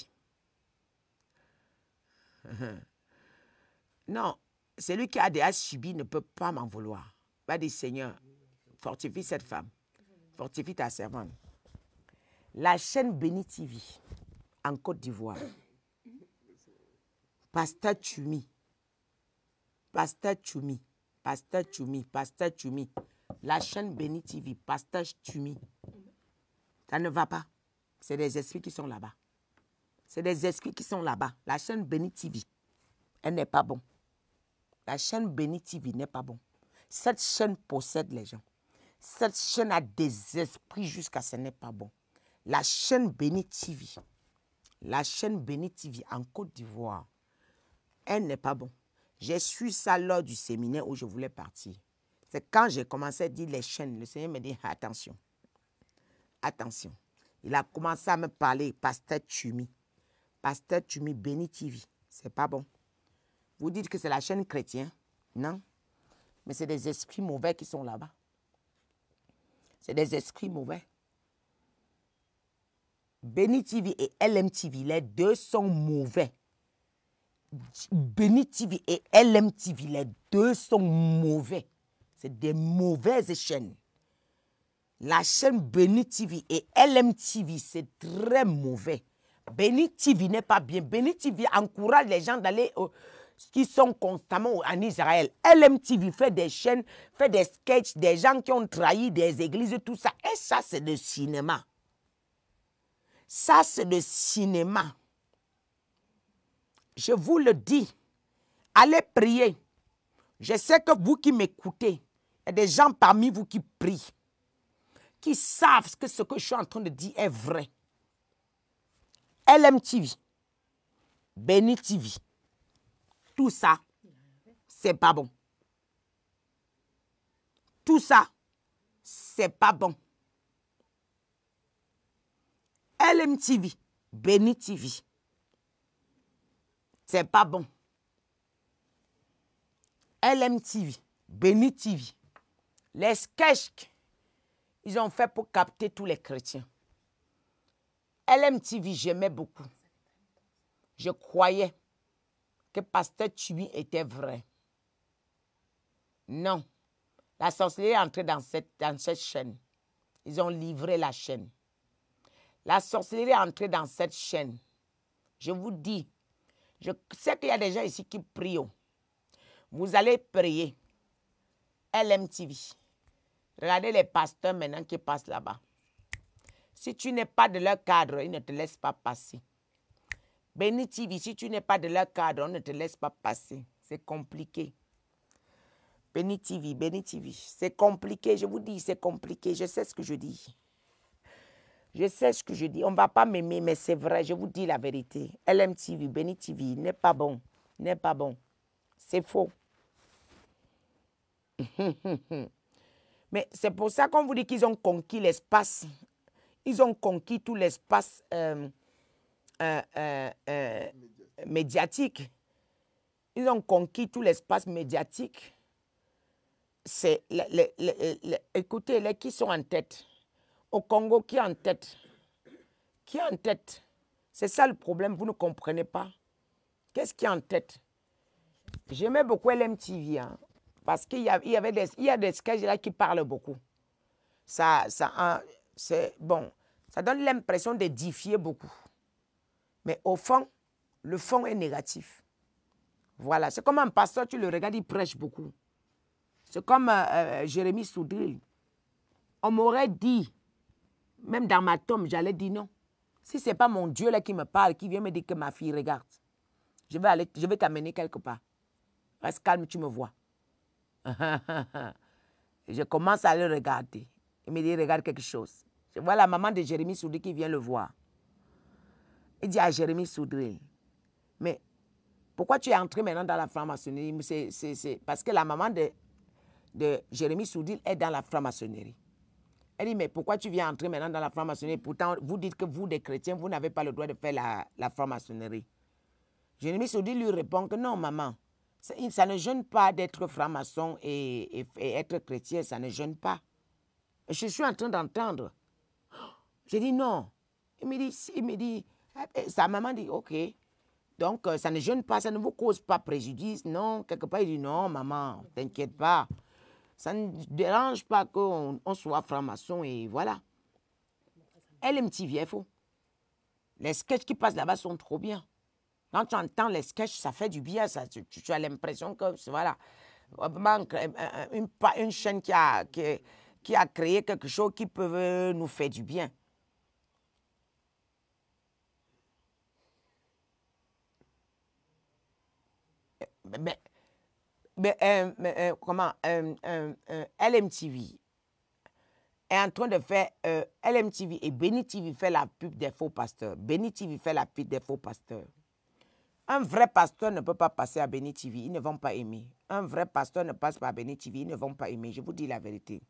non, celui qui a déjà subi ne peut pas m'en vouloir. Va dire, Seigneur, fortifie cette femme, fortifie ta servante. La chaîne Béni TV en Côte d'Ivoire, Pasta Chumi, Pasta Chumi, Pasta Chumi, Pasta Chumi, la chaîne Béni TV, Pasta Chumi. Ça ne va pas. C'est des esprits qui sont là-bas. C'est des esprits qui sont là-bas. La chaîne Béni TV, elle n'est pas bonne. La chaîne Béni TV n'est pas bon. Cette chaîne possède les gens. Cette chaîne a des esprits jusqu'à ce n'est pas bon. La chaîne Béni TV, la chaîne Béni TV en Côte d'Ivoire, elle n'est pas bon. J'ai su ça lors du séminaire où je voulais partir. C'est quand j'ai commencé à dire les chaînes, le Seigneur m'a dit attention, attention. Il a commencé à me parler, Pasteur Tumi. Pasteur Tumi, Béni TV, c'est pas bon. Vous dites que c'est la chaîne chrétienne. Non. Mais c'est des esprits mauvais qui sont là-bas. C'est des esprits mauvais. Béni TV et LMTV, les deux sont mauvais. Béni TV et LMTV, les deux sont mauvais. C'est des mauvaises chaînes. La chaîne Béni TV et LMTV, c'est très mauvais. Béni TV n'est pas bien. Béni TV encourage les gens d'aller... Au qui sont constamment en Israël. LMTV fait des chaînes, fait des sketchs, des gens qui ont trahi des églises, tout ça. Et ça, c'est de cinéma. Ça, c'est de cinéma. Je vous le dis. Allez prier. Je sais que vous qui m'écoutez, il y a des gens parmi vous qui prient, qui savent que ce que je suis en train de dire est vrai. LMTV, Béni TV, tout ça, c'est pas bon. Tout ça, c'est pas bon. LMTV, Béni TV, c'est pas bon. LMTV, Béni TV, les sketchs ils ont fait pour capter tous les chrétiens. LMTV, j'aimais beaucoup. Je croyais que Pasteur Tui était vrai. Non. La sorcellerie est entrée dans cette, dans cette chaîne. Ils ont livré la chaîne. La sorcellerie est entrée dans cette chaîne. Je vous dis, je sais qu'il y a des gens ici qui prient. Vous allez prier. LMTV. Regardez les pasteurs maintenant qui passent là-bas. Si tu n'es pas de leur cadre, ils ne te laissent pas passer. Béni TV, si tu n'es pas de leur cadre, on ne te laisse pas passer. C'est compliqué. Béni TV, TV, c'est compliqué. Je vous dis, c'est compliqué. Je sais ce que je dis. Je sais ce que je dis. On ne va pas m'aimer, mais c'est vrai. Je vous dis la vérité. LMTV, Béni TV, n'est pas bon. N'est pas bon. C'est faux. mais c'est pour ça qu'on vous dit qu'ils ont conquis l'espace. Ils ont conquis tout l'espace. Euh, euh, euh, euh, médiatique. Ils ont conquis tout l'espace médiatique. C'est, écoutez, les qui sont en tête. Au Congo, qui est en tête Qui est en tête C'est ça le problème, vous ne comprenez pas. Qu'est-ce qui est en tête J'aimais beaucoup LMTV, hein, parce qu'il y, avait il a des sketchs là qui parlent beaucoup. Ça, ça, c'est, bon, ça donne l'impression de d'édifier beaucoup. Mais au fond, le fond est négatif. Voilà. C'est comme un pasteur, tu le regardes, il prêche beaucoup. C'est comme euh, euh, Jérémie Soudril. On m'aurait dit, même dans ma tombe, j'allais dire non. Si ce n'est pas mon Dieu là qui me parle, qui vient me dire que ma fille regarde, je vais, aller, je vais t'amener quelque part. Reste calme, tu me vois. je commence à le regarder. Il me dit, regarde quelque chose. Je vois la maman de Jérémie Soudril qui vient le voir. Il dit à Jérémie Soudré, mais pourquoi tu es entré maintenant dans la franc-maçonnerie C'est parce que la maman de, de Jérémie Soudil est dans la franc-maçonnerie. Elle dit, mais pourquoi tu viens entrer maintenant dans la franc-maçonnerie Pourtant, vous dites que vous, des chrétiens, vous n'avez pas le droit de faire la, franc-maçonnerie. Jérémie Soudil lui répond que non, maman, ça, ne gêne pas d'être franc-maçon et, et être chrétien, ça ne gêne pas. Je suis en train d'entendre. J'ai dit non. Il me dit, il me dit, eh, sa maman dit, OK. Donc, euh, ça ne gêne pas, ça ne vous cause pas préjudice. Non, quelque part, il dit, non, maman, t'inquiète pas. Ça ne dérange pas qu'on soit franc-maçon et voilà. Elle est petit vieux faux. Les sketchs qui passent là-bas sont trop bien. Quand tu entends les sketchs, ça fait du bien. Ça, tu, as l'impression que, voilà, une, chaîne qui a, qui, qui a créé quelque chose qui peut nous faire du bien. mais, mais, euh, euh, comment, euh, LMTV est en train de faire, LMTV et Benny TV fait la pub des faux pasteurs. Benny TV fait la pub des faux pasteurs. Un vrai pasteur ne peut pas passer à Benny TV, ils ne vont pas aimer. Un vrai pasteur ne passe pas à Benny TV, ils ne vont pas aimer. Je vous dis la vérité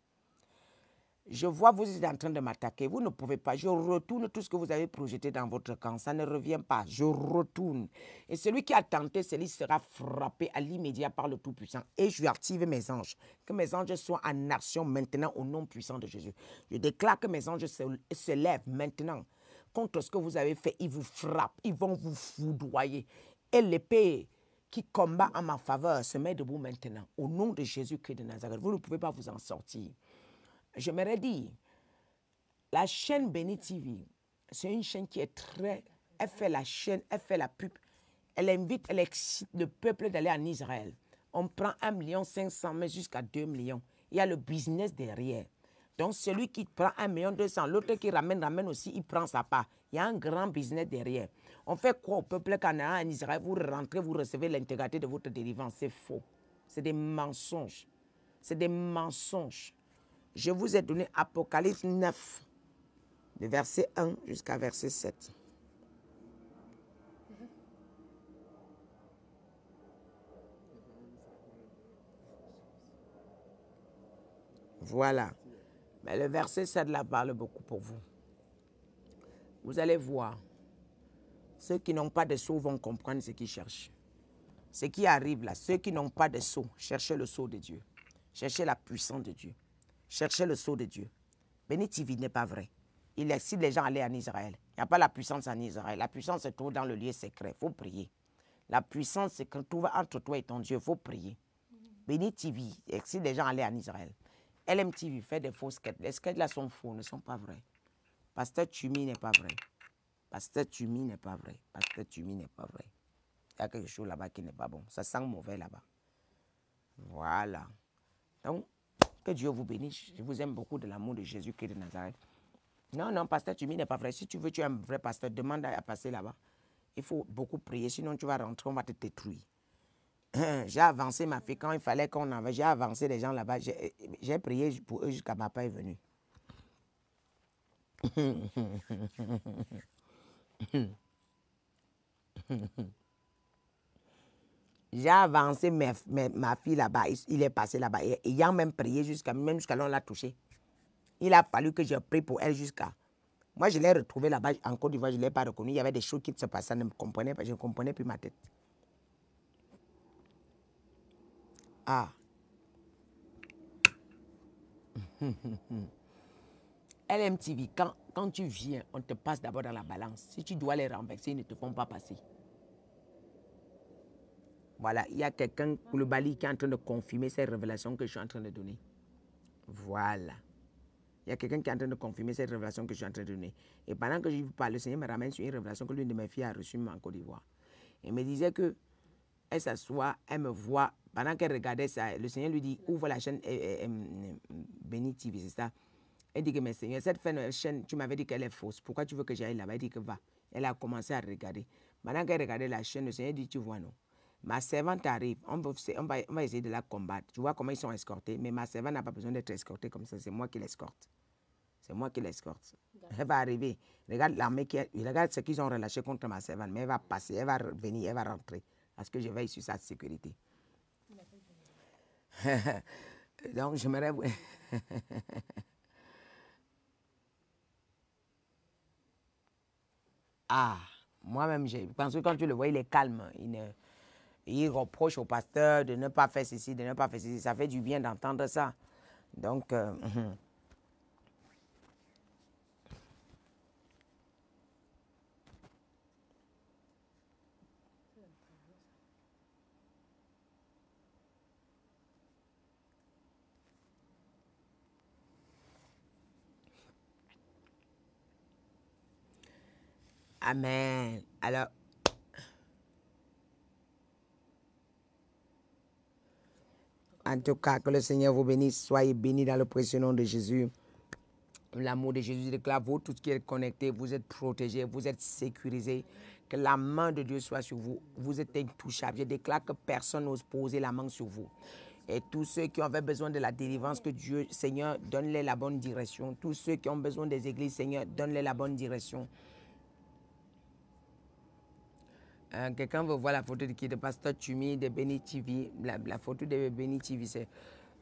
je vois vous êtes en train de m'attaquer, vous ne pouvez pas, je retourne tout ce que vous avez projeté dans votre camp, ça ne revient pas, je retourne. Et celui qui a tenté, celui sera frappé à l'immédiat par le Tout-Puissant. Et je vais activer mes anges, que mes anges soient en action maintenant au nom puissant de Jésus. Je déclare que mes anges se, lèvent maintenant contre ce que vous avez fait, ils vous frappent, ils vont vous foudroyer. Et l'épée qui combat en ma faveur se met debout maintenant, au nom de Jésus-Christ de Nazareth. Vous ne pouvez pas vous en sortir. Je me dire, la chaîne Béni TV, c'est une chaîne qui est très... Elle fait la chaîne, elle fait la pub. Elle invite, elle excite le peuple d'aller en Israël. On prend 1,5 million mais jusqu'à 2 millions. Il y a le business derrière. Donc, celui qui prend 1,2 million l'autre qui ramène, ramène aussi, il prend sa part. Il y a un grand business derrière. On fait quoi au peuple canadien en Israël Vous rentrez, vous recevez l'intégralité de votre délivrance. C'est faux. C'est des mensonges. C'est des mensonges. Je vous ai donné Apocalypse 9, de verset 1 jusqu'à verset 7. Voilà. Mais le verset 7 là parle beaucoup pour vous. Vous allez voir. Ceux qui n'ont pas de sceau vont comprendre ce qu'ils cherchent. Ce qui arrive là, ceux qui n'ont pas de sceau, cherchez le sceau de Dieu. Cherchez la puissance de Dieu cherchez le sceau de Dieu. Béni n'est pas vrai. Il excite les gens à aller en Israël. Il n'y a pas la puissance en Israël. La puissance se trouve dans le lieu secret. Il faut prier. La puissance se trouve entre toi et ton Dieu. Il faut prier. Béni TV excite les gens à aller en Israël. LMTV fait des fausses quêtes. Les quêtes là sont faux, ne sont pas vraies. Pasteur Tumi n'est pas vrai. Pasteur Tumi n'est pas vrai. Pasteur Tumi n'est pas vrai. Il y a quelque chose là-bas qui n'est pas bon. Ça sent mauvais là-bas. Voilà. Donc, que Dieu vous bénisse. Je vous aime beaucoup de l'amour de Jésus-Christ de Nazareth. Non, non, pasteur tu n'est pas vrai. Si tu veux, tu es un vrai pasteur, demande à passer là-bas. Il faut beaucoup prier, sinon tu vas rentrer, on va te détruire. J'ai avancé ma fille quand il fallait qu'on avance, J'ai avancé les gens là-bas. J'ai prié pour eux jusqu'à ma part est venu. J'ai avancé ma fille là-bas. Il est passé là-bas. Ayant même prié jusqu'à même jusqu'à là, l'a touché. Il a fallu que je prie pour elle jusqu'à. Moi, je l'ai retrouvée là-bas en Côte d'Ivoire. Je ne l'ai pas reconnue. Il y avait des choses qui se passaient. Je ne comprenais pas. Je comprenais plus ma tête. Ah. LMTV, quand, quand tu viens, on te passe d'abord dans la balance. Si tu dois les renverser, ils ne te font pas passer. Voilà, il y a quelqu'un, Bali qui est en train de confirmer ces révélations que je suis en train de donner. Voilà. Il y a quelqu'un qui est en train de confirmer cette révélations que je suis en train de donner. Et pendant que je parle, le Seigneur me ramène sur une révélation que l'une de mes filles a reçue en Côte d'Ivoire. Elle me disait que elle s'assoit, elle me voit. Pendant qu'elle regardait ça, le Seigneur lui dit Ouvre la chaîne et euh, euh, euh, c'est ça. Elle dit que, mais Seigneur, cette chaîne, tu m'avais dit qu'elle est fausse. Pourquoi tu veux que j'aille là-bas Elle dit que va. Elle a commencé à regarder. Pendant qu'elle regardait la chaîne, le Seigneur dit Tu vois, non Ma servante arrive, on va, essayer de la combattre. Tu vois comment ils sont escortés, mais ma servante n'a pas besoin d'être escortée comme ça, c'est moi qui l'escorte. C'est moi qui l'escorte. Elle va arriver. Regarde l'armée qui regarde ce qu'ils ont relâché contre ma servante, mais elle va passer, elle va revenir, elle va rentrer. Parce que je veille sur sa sécurité. Donc, me réveille. ah, moi-même, je pense que quand tu le vois, il est calme. Il il reproche au pasteur de ne pas faire ceci, de ne pas faire ceci. Ça fait du bien d'entendre ça. Donc, euh, mhm. Amen. Alors, En tout cas, que le Seigneur vous bénisse. Soyez bénis dans le précieux nom de Jésus. L'amour de Jésus déclare vous, tout ce qui est connecté, vous êtes protégé, vous êtes sécurisé. Que la main de Dieu soit sur vous. Vous êtes intouchables. Je déclare que personne n'ose poser la main sur vous. Et tous ceux qui avaient besoin de la délivrance, que Dieu, Seigneur, donne-les la bonne direction. Tous ceux qui ont besoin des églises, Seigneur, donne-les la bonne direction. Euh, quelqu'un veut voir la photo de qui De Pasteur Tumi, de Béni TV. La, photo de Béni TV, c'est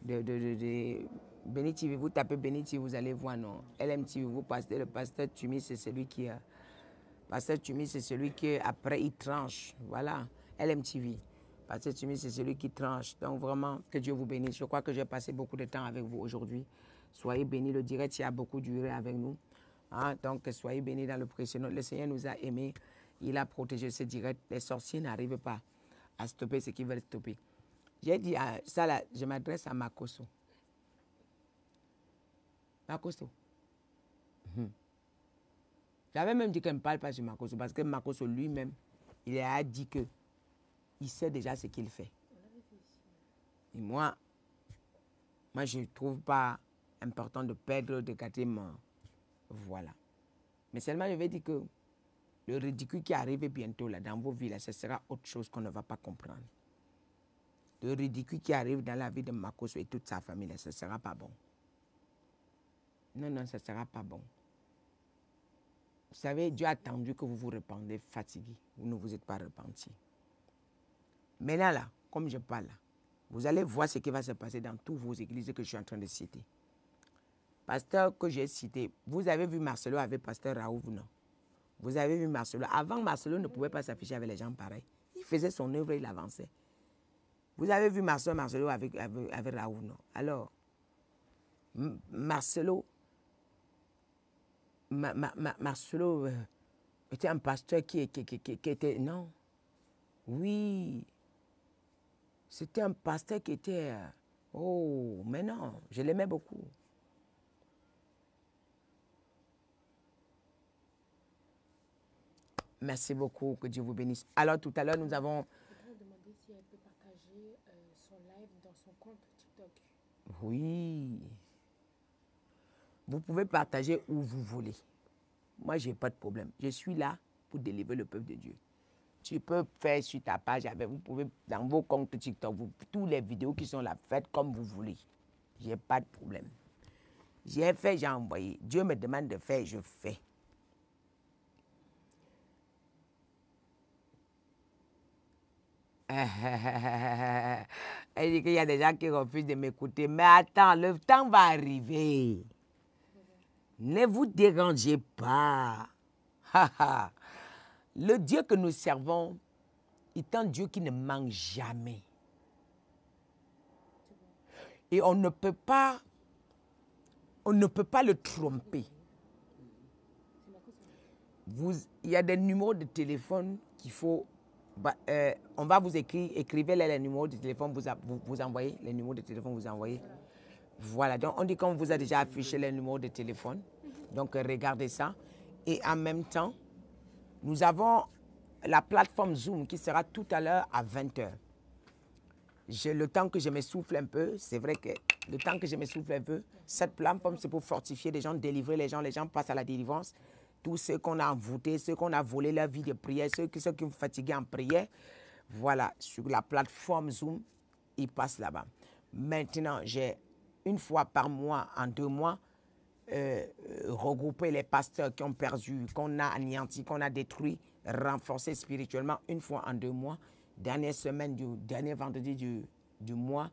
de, de, de, TV. Vous tapez Béni TV, vous allez voir, non LMTV, vous passez le Pasteur Tumi, c'est celui qui... a... Pasteur Tumi, c'est celui qui, après, il tranche. Voilà, LMTV. Pasteur Tumi, c'est celui qui tranche. Donc, vraiment, que Dieu vous bénisse. Je crois que j'ai passé beaucoup de temps avec vous aujourd'hui. Soyez bénis. Le direct il a beaucoup duré avec nous. Hein? Donc, soyez bénis dans le précieux. Le Seigneur nous a aimés. Il a protégé ses directs. Les sorciers n'arrivent pas à stopper ce qu'ils veulent stopper. J'ai dit à ça, je m'adresse à Makoso. Makoso. Mhm. J'avais même dit qu'elle ne parle pas sur Makoso parce que Makoso lui-même, il a dit que il sait déjà ce qu'il fait. Et moi, moi, je ne trouve pas important de perdre, de gâter mon... Voilà. Mais seulement, je vais dire que le ridicule qui arrive bientôt là, dans vos vies, là, ce sera autre chose qu'on ne va pas comprendre. Le ridicule qui arrive dans la vie de Marcos et toute sa famille, ce ne sera pas bon. Non, non, ce ne sera pas bon. Vous savez, Dieu a attendu que vous vous répondez fatigué. Vous ne vous êtes pas repenti. Maintenant, là, comme je parle, vous allez voir ce qui va se passer dans toutes vos églises que je suis en train de citer. Pasteur que j'ai cité, vous avez vu Marcelo avec pasteur Raoul, non? Vous avez vu Marcelo. Avant, Marcelo ne pouvait pas s'afficher avec les gens pareils. Il faisait son œuvre, il avançait. Vous avez vu Marcelo, Marcelo avec, avec, non Alors, Marcelo, Marcelo euh, était un pasteur qui, était... Non. Oui. C'était un pasteur qui était... Euh, oh, mais non, je l'aimais beaucoup. Merci beaucoup, que Dieu vous bénisse. Alors, tout à l'heure, nous avons... Je si elle peut partager euh, son live dans son compte TikTok. Oui. Vous pouvez partager où vous voulez. Moi, je n'ai pas de problème. Je suis là pour délivrer le peuple de Dieu. Tu peux faire sur ta page, vous pouvez, dans vos comptes TikTok, vous, toutes les vidéos qui sont là, faites comme vous voulez. Je n'ai pas de problème. J'ai fait, j'ai envoyé. Dieu me demande de faire, je fais. Il dit y a des gens qui refusent de m'écouter. Mais attends, le temps va arriver. Ne vous dérangez pas. le Dieu que nous servons est un Dieu qui ne manque jamais. Et on ne peut pas, on ne peut pas le tromper. il y a des numéros de téléphone qu'il faut bah, euh, on va vous écrire, écrivez les, numéros de téléphone, vous, vous, vous, envoyez, les numéros de téléphone, vous envoyez. Voilà, donc on dit qu'on vous a déjà affiché les numéros de téléphone. Donc euh, regardez ça. Et en même temps, nous avons la plateforme Zoom qui sera tout à l'heure à 20h. Le temps que je me souffle un peu, c'est vrai que le temps que je me souffle un peu, cette plateforme, c'est pour fortifier les gens, délivrer les gens, les gens passent à la délivrance tous ceux qu'on a envoûté, ceux qu'on a volé la vie de prière, ceux qui, qui sont fatigués en prière. Voilà, sur la plateforme Zoom, ils passent là-bas. Maintenant, j'ai une fois par mois, en deux mois, euh, euh regrouper les pasteurs qui ont perdu, qu'on a anéanti, qu'on a détruit, renforcés spirituellement une fois en deux mois. Dernière semaine du dernier vendredi du, mois,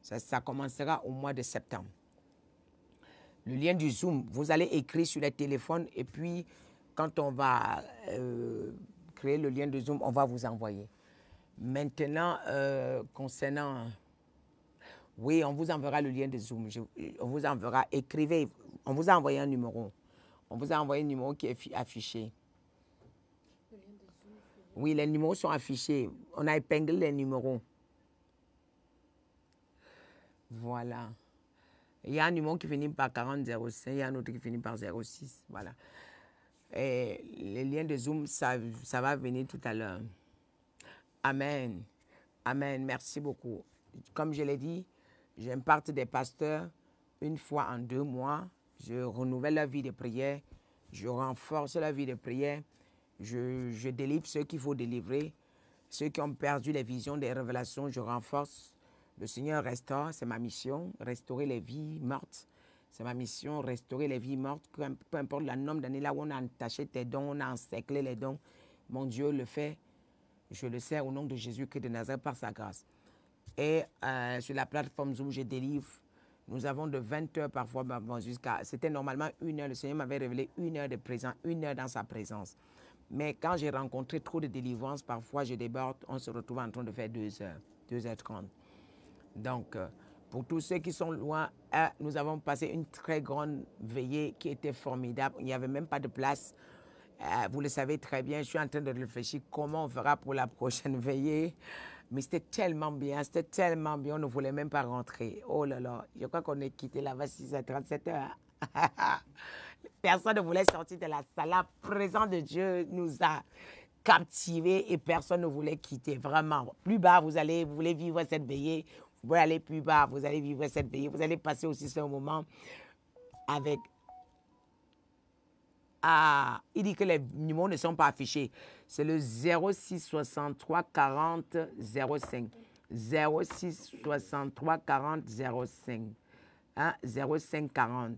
ça commencera au mois de septembre le lien du Zoom, vous allez écrire sur les téléphone et puis quand on va euh, créer le lien de Zoom, on va vous envoyer. Maintenant, euh, concernant... Oui, on vous enverra le lien de Zoom. on vous enverra, écrivez. On vous a envoyé un numéro. On vous a envoyé un numéro qui est affiché. Oui, les numéros sont affichés. On a épinglé les numéros. Voilà. Il y a un numéro qui finit par 4005, il y a un autre qui finit par 06. Voilà. Et les liens de Zoom, ça, va venir tout à l'heure. Amen. Amen. Merci beaucoup. Comme je l'ai dit, j'imparte des pasteurs une fois en deux mois. Je renouvelle la vie de prière. Je renforce la vie de prière. Je, je délivre ceux qu'il faut délivrer. Ceux qui ont perdu les visions des révélations, je renforce. Le Seigneur restaure, c'est ma mission, restaurer les vies mortes. C'est ma mission, restaurer les vies mortes, peu importe la nombre d'années là où on a entaché tes dons, on a encerclé les dons. Mon Dieu le fait, je le sais, au nom de Jésus-Christ de Nazareth, par sa grâce. Et euh, sur la plateforme Zoom, je délivre. Nous avons de 20 heures parfois, bah, jusqu'à. C'était normalement une heure. Le Seigneur m'avait révélé une heure de présence, une heure dans sa présence. Mais quand j'ai rencontré trop de délivrance, parfois je déborde, on se retrouve en train de faire deux heures, deux heures trente. Donc, euh, pour tous ceux qui sont loin, euh, nous avons passé une très grande veillée qui était formidable. Il n'y avait même pas de place. Euh, vous le savez très bien, je suis en train de réfléchir comment on fera pour la prochaine veillée. Mais c'était tellement bien, c'était tellement bien, on ne voulait même pas rentrer. Oh là là, je crois qu'on est quitté là-bas 6 à 37 heures. personne ne voulait sortir de la salle. La présence de Dieu nous a captivés et personne ne voulait quitter. Vraiment, plus bas, vous allez, vous voulez vivre cette veillée, vous allez plus bas, vous allez vivre cette vie, vous allez passer aussi ce moment avec... Ah, il dit que les numéros ne sont pas affichés. C'est le 0663 63 40 05. 06 63 40 05. Hein? 05 40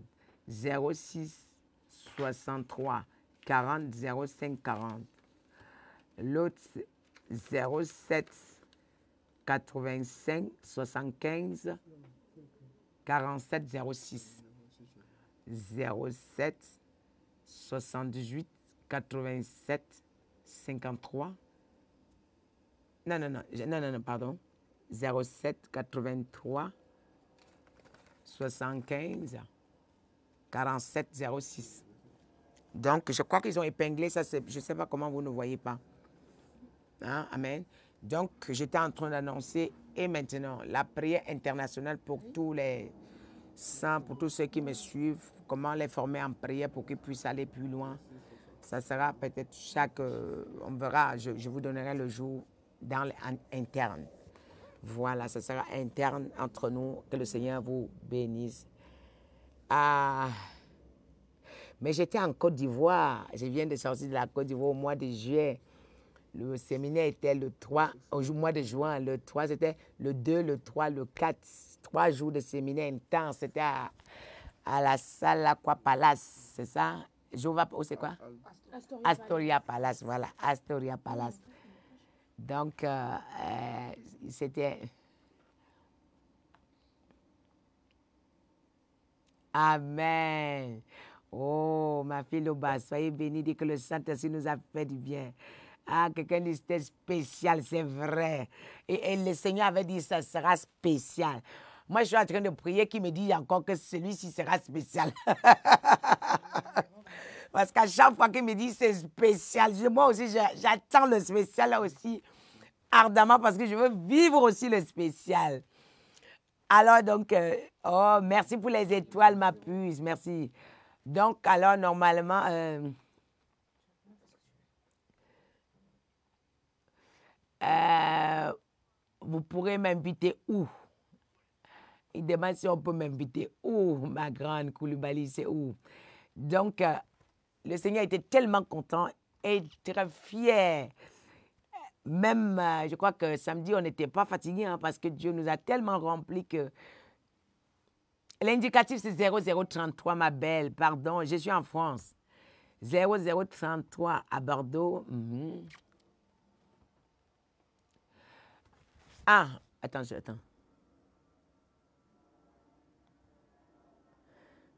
05 40. L'autre 07 85 75 47 06. 07 78 87 53. Non, non, non, non, pardon. 07 83 75 47 06. Donc, je crois qu'ils ont épinglé ça. Je ne sais pas comment vous ne voyez pas. Hein? Amen. Donc, j'étais en train d'annoncer, et maintenant, la prière internationale pour tous les saints, pour tous ceux qui me suivent, comment les former en prière pour qu'ils puissent aller plus loin. Ça sera peut-être chaque, euh, on verra, je, vous donnerai le jour dans interne Voilà, ça sera interne entre nous. Que le Seigneur vous bénisse. Ah, mais j'étais en Côte d'Ivoire. Je viens de sortir de la Côte d'Ivoire au mois de juillet. Le séminaire était le 3, au mois de juin, le 3, c'était le 2, le 3, le 4, trois jours de séminaire intense. C'était à, la salle Aqua Palace, c'est ça Jova, oh, c'est quoi Astoria, Astoria Palace, voilà, Astoria Palace. Donc, euh, euh, c'était. Amen. Oh, ma fille Loba, soyez bénie, dit que le Saint-Esprit nous a fait du bien. Ah, quelqu'un dit c'était spécial, c'est vrai. Et, le Seigneur avait dit ça sera spécial. Moi, je suis en train de prier qui me dit encore que celui-ci sera spécial. Parce qu'à chaque fois qu'il me dit c'est spécial, moi aussi, j'attends le spécial là aussi ardemment parce que je veux vivre aussi le spécial. Alors, donc, euh, oh, merci pour les étoiles, ma puce, merci. Donc, alors, normalement, euh, Euh, vous pourrez m'inviter où Il demande si on peut m'inviter où, ma grande Koulibaly, c'est où Donc, euh, le Seigneur était tellement content et très fier. Même, euh, je crois que samedi, on n'était pas fatigué hein, parce que Dieu nous a tellement remplis que. L'indicatif, c'est 0033, ma belle. Pardon, je suis en France. 0033 à Bordeaux. Mhm. Ah, attends, attends.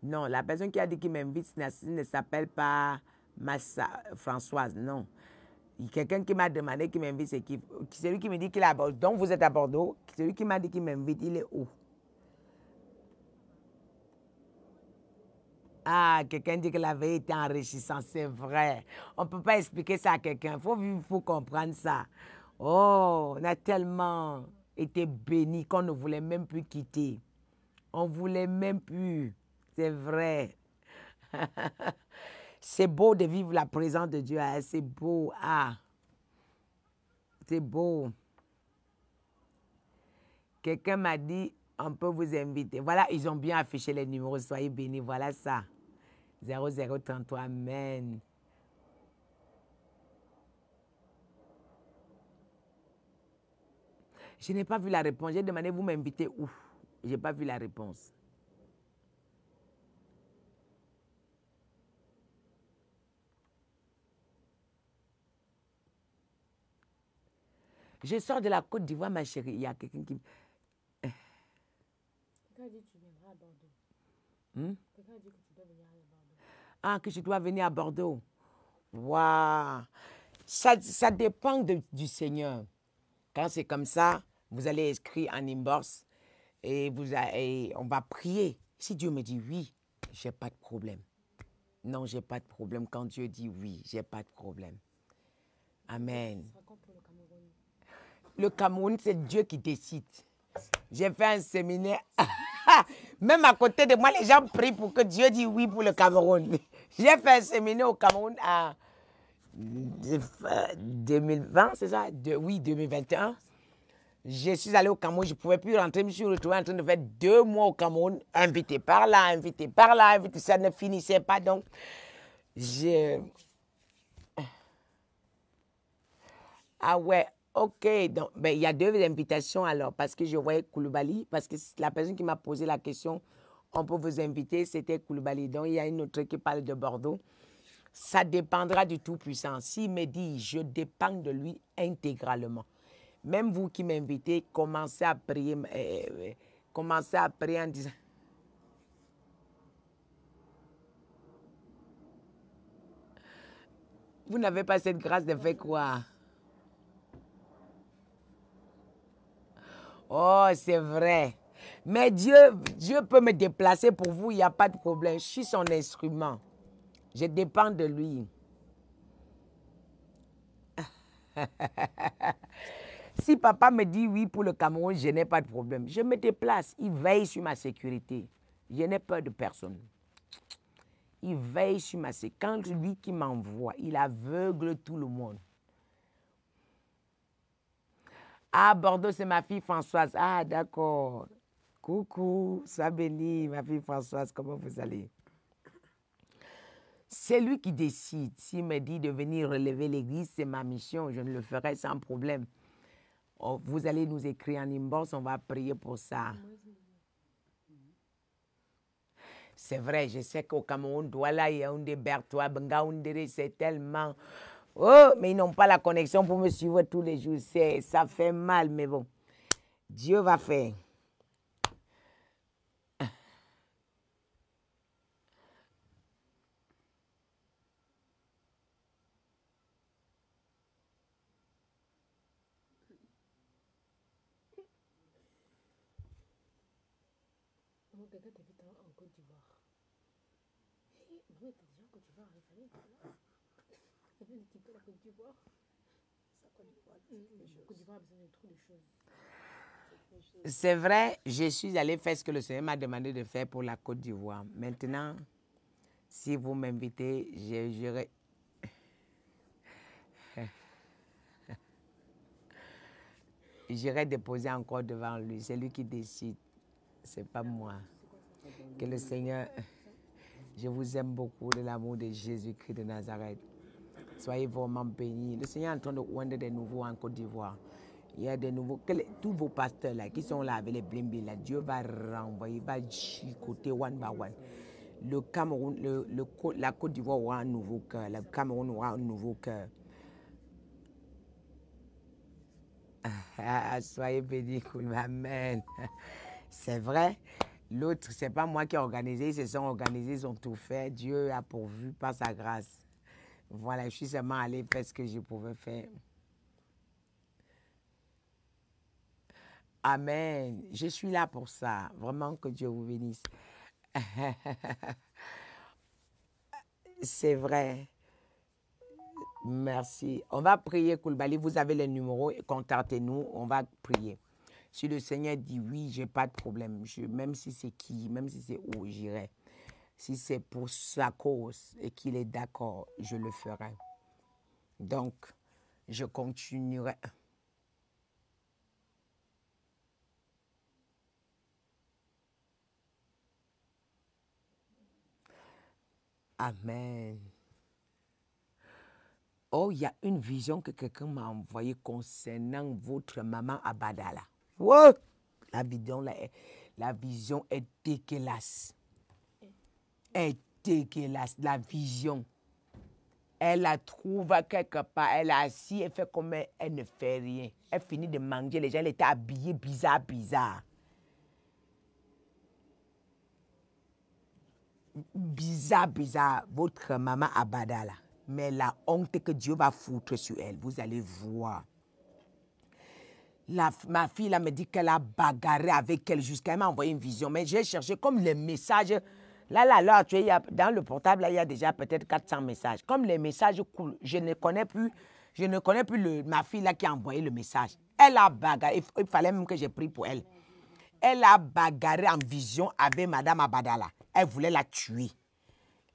Non, la personne qui a dit qu'il m'invite ne s'appelle pas Massa Françoise, non. Quelqu'un qui m'a demandé qu'il m'invite, c'est qui Celui qui me dit qu'il est à Bordeaux. Donc vous êtes à Bordeaux. Celui qui m'a dit qu'il m'invite, il est où Ah, quelqu'un dit que la veille était enrichissante, c'est vrai. On ne peut pas expliquer ça à quelqu'un. Il faut comprendre ça. Oh, on a tellement été béni qu'on ne voulait même plus quitter. On voulait même plus. C'est vrai. c'est beau de vivre la présence de Dieu. Hein. C'est beau. Ah. C'est beau. Quelqu'un m'a dit, on peut vous inviter. Voilà, ils ont bien affiché les numéros. Soyez bénis. Voilà ça. 0033. Amen. Je n'ai pas vu la réponse. J'ai demandé, vous m'invitez où Je n'ai pas vu la réponse. Je sors de la Côte d'Ivoire, ma chérie. Il y a quelqu'un qui... Eh. Quelqu'un dit que tu viendras à Bordeaux. Hmm? Quelqu'un dit que tu dois venir à Bordeaux. Ah, que je dois venir à Bordeaux. Waouh ça, ça dépend du Seigneur. Quand c'est comme ça, vous allez écrire en inbox et, vous on va prier. Si Dieu me dit oui, j'ai pas de problème. Non, j'ai pas de problème. Quand Dieu dit oui, j'ai pas de problème. Amen. Le Cameroun, c'est Dieu qui décide. J'ai fait un séminaire. Même à côté de moi, les gens prient pour que Dieu dise oui pour le Cameroun. J'ai fait un séminaire au Cameroun en 2020, c'est ça Oui, 2021. Je suis allé au Cameroun, je ne pouvais plus rentrer, je me suis retrouvé en train de faire deux mois au Cameroun, invité par là, invité par là, invité, ça ne finissait pas. Donc, je... Ah ouais, ok. Donc, ben, il y a deux invitations alors, parce que je voyais Koulibaly, parce que la personne qui m'a posé la question, on peut vous inviter, c'était Koulibaly. Donc, il y a une autre qui parle de Bordeaux. Ça dépendra du Tout-Puissant. S'il me dit, je dépends de lui intégralement. Même vous qui m'invitez, commencez à prier, euh, euh, euh, commencez à prier en disant. Vous n'avez pas cette grâce de faire quoi? Oh, c'est vrai. Mais Dieu, Dieu peut me déplacer pour vous, il n'y a pas de problème. Je suis son instrument. Je dépends de lui. Si papa me dit oui pour le Cameroun, je n'ai pas de problème. Je me déplace. Il veille sur ma sécurité. Je n'ai peur de personne. Il veille sur ma sécurité. Quand lui qui m'envoie, il aveugle tout le monde. Ah, Bordeaux, c'est ma fille Françoise. Ah, d'accord. Coucou, sois béni, ma fille Françoise, comment vous allez? C'est lui qui décide. S'il me dit de venir relever l'église, c'est ma mission. Je ne le ferai sans problème. Oh, vous allez nous écrire en inbox, on va prier pour ça. C'est vrai, je sais qu'au Cameroun, Douala, un Bertois, Bengaoundéré, c'est tellement... Oh, mais ils n'ont pas la connexion pour me suivre tous les jours. Ça fait mal, mais bon. Dieu va faire. C'est vrai, je suis allé faire ce que le Seigneur m'a demandé de faire pour la Côte d'Ivoire. Maintenant, si vous m'invitez, j'irai. J'irai déposer encore devant lui. C'est lui qui décide. C'est pas moi. Que le Seigneur. Je vous aime beaucoup de l'amour de Jésus-Christ de Nazareth. Soyez vraiment bénis. Le Seigneur est en train de rendre des nouveaux en Côte d'Ivoire. Il y a des nouveaux, tous vos pasteurs là, qui sont là avec les blimbis, là, Dieu va renvoyer, va chicoter one by one. Le Cameroun, le, la Côte d'Ivoire aura un nouveau cœur, le Cameroun aura un nouveau cœur. Ah, ah, soyez bénis, Amen. C'est vrai. L'autre, c'est pas moi qui ai organisé, ils se sont organisés, ils ont tout fait. Dieu a pourvu par sa grâce. Voilà, je suis seulement allée faire ce que je pouvais faire. Amen. Je suis là pour ça. Vraiment que Dieu vous bénisse. c'est vrai. Merci. On va prier, Koulbali. Vous avez le numéro. Contactez-nous. On va prier. Si le Seigneur dit oui, j'ai pas de problème, je, même si c'est qui, même si c'est où, j'irai. Si c'est pour sa cause et qu'il est d'accord, je le ferai. Donc, je continuerai. Amen. Oh, il y a une vision que quelqu'un m'a envoyée concernant votre maman à Badala. La, vision, la, vision est dégueulasse. Est dégueulasse, la vision. Elle la trouve quelque part, elle est assise, elle fait comme elle, ne fait rien. Elle finit de manger, les gens, elle était habillée bizarre, bizarre. Bizarre, bizarre, votre maman a badala. Mais la honte que Dieu va foutre sur elle, vous allez voir ma fille, là, me dit qu'elle a bagarré avec elle jusqu'à elle m'a envoyé une vision. Mais j'ai cherché comme les messages. Là, là, là, tu vois, dans le portable, il y a déjà peut-être 400 messages. Comme les messages coulent, je ne connais plus, je ne connais plus le, ma fille là qui a envoyé le message. Elle a bagarré. Il, fallait même que j'ai pris pour elle. Elle a bagarré en vision avec Madame Abadala. Elle voulait la tuer.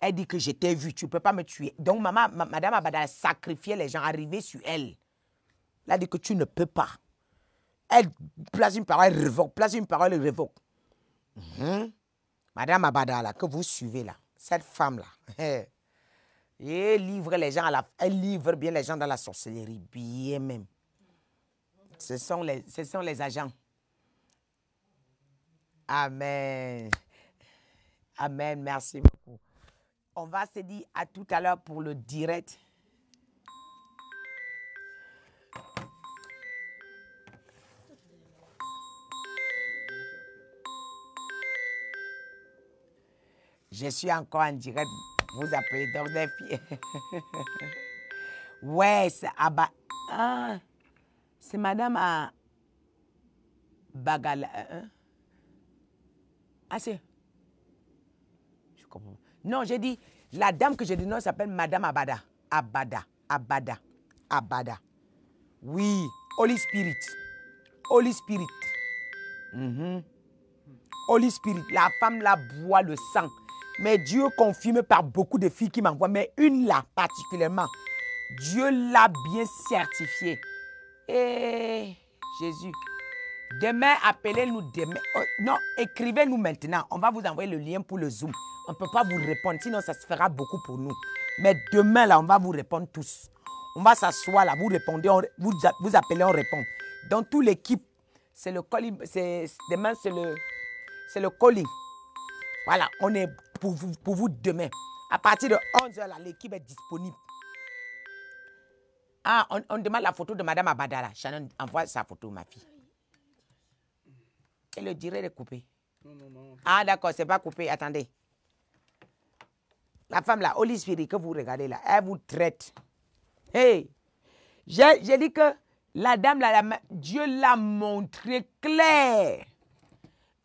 Elle dit que j'étais t'ai vu, tu ne peux pas me tuer. Donc, maman, Madame Abadala sacrifiait les gens, arrivés sur elle. Elle a dit que tu ne peux pas. Elle place une parole, elle révoque. Place une parole, elle révoque. Hein? Madame Abadala, que vous suivez là, cette femme-là, eh, elle, livre les gens à elle livre bien les gens dans la sorcellerie, bien même. Ce sont les, ce sont les agents. Amen. Amen. Merci beaucoup. On va se dire à tout à l'heure pour le direct. Je suis encore en direct. Vous appelez donc des filles. ouais, c'est Abba. Ah, c'est madame à ah, Bagala. Hein, hein. Ah, c'est. Je comprends. Non, j'ai dit, la dame que j'ai dénonce s'appelle Madame Abada. Abada. Abada. Abada. Oui, Holy Spirit. Holy Spirit. Mhm. Holy Spirit, la femme la boit le sang. Mais Dieu confirme par beaucoup de filles qui m'envoient, mais une là particulièrement, Dieu l'a bien certifié. Et eh, Jésus, demain, appelez-nous demain. Oh, non, écrivez-nous maintenant. On va vous envoyer le lien pour le Zoom. On ne peut pas vous répondre, sinon ça se fera beaucoup pour nous. Mais demain, là, on va vous répondre tous. On va s'asseoir là, vous répondez, vous, vous appelez, on répond. Dans toute l'équipe, c'est le colis, demain c'est le, c'est le colis. Voilà, on est pour vous, pour vous demain. À partir de 11h, l'équipe est disponible. Ah, on, on, demande la photo de Madame Abadala. Shannon, envoie sa photo, ma fille. Et le dirait de couper. Non, non, Ah, d'accord, c'est pas coupé. Attendez. La femme là, Holy Spirit, que vous regardez là, elle vous traite. Hey! J'ai dit que la dame là, la, Dieu l'a montré clair.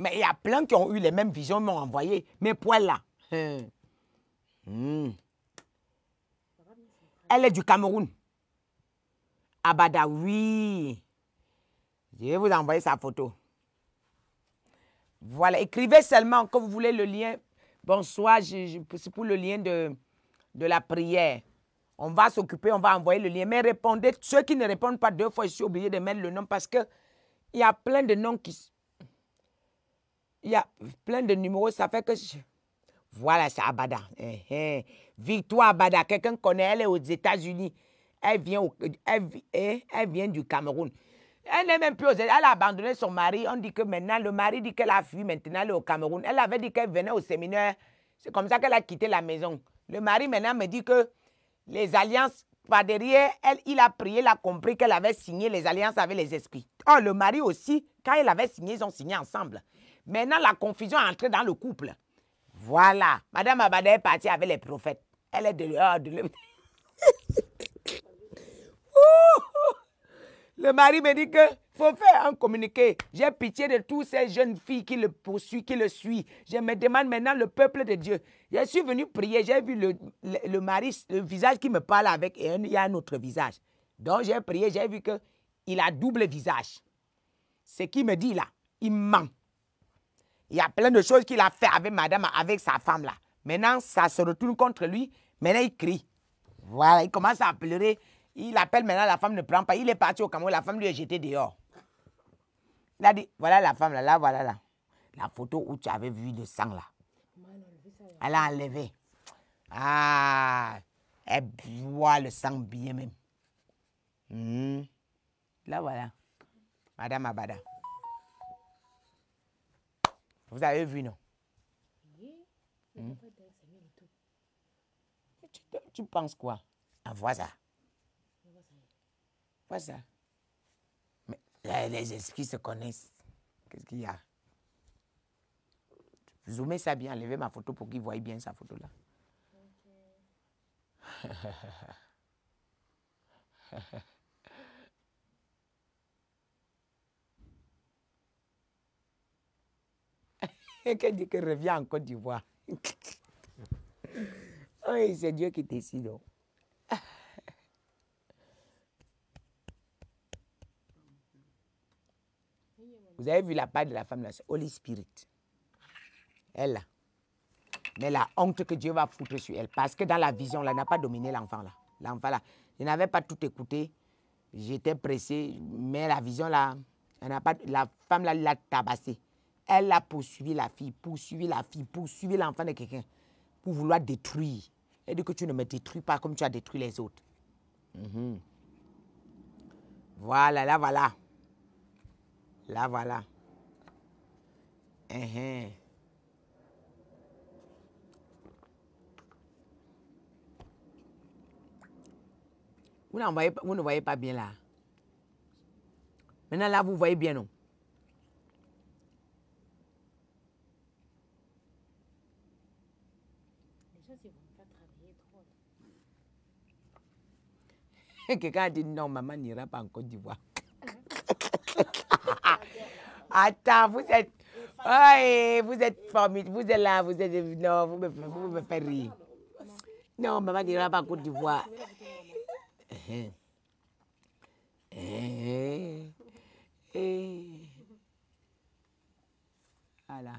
Mais il y a plein qui ont eu les mêmes visions, m'ont envoyé. Mes poils là. Hmm. Hmm. Elle est du Cameroun. Abada, oui. Je vais vous envoyer sa photo. Voilà, écrivez seulement quand vous voulez le lien. Bonsoir, c'est pour le lien de, de la prière. On va s'occuper, on va envoyer le lien. Mais répondez, ceux qui ne répondent pas deux fois, je suis obligé de mettre le nom parce qu'il y a plein de noms qui, il y a plein de numéros, ça fait que Voilà, c'est Abada. Hein, hein. Victoire Abada, quelqu'un connaît, elle est aux États-Unis. Elle vient, hein, elle... vient du Cameroun. Elle n'est même plus aux Elle a abandonné son mari. On dit que maintenant, le mari dit qu'elle a fui, maintenant elle est au Cameroun. Elle avait dit qu'elle venait au séminaire. C'est comme ça qu'elle a quitté la maison. Le mari maintenant me dit que les alliances, pas derrière, elle, il a prié, il a compris qu'elle avait signé les alliances avec les esprits. Oh, le mari aussi, quand il avait signé, ils ont signé ensemble. Maintenant, la confusion est entrée dans le couple. Voilà. Madame Abadé est partie avec les prophètes. Elle est dehors de le... le mari me dit que faut faire un communiqué. J'ai pitié de toutes ces jeunes filles qui le poursuivent, qui le suivent. Je me demande maintenant le peuple de Dieu. Je suis venu prier, j'ai vu le, mari, le visage qui me parle avec, et il y a un autre visage. Donc j'ai prié, j'ai vu qu'il a double visage. Ce qu'il me dit là, il ment. Il y a plein de choses qu'il a fait avec madame, avec sa femme là. Maintenant, ça se retourne contre lui. Maintenant, il crie. Voilà, il commence à pleurer. Il appelle maintenant, la femme ne prend pas. Il est parti au Cameroun, la femme lui a jeté dehors. Il a dit, voilà la femme là, là, voilà là. La photo où tu avais vu le sang là. Elle a enlevé. Ah, elle voit le sang bien même. Hmm. Là, voilà. Madame Abada. Vous avez vu, non Oui. Tu, hmm? tu, penses quoi un ah, voisin Voisin ça. Mais les esprits se connaissent. Qu'est-ce qu'il y a Zoomez ça bien, levez ma photo pour qu'ils voient bien sa photo là. Elle dit que revient en Côte d'Ivoire. oui, oh, c'est Dieu qui décide. Oh. Vous avez vu la part de la femme là, c'est Holy Spirit. Elle là. Mais la honte que Dieu va foutre sur elle, parce que dans la vision, là, elle n'a pas dominé l'enfant là. L'enfant là, je n'avais pas tout écouté, j'étais pressé, mais la vision là, elle pas, la femme là l'a tabassée. Elle a poursuivi la fille, poursuivi la fille, poursuivi l'enfant de quelqu'un pour vouloir détruire. Elle dit que tu ne me détruis pas comme tu as détruit les autres. Mhm. Voilà, là voilà. Là voilà. Uh-huh. Vous, vous ne voyez pas bien là. Maintenant là, vous voyez bien, non? Quelqu'un a dit non, maman n'ira pas en Côte d'Ivoire. Attends, vous êtes. vous êtes formidable, vous êtes là, vous êtes. Non, vous me, faites rire. Non, maman n'ira pas en Côte d'Ivoire. Voilà,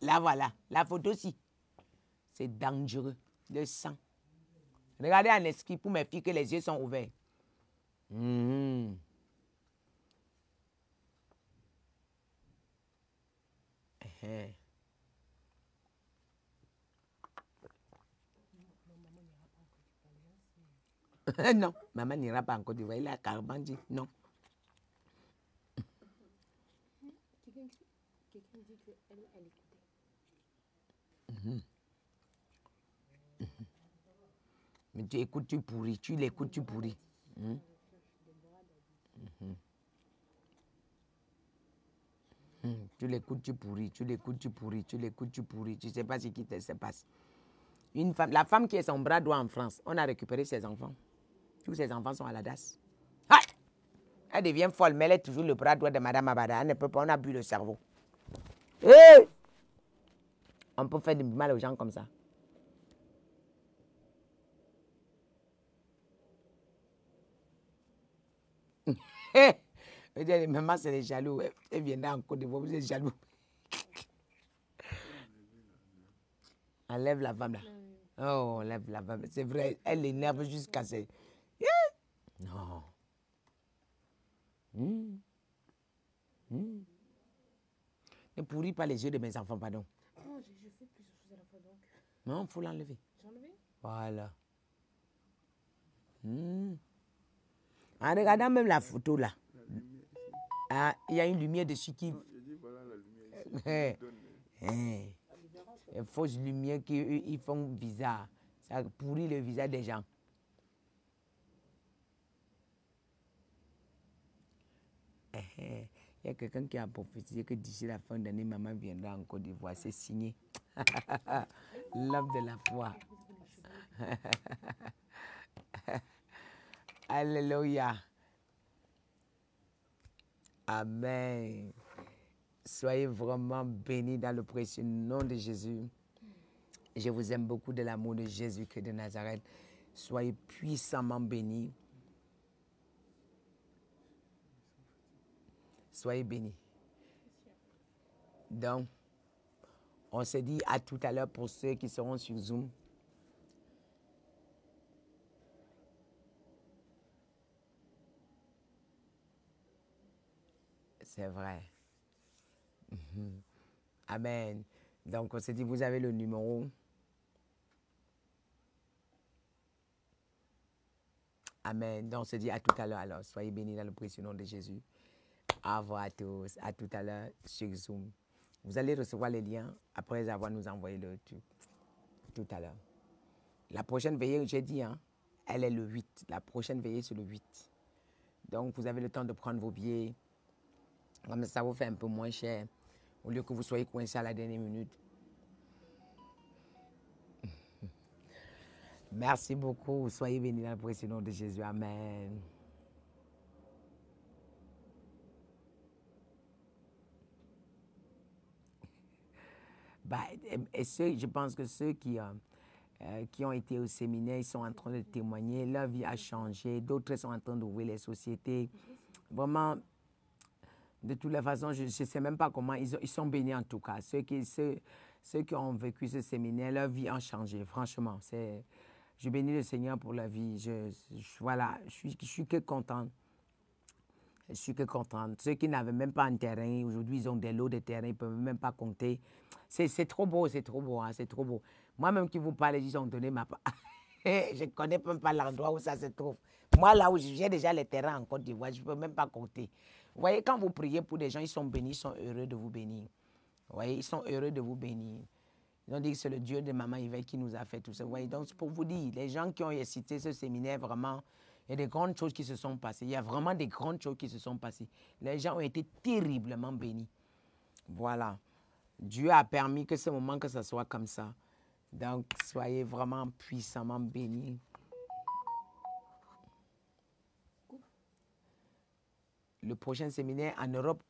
là voilà, la photo aussi. C'est dangereux, le sang. Regardez en esquive pour mes filles que les yeux sont ouverts. Mm-hmm. non, maman n'ira pas encore Côte d'Ivoire. à Non. Mais tu écoutes, tu pourris. Tu l'écoutes, tu pourris. Mm-hmm. Tu l'écoutes, tu pourris, tu l'écoutes, tu pourris, tu l'écoutes, tu pourris, tu ne sais pas ce qui te se passe. Une femme, la femme qui est son bras droit en France, on a récupéré ses enfants. Tous ses enfants sont à la DAS. elle devient folle, mais elle est toujours le bras droit de Madame Abada. Elle ne peut pas, on a bu le cerveau. on peut faire du mal aux gens comme ça. Mais elle, maman, c'est les jaloux. Elle vient en Côte d'Ivoire, vous êtes jaloux. Enlève la femme là. Oh, enlève la femme. C'est vrai, elle l'énerve jusqu'à ce... Eh? Non. Hmm. Hmm. Ne pourris pas les yeux de mes enfants, pardon. Non, je, fais plusieurs choses à la fois donc. Non, il faut l'enlever. Voilà. Hmm. En regardant même la photo là, ah, il y a une lumière dessus qui... je dis, voilà la lumière qui eh, euh, eh, Les font bizarre. Ça pourrit le visage des gens. Eh, il y a quelqu'un qui a prophétisé que d'ici la fin d'année, maman viendra en Côte d'Ivoire. C'est signé. L'homme de la foi. Alléluia. Amen. Soyez vraiment bénis dans le précieux nom de Jésus. Je vous aime beaucoup de l'amour de Jésus-Christ de Nazareth. Soyez puissamment bénis. Soyez bénis. Donc, on se dit à tout à l'heure pour ceux qui seront sur Zoom. C'est vrai. Mhm. Amen. Donc, on se dit, vous avez le numéro. Amen. Donc, on se dit à tout à l'heure alors. Soyez bénis dans le précieux nom de Jésus. à revoir à tous. À tout à l'heure sur Zoom. Vous allez recevoir les liens après avoir nous envoyé le tout. Tout à l'heure. La prochaine veillée, j'ai dit, hein, elle est le 8. La prochaine veillée, c'est le 8. Donc, vous avez le temps de prendre vos billets ça, vous fait un peu moins cher au lieu que vous soyez coincé à la dernière minute. Merci beaucoup. Soyez bénis dans le précieux de Jésus. Amen. Bah, et je pense que ceux qui, euh, euh, qui ont été au séminaire, ils sont en train de témoigner. Leur vie a changé. D'autres sont en train d'ouvrir les sociétés. Vraiment, de toutes les façons, je ne sais même pas comment ils, ils, sont bénis en tout cas. Ceux qui, ceux qui ont vécu ce séminaire, leur vie a changé, franchement. c'est je bénis le Seigneur pour la vie. Je, voilà, je suis, je suis que contente. Je suis que contente. Ceux qui n'avaient même pas un terrain, aujourd'hui, ils ont des lots de terrain, ils ne peuvent même pas compter. C'est trop beau, c'est trop beau, hein, c'est trop beau. Moi-même qui vous parle, ils ont donné ma part. je ne connais même pas l'endroit où ça se trouve. Moi, là où j'ai déjà les terrains en Côte d'Ivoire, je ne peux même pas compter. Vous voyez, quand vous priez pour des gens, ils sont bénis, ils sont heureux de vous bénir. Vous voyez, ils sont heureux de vous bénir. Ils ont dit que c'est le Dieu de Maman Yvette qui nous a fait tout ça. Vous voyez, donc pour vous dire, les gens qui ont cité ce séminaire, vraiment, il y a des grandes choses qui se sont passées. Il y a vraiment des grandes choses qui se sont passées. Les gens ont été terriblement bénis. Voilà. Dieu a permis que ce moment, que ce soit comme ça. Donc, soyez vraiment puissamment bénis. le prochain séminaire en Europe.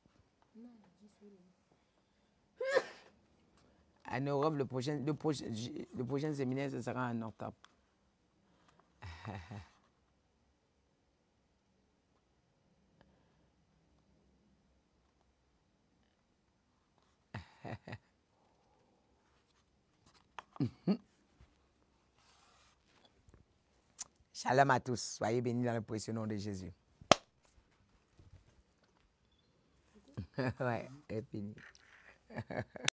En Europe, le prochain, le prochain, séminaire, ce sera en octobre. Shalom à tous. Soyez bénis dans le précieux nom de Jésus. right, happy new year.